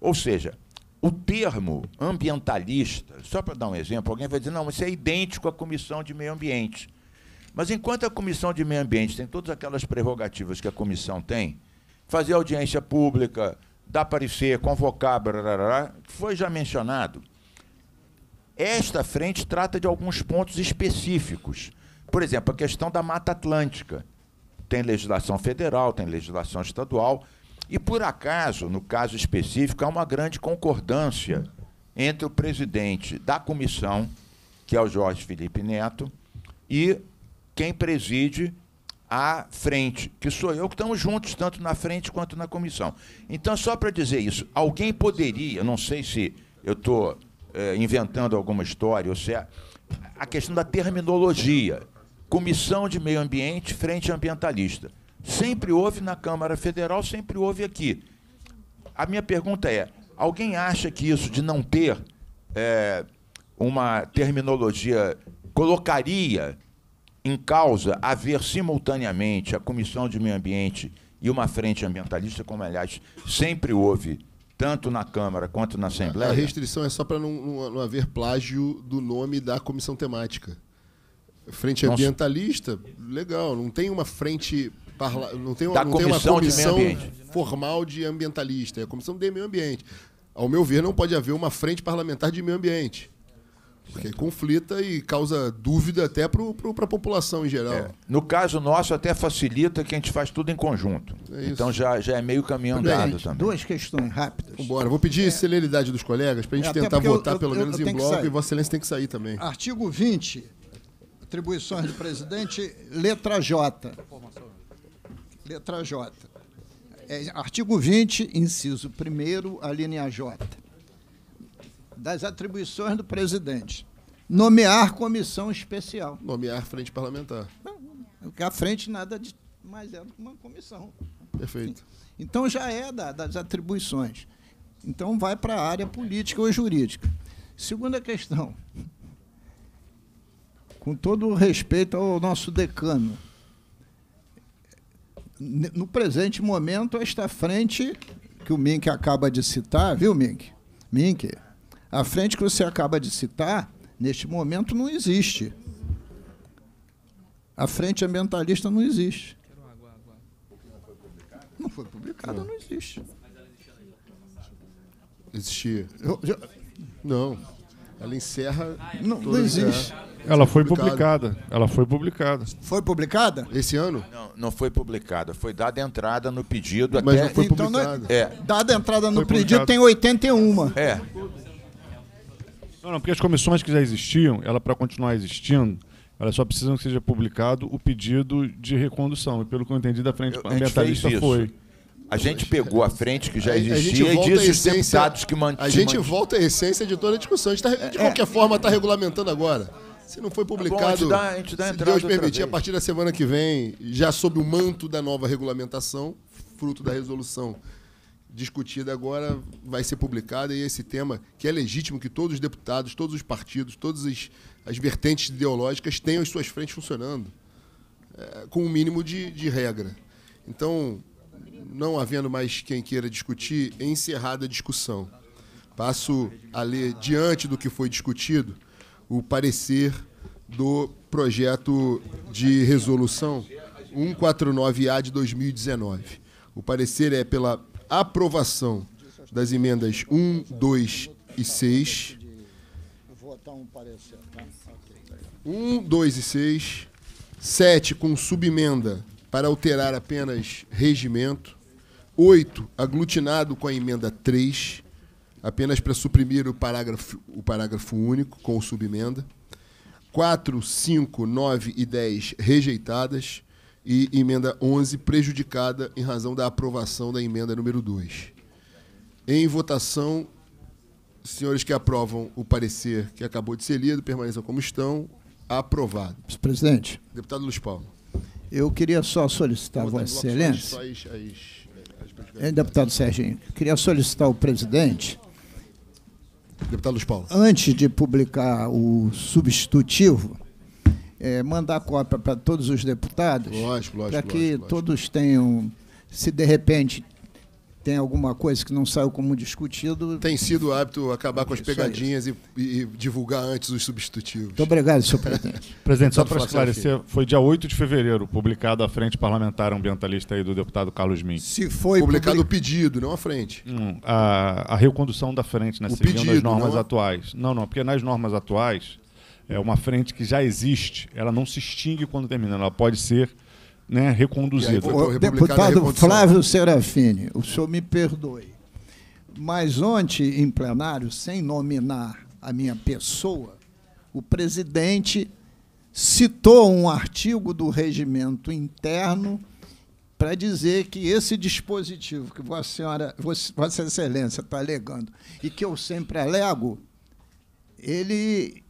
Ou seja, o termo ambientalista, só para dar um exemplo, alguém vai dizer, não, isso é idêntico à comissão de meio ambiente. Mas enquanto a comissão de meio ambiente tem todas aquelas prerrogativas que a comissão tem, fazer audiência pública, dar parecer, convocar, brarará, foi já mencionado, esta frente trata de alguns pontos específicos por exemplo, a questão da Mata Atlântica. Tem legislação federal, tem legislação estadual, e por acaso, no caso específico, há uma grande concordância entre o presidente da comissão, que é o Jorge Felipe Neto, e quem preside a frente, que sou eu, que estamos juntos, tanto na frente quanto na comissão. Então, só para dizer isso, alguém poderia, não sei se eu estou eh, é, inventando alguma história, ou se é a questão da terminologia. Comissão de Meio Ambiente, Frente Ambientalista. Sempre houve na Câmara Federal, sempre houve aqui. A minha pergunta é: alguém acha que isso de não ter é, uma terminologia colocaria em causa haver simultaneamente a Comissão de Meio Ambiente e uma frente ambientalista, como aliás sempre houve, tanto na Câmara quanto na Assembleia? A restrição é só para não, não, não haver plágio do nome da comissão temática. Frente Nossa. ambientalista, legal. Não tem uma frente parla... não tem, da não comissão tem uma comissão de formal de ambientalista. É a comissão de meio ambiente. Ao meu ver, não pode haver uma frente parlamentar de meio ambiente. Porque conflita e causa dúvida até para a população em geral. É. No caso nosso, até facilita que a gente faz tudo em conjunto. É então já, já é meio caminho andado também. Duas questões rápidas. Vambora. Vou pedir é. celeridade dos colegas para a gente é, tentar votar eu, pelo eu, menos em bloco e Vossa Excelência tem que sair também. Artigo 20 atribuições do presidente, letra J. Letra J. É, artigo 20, inciso 1, a linha J. Das atribuições do presidente. Nomear comissão especial. Nomear frente parlamentar. Não, a frente nada de mais é do que uma comissão. Perfeito. Então já é da, das atribuições. Então vai para a área política ou jurídica. Segunda questão, com todo o respeito ao nosso decano, no presente momento, esta frente que o Mink acaba de citar, viu, Mink? Mink, a frente que você acaba de citar, neste momento, não existe. A frente ambientalista não existe. Não foi publicada, não, não existe. Existia. Eu, eu... Não. Ela encerra. Não, ah, é não existe. Ela foi publicada. Ela foi publicada. Foi publicada? Esse ano? Não, não foi publicada. Foi dada entrada no pedido Mas até... não foi então, né, publicada. É. Dada entrada no foi pedido publicado. tem 81. É. Não, não, porque as comissões que já existiam, ela para continuar existindo, elas só precisam que seja publicado o pedido de recondução. E pelo que eu entendi da frente eu, ambientalista foi. A gente pegou a frente que já existia e diz os deputados que mantinham. A gente volta à essência de toda a discussão. A gente tá, de é. qualquer forma, está regulamentando agora. Se não foi tá publicado, é bom, dá, dá se Deus permitir, a partir da semana que vem, já sob o manto da nova regulamentação, fruto da resolução discutida agora, vai ser publicada e esse tema, que é legítimo que todos os deputados, todos os partidos, todas as, as vertentes ideológicas tenham as suas frentes funcionando, é, com o um mínimo de, de regra. Então, não havendo mais quem queira discutir, encerrada a discussão. Passo a ler, diante do que foi discutido, o parecer do projeto de resolução 149A de 2019. O parecer é pela aprovação das emendas 1, 2 e 6. 1, 2 e 6. 7 com subemenda para alterar apenas regimento. 8, aglutinado com a emenda 3, apenas para suprimir o parágrafo, o parágrafo único com subemenda. 4, 5, 9 e 10 rejeitadas e emenda 11 prejudicada em razão da aprovação da emenda número 2. Em votação, senhores que aprovam o parecer que acabou de ser lido, permaneçam como estão. Aprovado. Presidente. Deputado Luiz Paulo. Eu queria só solicitar, Vossa Excelência. É, deputado Serginho, queria solicitar ao presidente. Deputado Luiz Paulo. Antes de publicar o substitutivo, é, mandar cópia para todos os deputados. Lógico, lógico. Para que lógico, lógico. todos tenham, se de repente tem alguma coisa que não saiu como discutido. Tem sido hábito acabar com as pegadinhas e, e, divulgar antes os substitutivos. Muito obrigado, senhor presidente. presidente, só para esclarecer, foi dia 8 de fevereiro, publicado a frente parlamentar ambientalista aí do deputado Carlos Min. Se foi publicado public... o pedido, não a frente. Hum, a, a recondução da frente, né? O seguindo pedido, as normas não... atuais. Não, não, porque nas normas atuais, é uma frente que já existe, ela não se extingue quando termina, ela pode ser né, reconduzido. O deputado Flávio Serafini, o senhor me perdoe, mas ontem, em plenário, sem nominar a minha pessoa, o presidente citou um artigo do regimento interno para dizer que esse dispositivo que Vossa Senhora, Vossa Excelência está alegando e que eu sempre alego, ele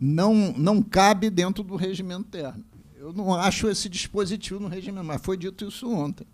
não, não cabe dentro do regimento interno. Eu não acho esse dispositivo no regime, mas foi dito isso ontem.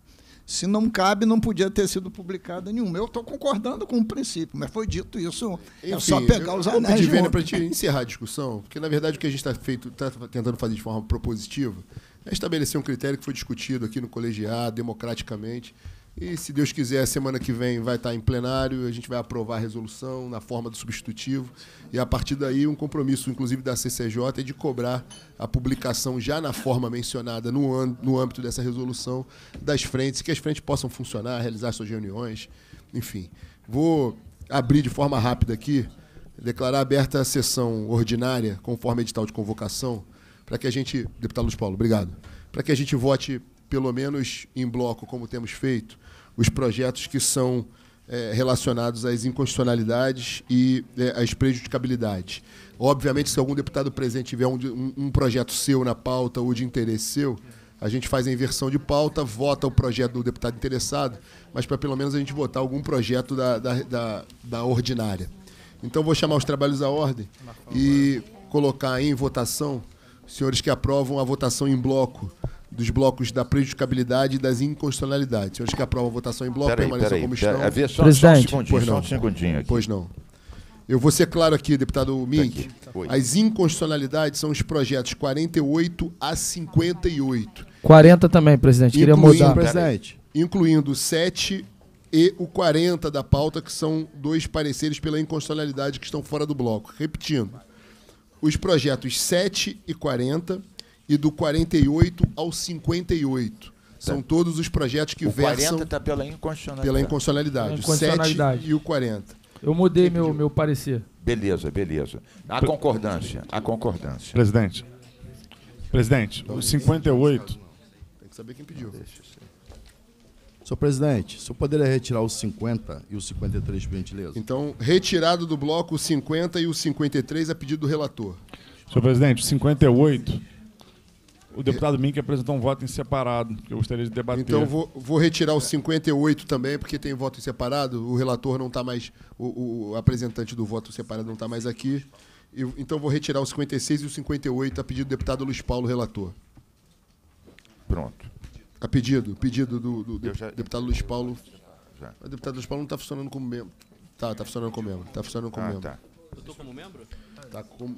Se não cabe, não podia ter sido publicada nenhuma. Eu estou concordando com o princípio, mas foi dito isso. Enfim, é só pegar eu, os anéis. Eu pedir para gente encerrar a discussão, porque na verdade o que a gente está tá tentando fazer de forma propositiva é estabelecer um critério que foi discutido aqui no colegiado, democraticamente, e se Deus quiser, semana que vem vai estar em plenário, a gente vai aprovar a resolução na forma do substitutivo. E a partir daí, um compromisso, inclusive da CCJ, é de cobrar a publicação já na forma mencionada no, no âmbito dessa resolução das frentes, que as frentes possam funcionar, realizar suas reuniões, enfim. Vou abrir de forma rápida aqui, declarar aberta a sessão ordinária, conforme edital de convocação, para que a gente. Deputado Luiz Paulo, obrigado. Para que a gente vote, pelo menos em bloco, como temos feito, os projetos que são é, relacionados às inconstitucionalidades e é, às prejudicabilidades. Obviamente, se algum deputado presente tiver um, um, um, projeto seu na pauta ou de interesse seu, a gente faz a inversão de pauta, vota o projeto do deputado interessado, mas para pelo menos a gente votar algum projeto da, da, da, da ordinária. Então, vou chamar os trabalhos à ordem e colocar em votação senhores que aprovam a votação em bloco dos blocos da prejudicabilidade e das inconstitucionalidades. Acho que aprova a votação em bloco, pera permaneça aí, como aí, estão. só, Presidente. um pois não. Só um aqui. Pois não. Eu vou ser claro aqui, deputado tá Mink. Tá As inconstitucionalidades são os projetos 48 a 58. 40 também, presidente. Queria mudar. Presidente. Incluindo 7 e o 40 da pauta, que são dois pareceres pela inconstitucionalidade que estão fora do bloco. Repetindo. Os projetos 7 e 40 e do 48 ao 58. São tá. todos os projetos que o versam 40 está pela inconstitucionalidade. pela inconstitucionalidade. O 7 e o 40. Eu mudei meu, meu parecer. Beleza, beleza. A concordância, a concordância. Presidente. Presidente, o 58. Tem que saber quem pediu. Ah, senhor presidente, o senhor poderia retirar os 50 e os 53, por gentileza? Então, retirado do bloco o 50 e o 53 a pedido do relator. Senhor presidente, o 58 o deputado Mink apresentou um voto em separado, que eu gostaria de debater. Então, vou, vou retirar o 58 também, porque tem voto em separado. O relator não está mais. O, o, apresentante do voto separado não está mais aqui. Então, eu, então, vou retirar o 56 e o 58 a pedido do deputado Luiz Paulo, relator. Pronto. A pedido, pedido do, do, já, deputado Luiz Paulo. Já. O deputado Luiz Paulo não está funcionando como membro. Tá, está funcionando como membro. Está funcionando como ah, membro. Tá. Eu estou como membro? Tá como.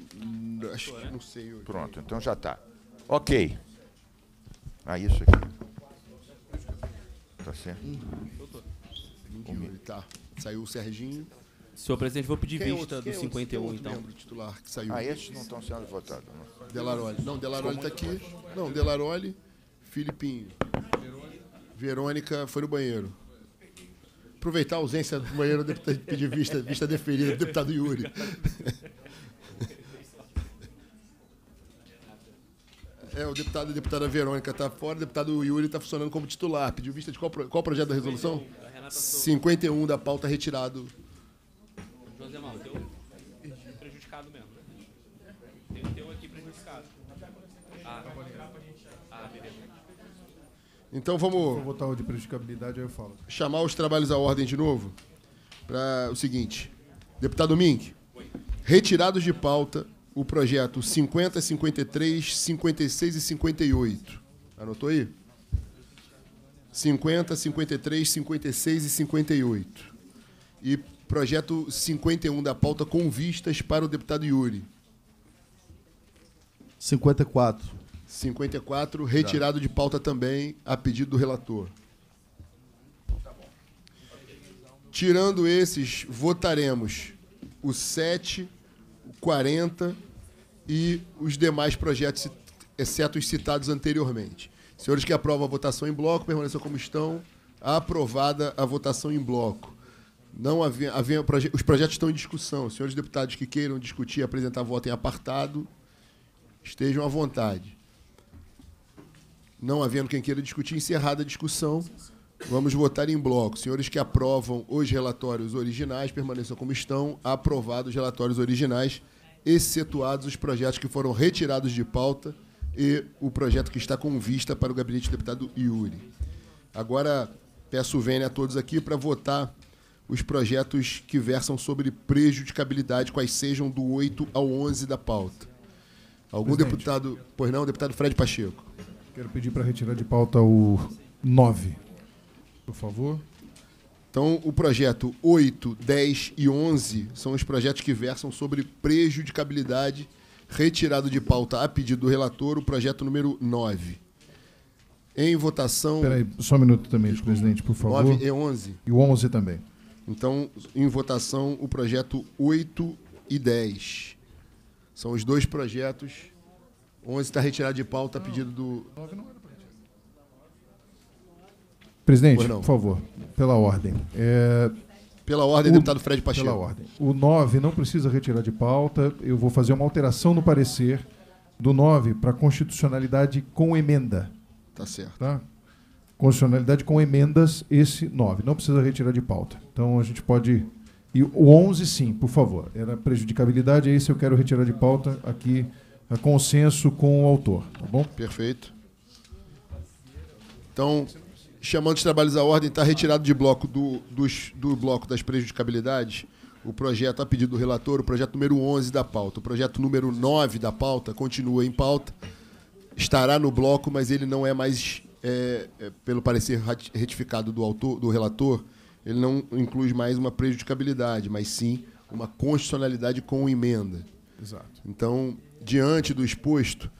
Acho que não sei. Hoje. Pronto, então já está. Ok. Ah, isso aqui. Tá certo? Doutor. tá. Saiu o Serginho. Senhor presidente, vou pedir quem é vista outro, é do 51, outro, é então. Membro titular que saiu. Ah, esses não estão sendo votados. Né? Não. Delaroli. Tá não, Delaroli está aqui. Não, Delaroli, Filipinho. Verônica. Verônica foi no banheiro. Aproveitar a ausência do banheiro, deputado, pedir vista, vista deferida do deputado Yuri. É, o deputado e a deputada Verônica está fora, o deputado Yuri está funcionando como titular. Pediu vista de qual, qual projeto da resolução? 51 da pauta retirado. José Mal, teu prejudicado mesmo. Né? Tem o teu aqui prejudicado. Ah, ah, beleza. Então vamos. Vou botar o de prejudicabilidade, aí eu falo. Chamar os trabalhos à ordem de novo. Para o seguinte. Deputado Mink, retirados de pauta o projeto 50, 53, 56 e 58. Anotou aí? 50, 53, 56 e 58. E projeto 51 da pauta com vistas para o deputado Yuri. 54. 54, retirado de pauta também, a pedido do relator. Tirando esses, votaremos o 7, o 40, e os demais projetos, exceto os citados anteriormente. Senhores que aprovam a votação em bloco, permaneçam como estão. Aprovada a votação em bloco. Não havia, havia, os projetos estão em discussão. Senhores deputados que queiram discutir e apresentar voto em apartado, estejam à vontade. Não havendo quem queira discutir, encerrada a discussão. Vamos votar em bloco. Senhores que aprovam os relatórios originais, permaneçam como estão. Aprovados os relatórios originais excetuados os projetos que foram retirados de pauta e o projeto que está com vista para o gabinete do deputado Yuri. Agora, peço o Vênia a todos aqui para votar os projetos que versam sobre prejudicabilidade, quais sejam do 8 ao 11 da pauta. Algum Presidente. deputado... Pois não, deputado Fred Pacheco. Quero pedir para retirar de pauta o 9. Por favor. Então, o projeto 8, 10 e 11 são os projetos que versam sobre prejudicabilidade, retirado de pauta a pedido do relator, o projeto número 9. Em votação. Peraí, só um minuto também, Desculpa. presidente, por favor. 9 e 11. E o 11 também. Então, em votação, o projeto 8 e 10. São os dois projetos. 11 está retirado de pauta a pedido do. 9 não é Presidente, por favor, pela ordem. É... Pela ordem, o... deputado Fred Pacheco. Pela ordem. O 9 não precisa retirar de pauta. Eu vou fazer uma alteração no parecer do 9 para constitucionalidade com emenda. Tá certo. Tá? Constitucionalidade com emendas, esse 9. Não precisa retirar de pauta. Então a gente pode. E o 11, sim, por favor. Era prejudicabilidade, é isso eu quero retirar de pauta aqui, a consenso com o autor, tá bom? Perfeito. Então, chamando os trabalhos à ordem, está retirado de bloco do, dos, do bloco das prejudicabilidades o projeto a pedido do relator, o projeto número 11 da pauta. O projeto número 9 da pauta continua em pauta, estará no bloco, mas ele não é mais, é, é, pelo parecer retificado do, autor, do relator, ele não inclui mais uma prejudicabilidade, mas sim uma constitucionalidade com emenda. Exato. Então, diante do exposto,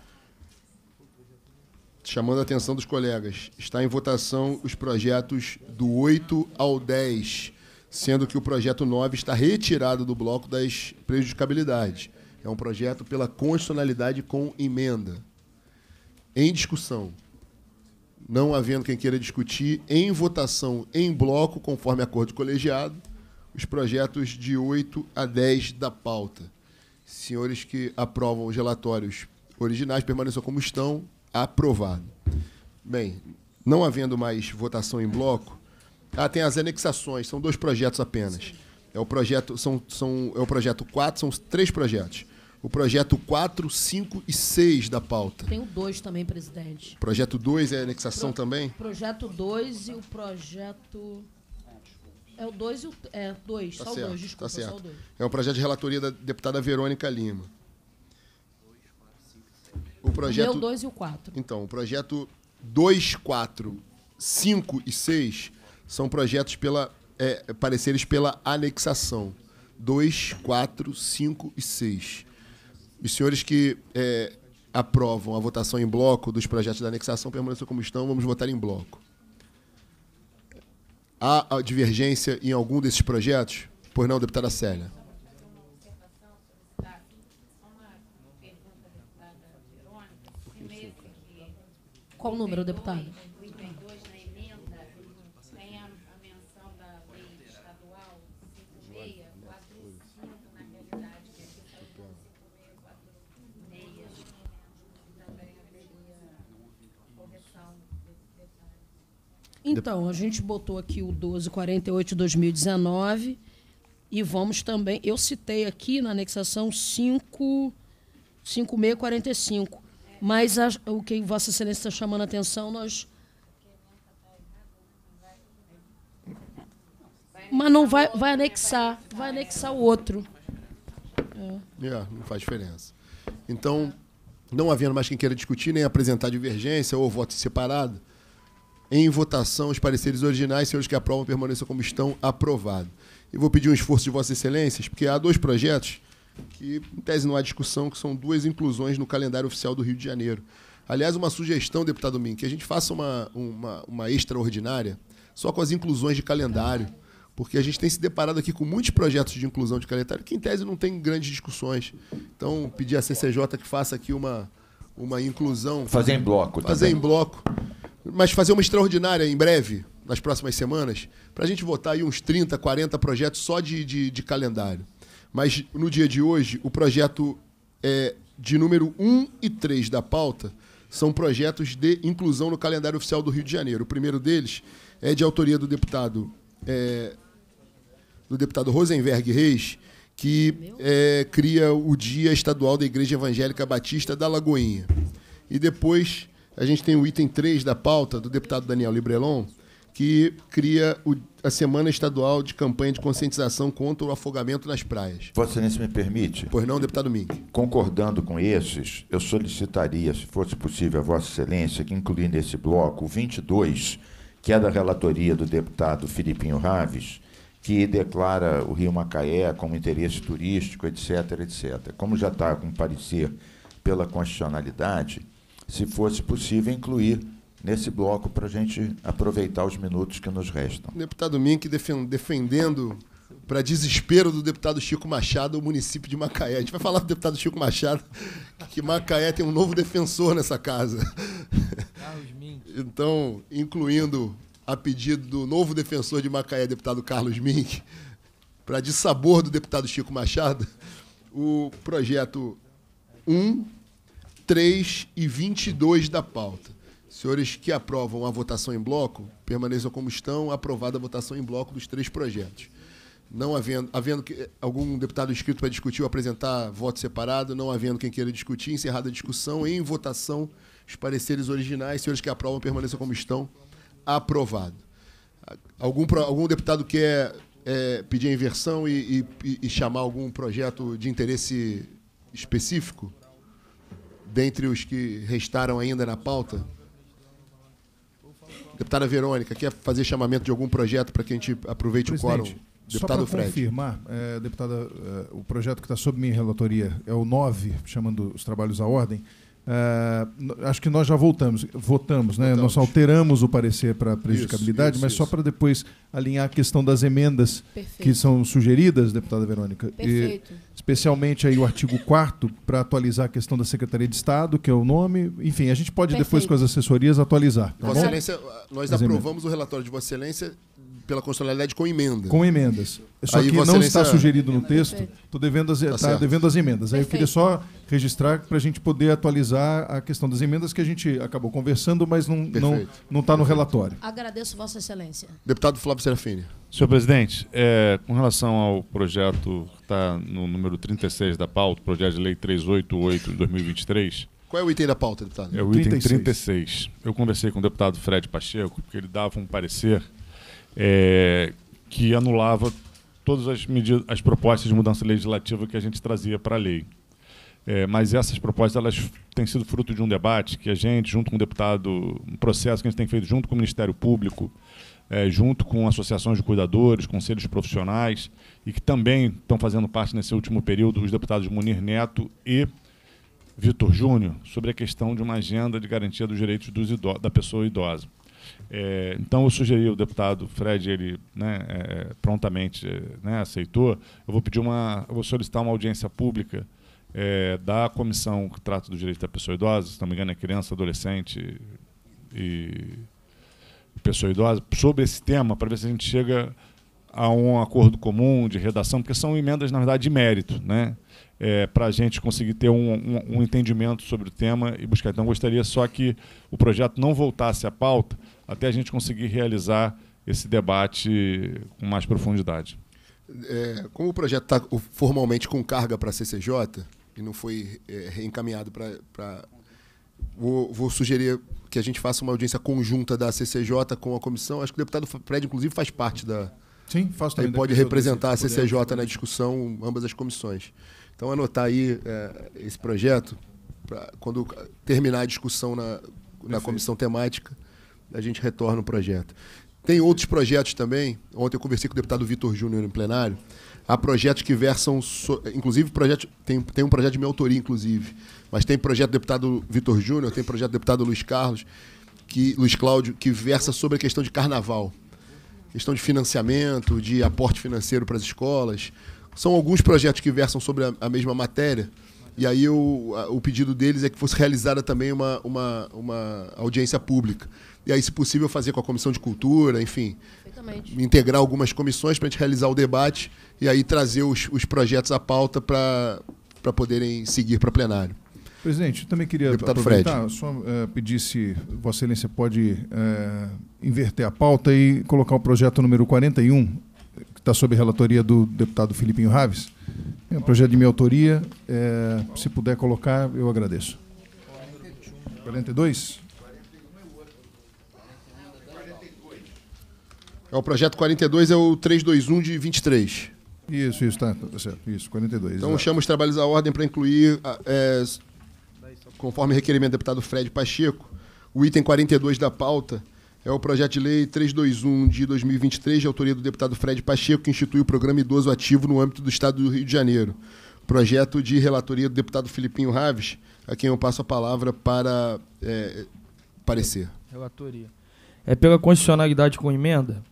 chamando a atenção dos colegas. Está em votação os projetos do 8 ao 10, sendo que o projeto 9 está retirado do bloco das prejudicabilidades. É um projeto pela constitucionalidade com emenda. Em discussão. Não havendo quem queira discutir, em votação em bloco, conforme acordo colegiado, os projetos de 8 a 10 da pauta. Senhores que aprovam os relatórios originais permaneçam como estão, Aprovado. Bem, não havendo mais votação em bloco, ah, tem as anexações, são dois projetos apenas. É o projeto, são, são, é o projeto 4, são os três projetos. O projeto 4, 5 e 6 da pauta. Tem o 2 também, presidente. Projeto 2 é anexação Pro, também? Projeto 2 e o projeto. É o 2 e o. É, 2, tá só certo, tá o 2, desculpa, tá certo. O é o projeto de relatoria da deputada Verônica Lima. O projeto. 2 e o 4. Então, o projeto 2, 4, 5 e 6 são projetos pela. É, pareceres pela anexação. 2, 4, 5 e 6. Os senhores que é, aprovam a votação em bloco dos projetos da anexação permaneçam como estão, vamos votar em bloco. Há divergência em algum desses projetos? Pois não, deputada Célia. Qual o número, deputado? na emenda tem a, menção da lei estadual na realidade, que aqui está Então, a gente botou aqui o 1248 2019 e vamos também. Eu citei aqui na anexação 5, 5645 mas a, o que Vossa Excelência está chamando a atenção, nós. Mas não vai, vai anexar, vai anexar o outro. É. é, não faz diferença. Então, não havendo mais quem queira discutir nem apresentar divergência ou voto separado, em votação os pareceres originais, senhores que aprovam permaneçam como estão, aprovado. E vou pedir um esforço de Vossas Excelências, porque há dois projetos que em tese não há discussão, que são duas inclusões no calendário oficial do Rio de Janeiro. Aliás, uma sugestão, deputado Min, que a gente faça uma, uma, uma extraordinária só com as inclusões de calendário porque a gente tem se deparado aqui com muitos projetos de inclusão de calendário que, em tese, não tem grandes discussões. Então, pedir à CCJ que faça aqui uma, uma inclusão. Fazer em bloco. Fazer também. em bloco. Mas fazer uma extraordinária em breve, nas próximas semanas, para a gente votar aí uns 30, 40 projetos só de, de, de calendário. Mas no dia de hoje, o projeto é, de número 1 e 3 da pauta são projetos de inclusão no calendário oficial do Rio de Janeiro. O primeiro deles é de autoria do deputado é, do deputado Rosenberg Reis, que é, cria o Dia Estadual da Igreja Evangélica Batista da Lagoinha. E depois a gente tem o item 3 da pauta do deputado Daniel Librelon, que cria o, a Semana Estadual de Campanha de Conscientização contra o Afogamento nas Praias. Vossa Excelência me permite? Pois não, deputado Mink. Concordando com esses, eu solicitaria, se fosse possível, a Vossa Excelência, que incluir nesse bloco o 22, que é da relatoria do deputado Filipinho Raves, que declara o Rio Macaé como interesse turístico, etc., etc. Como já está com parecer pela constitucionalidade, se fosse possível incluir nesse bloco para a gente aproveitar os minutos que nos restam. Deputado Mink defendendo para desespero do deputado Chico Machado, o município de Macaé. A gente vai falar do deputado Chico Machado que Macaé tem um novo defensor nessa casa. Carlos Mink. Então, incluindo a pedido do novo defensor de Macaé, deputado Carlos Mink, para dissabor do deputado Chico Machado, o projeto 1, 3 e 22 da pauta. Senhores que aprovam a votação em bloco, permaneçam como estão, aprovada a votação em bloco dos três projetos. Não havendo, havendo que, algum deputado inscrito para discutir ou apresentar voto separado, não havendo quem queira discutir, encerrada a discussão, em votação, os pareceres originais, senhores que aprovam, permaneçam como estão, aprovado. Algum, algum deputado quer é, pedir a inversão e, e, e, chamar algum projeto de interesse específico? Dentre os que restaram ainda na pauta? Deputada Verônica, quer fazer chamamento de algum projeto para que a gente aproveite Presidente, o quórum? Deputado só para confirmar, é, deputada, é, o projeto que está sob minha relatoria é o 9, chamando os trabalhos à ordem. É, acho que nós já voltamos, votamos, né? Votamos. Nós alteramos o parecer para prejudicabilidade, mas isso. só para depois alinhar a questão das emendas Perfeito. que são sugeridas, deputada Verônica. Perfeito. E, especialmente aí o artigo 4 para atualizar a questão da Secretaria de Estado, que é o nome. Enfim, a gente pode Perfeito. depois com as assessorias atualizar. Tá Vossa Excelência, nós aprovamos o relatório de Vossa Excelência pela constitucionalidade com emendas Com emendas. É só aí, que não está sugerido no é, texto, estou devendo, as, tá tá devendo as emendas. Perfeito. Aí eu queria só registrar para a gente poder atualizar a questão das emendas que a gente acabou conversando, mas não está não, não tá no relatório. Agradeço Vossa Excelência. Deputado Flávio Serafini. Senhor presidente, é, com relação ao projeto que está no número 36 da pauta, projeto de lei 388 de 2023. Qual é o item da pauta, deputado? É o item 36. 36. Eu conversei com o deputado Fred Pacheco, porque ele dava um parecer é, que anulava todas as, medidas, as propostas de mudança legislativa que a gente trazia para a lei. É, mas essas propostas elas têm sido fruto de um debate que a gente, junto com o deputado, um processo que a gente tem feito junto com o Ministério Público, é, junto com associações de cuidadores, conselhos profissionais, e que também estão fazendo parte nesse último período os deputados Munir Neto e Vitor Júnior, sobre a questão de uma agenda de garantia dos direitos dos da pessoa idosa. É, então, eu sugeri ao deputado Fred, ele né, é, prontamente é, né, aceitou. Eu vou pedir uma, vou solicitar uma audiência pública é, da comissão que trata dos direitos da pessoa idosa, se não me engano, é criança, adolescente e pessoa idosa, sobre esse tema, para ver se a gente chega a um acordo comum de redação, porque são emendas, na verdade, de mérito, né? É, para a gente conseguir ter um, um, um, entendimento sobre o tema e buscar. Então, gostaria só que o projeto não voltasse à pauta até a gente conseguir realizar esse debate com mais profundidade. É, como o projeto está formalmente com carga para a CCJ e não foi é, reencaminhado para Vou, vou, sugerir que a gente faça uma audiência conjunta da CCJ com a comissão. Acho que o deputado Fred, inclusive, faz parte da. Sim, faço também. Ele pode representar a CCJ na discussão, ambas as comissões. Então, anotar aí é, esse projeto, pra, quando terminar a discussão na, na comissão temática, a gente retorna o projeto. Tem outros projetos também. Ontem eu conversei com o deputado Vitor Júnior em plenário. Há projetos que versam, so, inclusive projeto, tem, tem um projeto de minha autoria, inclusive, mas tem projeto do deputado Vitor Júnior, tem projeto do deputado Luiz Carlos, que Luiz Cláudio, que versa sobre a questão de carnaval, questão de financiamento, de aporte financeiro para as escolas. São alguns projetos que versam sobre a, a mesma matéria. E aí o, a, o pedido deles é que fosse realizada também uma, uma, uma audiência pública. E aí, se possível, fazer com a Comissão de Cultura, enfim, integrar algumas comissões para a gente realizar o debate e aí trazer os, os projetos à pauta para poderem seguir para plenário. Presidente, eu também queria Deputado aproveitar, Fred. só uh, pedir se Vossa Excelência pode eh, inverter a pauta e colocar o projeto número 41, que está sob relatoria do deputado Filipinho Raves, é um projeto de minha autoria. É, se puder colocar, eu agradeço. 42? É o projeto 42, é o 321 de 23. Isso, isso, tá, tá certo. Isso, 42. Então exato. chama os trabalhos à ordem para incluir, é, conforme requerimento do deputado Fred Pacheco, o item 42 da pauta, é o projeto de lei 321 de 2023, de autoria do deputado Fred Pacheco, que institui o programa Idoso Ativo no âmbito do Estado do Rio de Janeiro. Projeto de relatoria do deputado Filipinho Raves, a quem eu passo a palavra para é, parecer. Relatoria. É pela condicionalidade com emenda,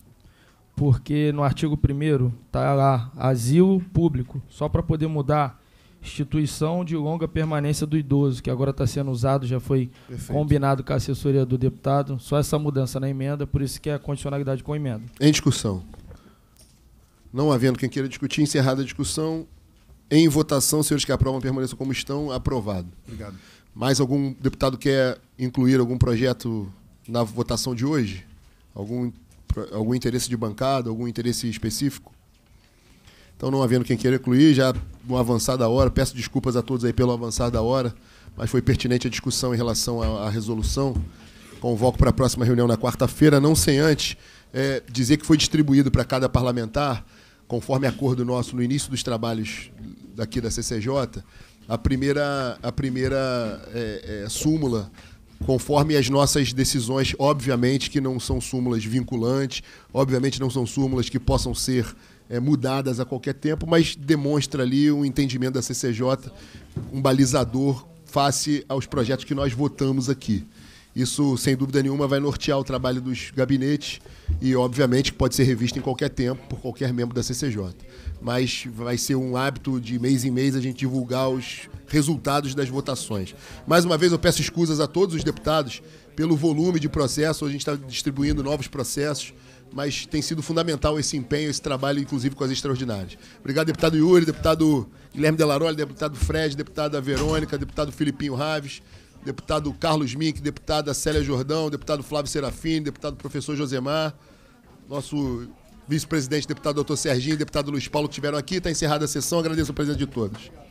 porque no artigo 1 está lá asilo público, só para poder mudar instituição de longa permanência do idoso, que agora está sendo usado, já foi Perfeito. combinado com a assessoria do deputado. Só essa mudança na emenda, por isso que é a condicionalidade com a emenda. Em discussão. Não havendo quem queira discutir, encerrada a discussão. Em votação, senhores que aprovam, permaneçam como estão. Aprovado. Obrigado. Mais algum deputado quer incluir algum projeto na votação de hoje? Algum, algum interesse de bancada, algum interesse específico? Então, não havendo quem queira incluir, já no avançar da hora, peço desculpas a todos aí pelo avançar da hora, mas foi pertinente a discussão em relação à, à resolução. Convoco para a próxima reunião na quarta-feira, não sem antes é, dizer que foi distribuído para cada parlamentar, conforme acordo nosso no início dos trabalhos daqui da CCJ, a primeira, a primeira é, é, súmula conforme as nossas decisões, obviamente que não são súmulas vinculantes, obviamente não são súmulas que possam ser é, mudadas a qualquer tempo, mas demonstra ali um entendimento da CCJ, um balizador face aos projetos que nós votamos aqui. Isso, sem dúvida nenhuma, vai nortear o trabalho dos gabinetes e, obviamente, pode ser revisto em qualquer tempo por qualquer membro da CCJ. Mas vai ser um hábito de mês em mês a gente divulgar os resultados das votações. Mais uma vez, eu peço escusas a todos os deputados pelo volume de processo. A gente está distribuindo novos processos mas tem sido fundamental esse empenho, esse trabalho, inclusive com as extraordinárias. Obrigado, deputado Yuri, deputado Guilherme Delaroli, deputado Fred, deputada Verônica, deputado Filipinho Raves, deputado Carlos Mink, deputada Célia Jordão, deputado Flávio Serafim, deputado professor Josemar, nosso vice-presidente, deputado doutor Serginho, deputado Luiz Paulo que estiveram aqui. Está encerrada a sessão, agradeço a presença de todos.